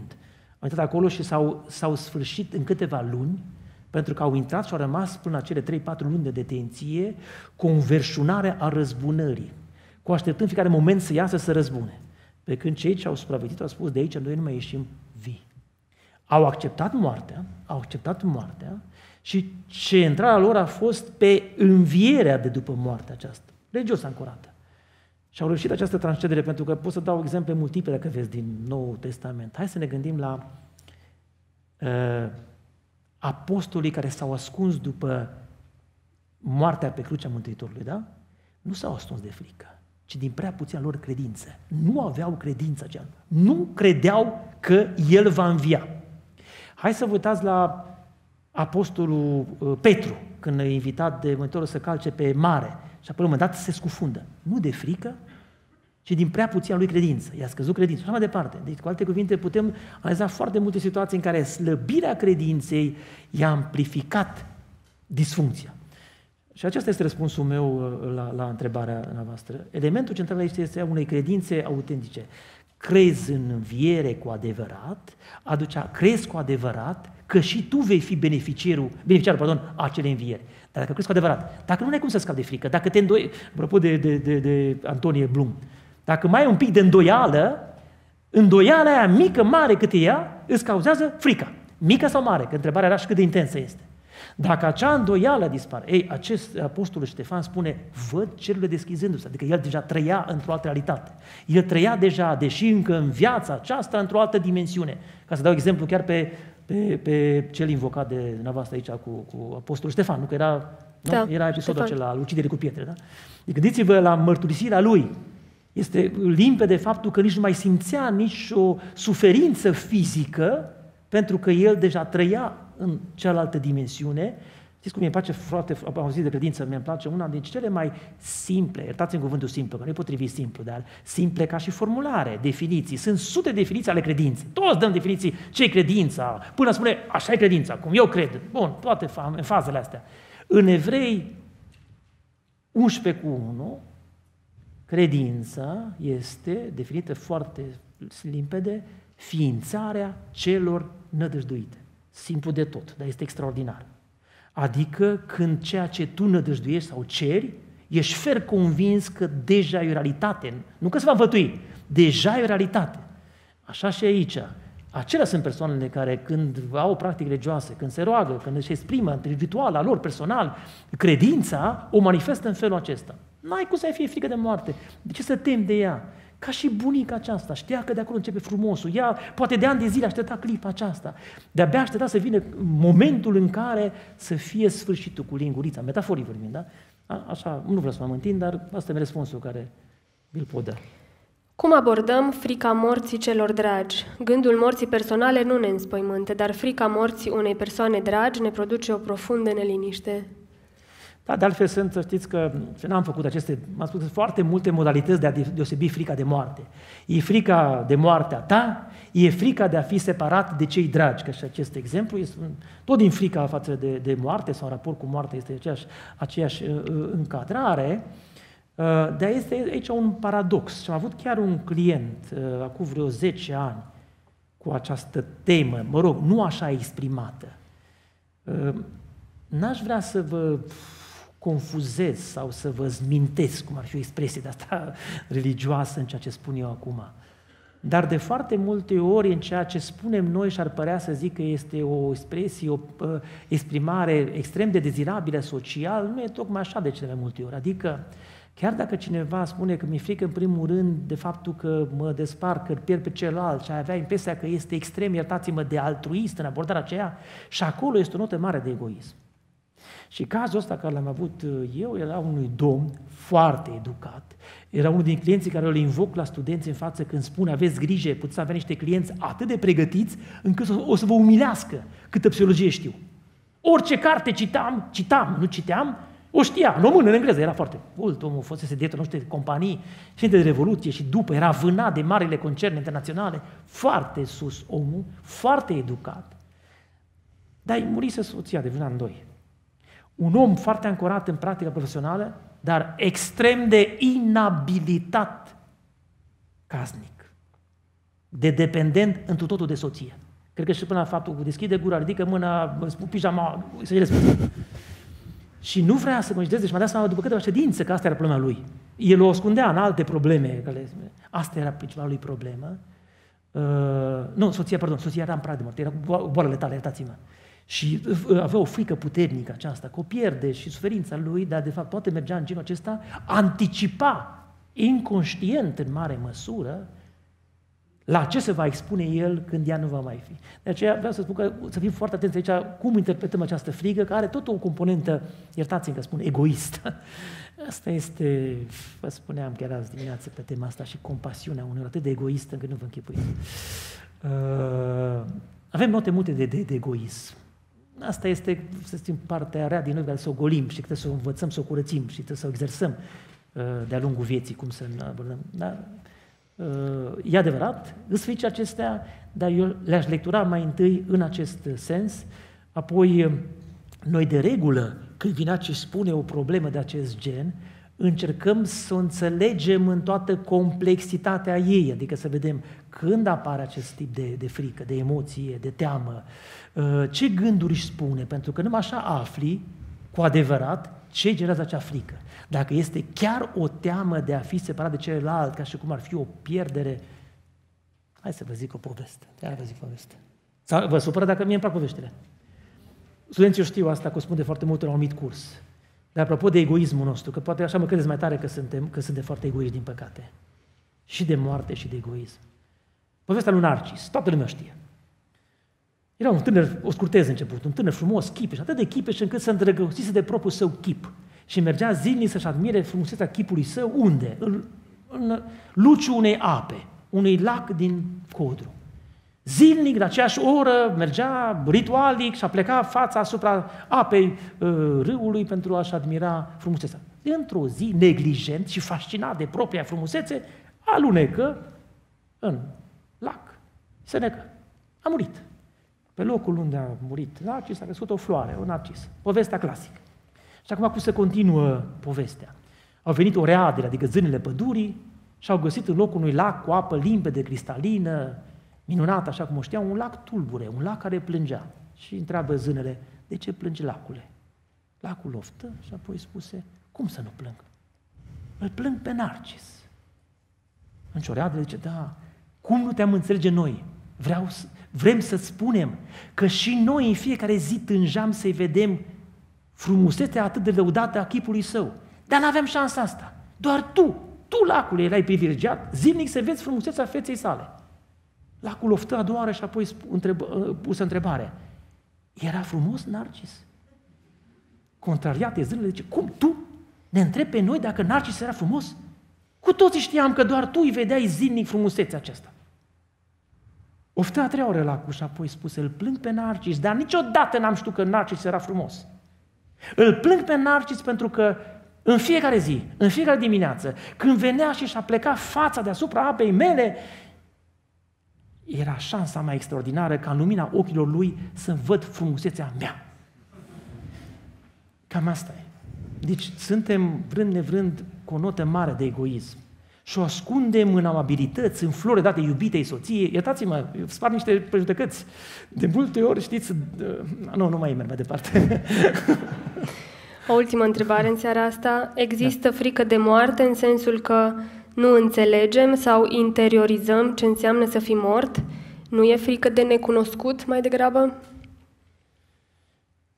au intrat acolo și s-au, s-au sfârșit în câteva luni, pentru că au intrat și au rămas până la cele 3-4 luni de detenție cu o înverșunare a răzbunării, cu așteptând fiecare moment să iasă să răzbune. Pe când cei ce au supraviețuit au spus, de aici noi nu mai ieșim vii. Au acceptat moartea, au acceptat moartea și ce lor a fost pe învierea de după moartea aceasta. Legios ancorată. Și au reușit această transcedere pentru că pot să dau exemple multiple dacă vezi din Noul Testament. Hai să ne gândim la uh, apostolii care s-au ascuns după moartea pe crucea Mântuitorului, da? Nu s-au ascuns de frică, ci din prea puțină lor credință. Nu aveau credință aceea. Nu credeau că El va învia. Hai să vă uitați la apostolul uh, Petru, când e invitat de Mântuitorul să calce pe mare. Și apoi, la un moment dat, se scufundă. Nu de frică, și din prea puțină lui credință. I-a scăzut credința și mai departe. Deci, cu alte cuvinte, putem analiza foarte multe situații în care slăbirea credinței i-a amplificat disfuncția. Și acesta este răspunsul meu uh, la, la întrebarea noastră. Elementul central aici este unei credințe autentice. Crezi în înviere cu adevărat, aducea, crezi cu adevărat că și tu vei fi beneficiarul, beneficiarul pardon, acelei învieri. Dar dacă crezi cu adevărat, dacă nu ai cum să scapi de frică, dacă te îndoi... Apropo de, de, de, de Antonie Blum, dacă mai ai un pic de îndoială, îndoiala aia mică, mare cât e ea, îți cauzează frica. Mică sau mare? Că întrebarea era și cât de intensă este. Dacă acea îndoială dispare, ei, acest apostol Ștefan spune, văd cerurile deschizându-se, adică el deja trăia într-o altă realitate. El trăia deja, deși încă în viața aceasta, într-o altă dimensiune. Ca să dau exemplu chiar pe, pe, pe cel invocat de dumneavoastră aici cu, cu apostolul Ștefan, nu că era, nu? Da, era episodul Ștefan. acela al uciderii cu pietre, da? Deci gândiți-vă la mărturisirea lui, este limpede faptul că nici nu mai simțea o suferință fizică, pentru că el deja trăia în cealaltă dimensiune. Știți cum mi place foarte, am auzit de credință, mi-e place una din cele mai simple, iertați-mi cuvântul simplu, că nu e potrivit simplu, dar simple ca și formulare, definiții. Sunt sute de definiții ale credinței. Toți dăm definiții ce e credința, până spune așa e credința, cum eu cred. Bun, toate fazele astea. În Evrei 11 cu 1, Credința este definită foarte limpede ființarea celor nădăjduite. Simplu de tot, dar este extraordinar. Adică când ceea ce tu nădăjduiești sau ceri, ești fer convins că deja e o realitate. Nu că se va învătui, deja e o realitate. Așa și aici. Acelea sunt persoanele care când au practică religioase, când se roagă, când își exprimă al lor personal, credința o manifestă în felul acesta. N-ai cum să ai fie frică de moarte. De ce să temi de ea? Ca și bunica aceasta, știa că de acolo începe frumosul. Ea poate de ani de zile aștepta clipa aceasta. De-abia aștepta să vină momentul în care să fie sfârșitul cu lingurița, metaforii vorbim, da? A, așa, nu vreau să mă întind, dar asta e răspunsul care îl pot da. Cum abordăm frica morții celor dragi? Gândul morții personale nu ne înspăimântă, dar frica morții unei persoane dragi ne produce o profundă neliniște. Dar de altfel sunt, știți că n-am făcut aceste, m-am spus, foarte multe modalități de a deosebi frica de moarte. E frica de moartea ta, e frica de a fi separat de cei dragi, că și acest exemplu este tot din frica față de, de moarte sau în raport cu moartea este aceeași, aceeași uh, uh, încadrare, uh, dar este aici un paradox. Și am avut chiar un client acum vreo 10 ani cu această temă, mă rog, nu așa exprimată. N-aș vrea să vă confuzez sau să vă zmintesc, cum ar fi o expresie de asta religioasă în ceea ce spun eu acum. Dar de foarte multe ori în ceea ce spunem noi și ar părea să zic că este o expresie, o uh, exprimare extrem de dezirabilă social, nu e tocmai așa de cele mai multe ori. Adică Chiar dacă cineva spune că mi-e frică în primul rând de faptul că mă despar, că pierd pe celălalt și avea impresia că este extrem, iertați-mă, de altruist în abordarea aceea și acolo este o notă mare de egoism. Și cazul ăsta care l-am avut uh, eu era unui domn foarte educat. Era unul din clienții care îl invoc la studenți în față când spun aveți grijă, puteți avea niște clienți atât de pregătiți încât o să vă umilească câtă psihologie știu. Orice carte citam, citam, nu citeam, o știa, în română, în engleză, era foarte mult, omul fusese nu știu, de companii, și de Revoluție și după, era vânat de marile concerne internaționale, foarte sus omul, foarte educat. Dar murise soția de vreun în doi un om foarte ancorat în practica profesională, dar extrem de inabilitat casnic, de dependent întru totul de soție. Cred că și până la faptul că deschide gura, ridică mâna, pijama, să i răspund. Și nu vrea să conștienteze, deci mi-a dat seama după câteva ședințe că asta era problema lui. El o ascundea în alte probleme. Asta era principala lui problemă. Uh, nu, soția, pardon, soția era în prag de moarte, era cu boalele tale, iertați-mă. Uh, și uh, uh, avea o frică puternică aceasta, că o pierde și suferința lui, dar de fapt poate mergea în genul acesta, anticipa inconștient în mare măsură la ce se va expune el când ea nu va mai fi. De aceea vreau să spun că să fim foarte atenți aici cum interpretăm această frigă, care are tot o componentă, iertați-mi că spun, egoistă. Asta este, vă spuneam chiar azi dimineață pe tema asta și compasiunea unor atât de egoistă încât nu vă închipuiți. Uh, avem note multe de, de, de egoism. Asta este, să zicem, partea rea din noi, care să o golim și trebuie să o învățăm, să o curățim și trebuie să o exersăm uh, de-a lungul vieții, cum să ne abordăm. Dar uh, e adevărat, îți frici acestea, dar eu le-aș lectura mai întâi în acest sens, apoi uh, noi de regulă, când vine ce spune o problemă de acest gen, încercăm să o înțelegem în toată complexitatea ei, adică să vedem când apare acest tip de, de frică, de emoție, de teamă, uh, ce gânduri își spune, pentru că numai așa afli cu adevărat ce generează acea frică. Dacă este chiar o teamă de a fi separat de celălalt, ca și cum ar fi o pierdere, hai să vă zic o poveste. Hai vă zic o poveste. Sau vă supără dacă mie îmi plac poveștile. Studenții știu asta, că o spun de foarte mult la un anumit curs. Dar apropo de egoismul nostru, că poate așa mă credeți mai tare că suntem, că suntem foarte egoiști, din păcate. Și de moarte și de egoism. Povestea lui Narcis, toată lumea știe. Era un tânăr, o scurtez început, un tânăr frumos, chipeș, atât de chipeș încât se îndrăgostise de propriul său chip. Și mergea zilnic să-și admire frumusețea chipului său, unde? În, în luciul unei ape, unui lac din Codru. Zilnic, în aceeași oră, mergea ritualic și a pleca fața asupra apei uh, râului pentru a-și admira frumusețea. Într-o zi, neglijent și fascinat de propria frumusețe, alunecă în lac. Se necă. A murit. Pe locul unde a murit Narcis a crescut o floare, un narcis. Povestea clasică. Și acum cum se continuă povestea? Au venit readere, adică zânele pădurii, și au găsit în locul unui lac cu apă limpede, cristalină, minunat, așa cum o știa, un lac tulbure, un lac care plângea. Și întreabă zânele, de ce plângi lacule? Lacul oftă și apoi spuse, cum să nu plâng? Îl plâng pe Narcis. În cioreadă zice, da, cum nu te-am înțelege noi? Vreau, vrem să spunem că și noi în fiecare zi tânjam să-i vedem frumusețea atât de lăudată a chipului său. Dar n-aveam șansa asta. Doar tu, tu, lacule, erai privilegiat zilnic să vezi frumusețea feței sale. Lacul oftă a doua oară și apoi întreb, ă, pusă întrebare. Era frumos, Narcis? Contrariat zilele, zice, cum tu ne întrebi pe noi dacă Narcis era frumos? Cu toții știam că doar tu îi vedeai zilnic frumusețea aceasta. Oftă a treia la lacul și apoi spuse, îl plâng pe Narcis, dar niciodată n-am știut că Narcis era frumos. Îl plâng pe Narcis pentru că în fiecare zi, în fiecare dimineață, când venea și și-a plecat fața deasupra apei mele, era șansa mea extraordinară ca în lumina ochilor lui să văd frumusețea mea. Cam asta e. Deci suntem, vrând nevrând, cu o notă mare de egoism. Și o ascundem în amabilități, în flore date iubitei soție. Iertați-mă, spar niște prejudecăți. De multe ori, știți, uh, nu, nu mai merg mai departe. O ultimă întrebare în seara asta. Există da. frică de moarte în sensul că nu înțelegem sau interiorizăm ce înseamnă să fii mort? Nu e frică de necunoscut mai degrabă?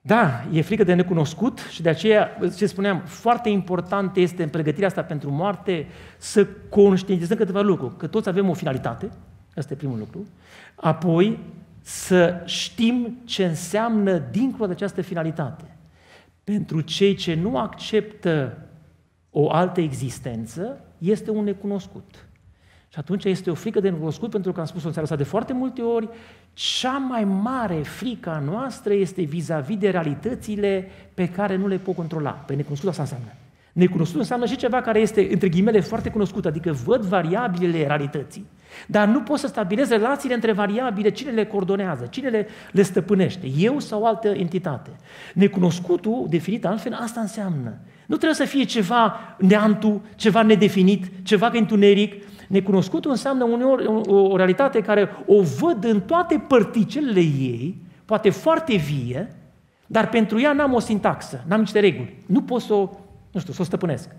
Da, e frică de necunoscut și de aceea, ce spuneam, foarte important este în pregătirea asta pentru moarte să conștientizăm câteva lucruri, că toți avem o finalitate, asta e primul lucru, apoi să știm ce înseamnă dincolo de această finalitate. Pentru cei ce nu acceptă o altă existență, este un necunoscut. Și atunci este o frică de necunoscut, pentru că am spus-o în seara asta de foarte multe ori, cea mai mare frică a noastră este vis-a-vis de realitățile pe care nu le pot controla. Pe păi necunoscut asta înseamnă. Necunoscut înseamnă și ceva care este, între ghimele, foarte cunoscut, adică văd variabilele realității, dar nu pot să stabilez relațiile între variabile, cine le coordonează, cine le, le stăpânește, eu sau altă entitate. Necunoscutul, definit altfel, asta înseamnă. Nu trebuie să fie ceva neantu, ceva nedefinit, ceva întuneric. Necunoscutul înseamnă uneori o, o realitate care o văd în toate părticelele ei, poate foarte vie, dar pentru ea n-am o sintaxă, n-am niște reguli. Nu pot să o nu știu, să o stăpânesc.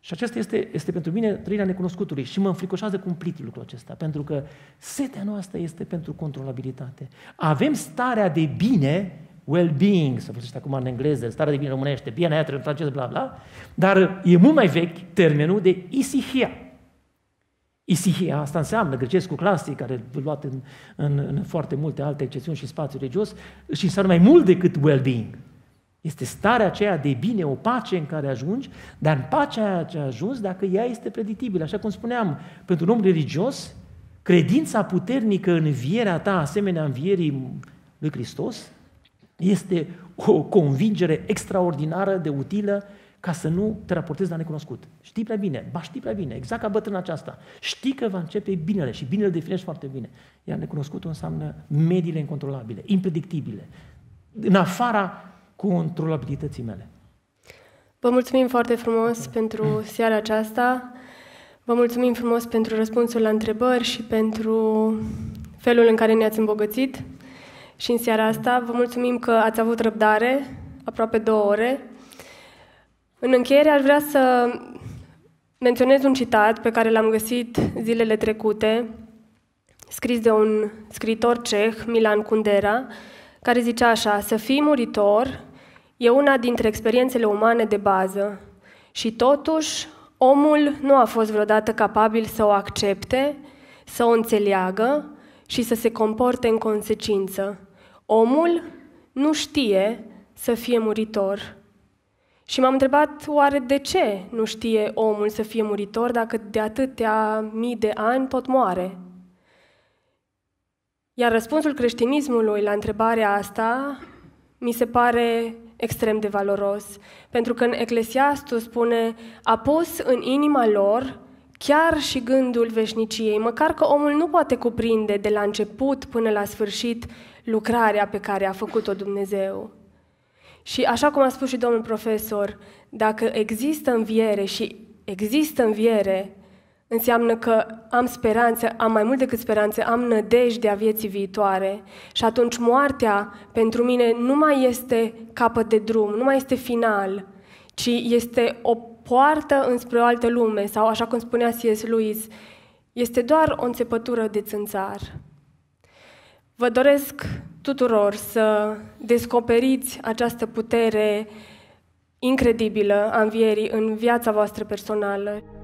Și acesta este, este pentru mine trăirea necunoscutului și mă înfricoșează cumplit lucrul acesta, pentru că setea noastră este pentru controlabilitate. Avem starea de bine, well-being, să folosește acum în engleză, starea de bine românește, bine aia, în franceză, bla, bla, dar e mult mai vechi termenul de isihia. Isihia, asta înseamnă grecescul clasic, care a luat în, în, în foarte multe alte excepțiuni și spații religios, și înseamnă mai mult decât well-being. Este starea aceea de bine, o pace în care ajungi, dar în pacea aceea ce ajuns, dacă ea este predictibilă. Așa cum spuneam, pentru un om religios, credința puternică în învierea ta, asemenea învierii lui Hristos, este o convingere extraordinară de utilă ca să nu te raportezi la necunoscut. Știi prea bine, ba știi prea bine, exact ca bătrâna aceasta. Știi că va începe binele și binele definești foarte bine. Iar necunoscutul înseamnă mediile incontrolabile, impredictibile, în afara abilității mele. Vă mulțumim foarte frumos pentru seara aceasta. Vă mulțumim frumos pentru răspunsul la întrebări și pentru felul în care ne-ați îmbogățit. Și în seara asta vă mulțumim că ați avut răbdare, aproape două ore. În încheiere aș vrea să menționez un citat pe care l-am găsit zilele trecute, scris de un scriitor ceh, Milan Kundera, care zicea așa, să fii muritor E una dintre experiențele umane de bază și totuși omul nu a fost vreodată capabil să o accepte, să o înțeleagă și să se comporte în consecință. Omul nu știe să fie muritor. Și m-am întrebat oare de ce nu știe omul să fie muritor dacă de atâtea mii de ani tot moare? Iar răspunsul creștinismului la întrebarea asta mi se pare extrem de valoros, pentru că în Eclesiastul spune a pus în inima lor chiar și gândul veșniciei, măcar că omul nu poate cuprinde de la început până la sfârșit lucrarea pe care a făcut-o Dumnezeu. Și așa cum a spus și domnul profesor, dacă există înviere și există înviere, înseamnă că am speranță, am mai mult decât speranță, am nădejdea vieții viitoare și atunci moartea pentru mine nu mai este capăt de drum, nu mai este final, ci este o poartă înspre o altă lume sau, așa cum spunea C.S. Lewis, este doar o înțepătură de țânțar. Vă doresc tuturor să descoperiți această putere incredibilă a învierii în viața voastră personală.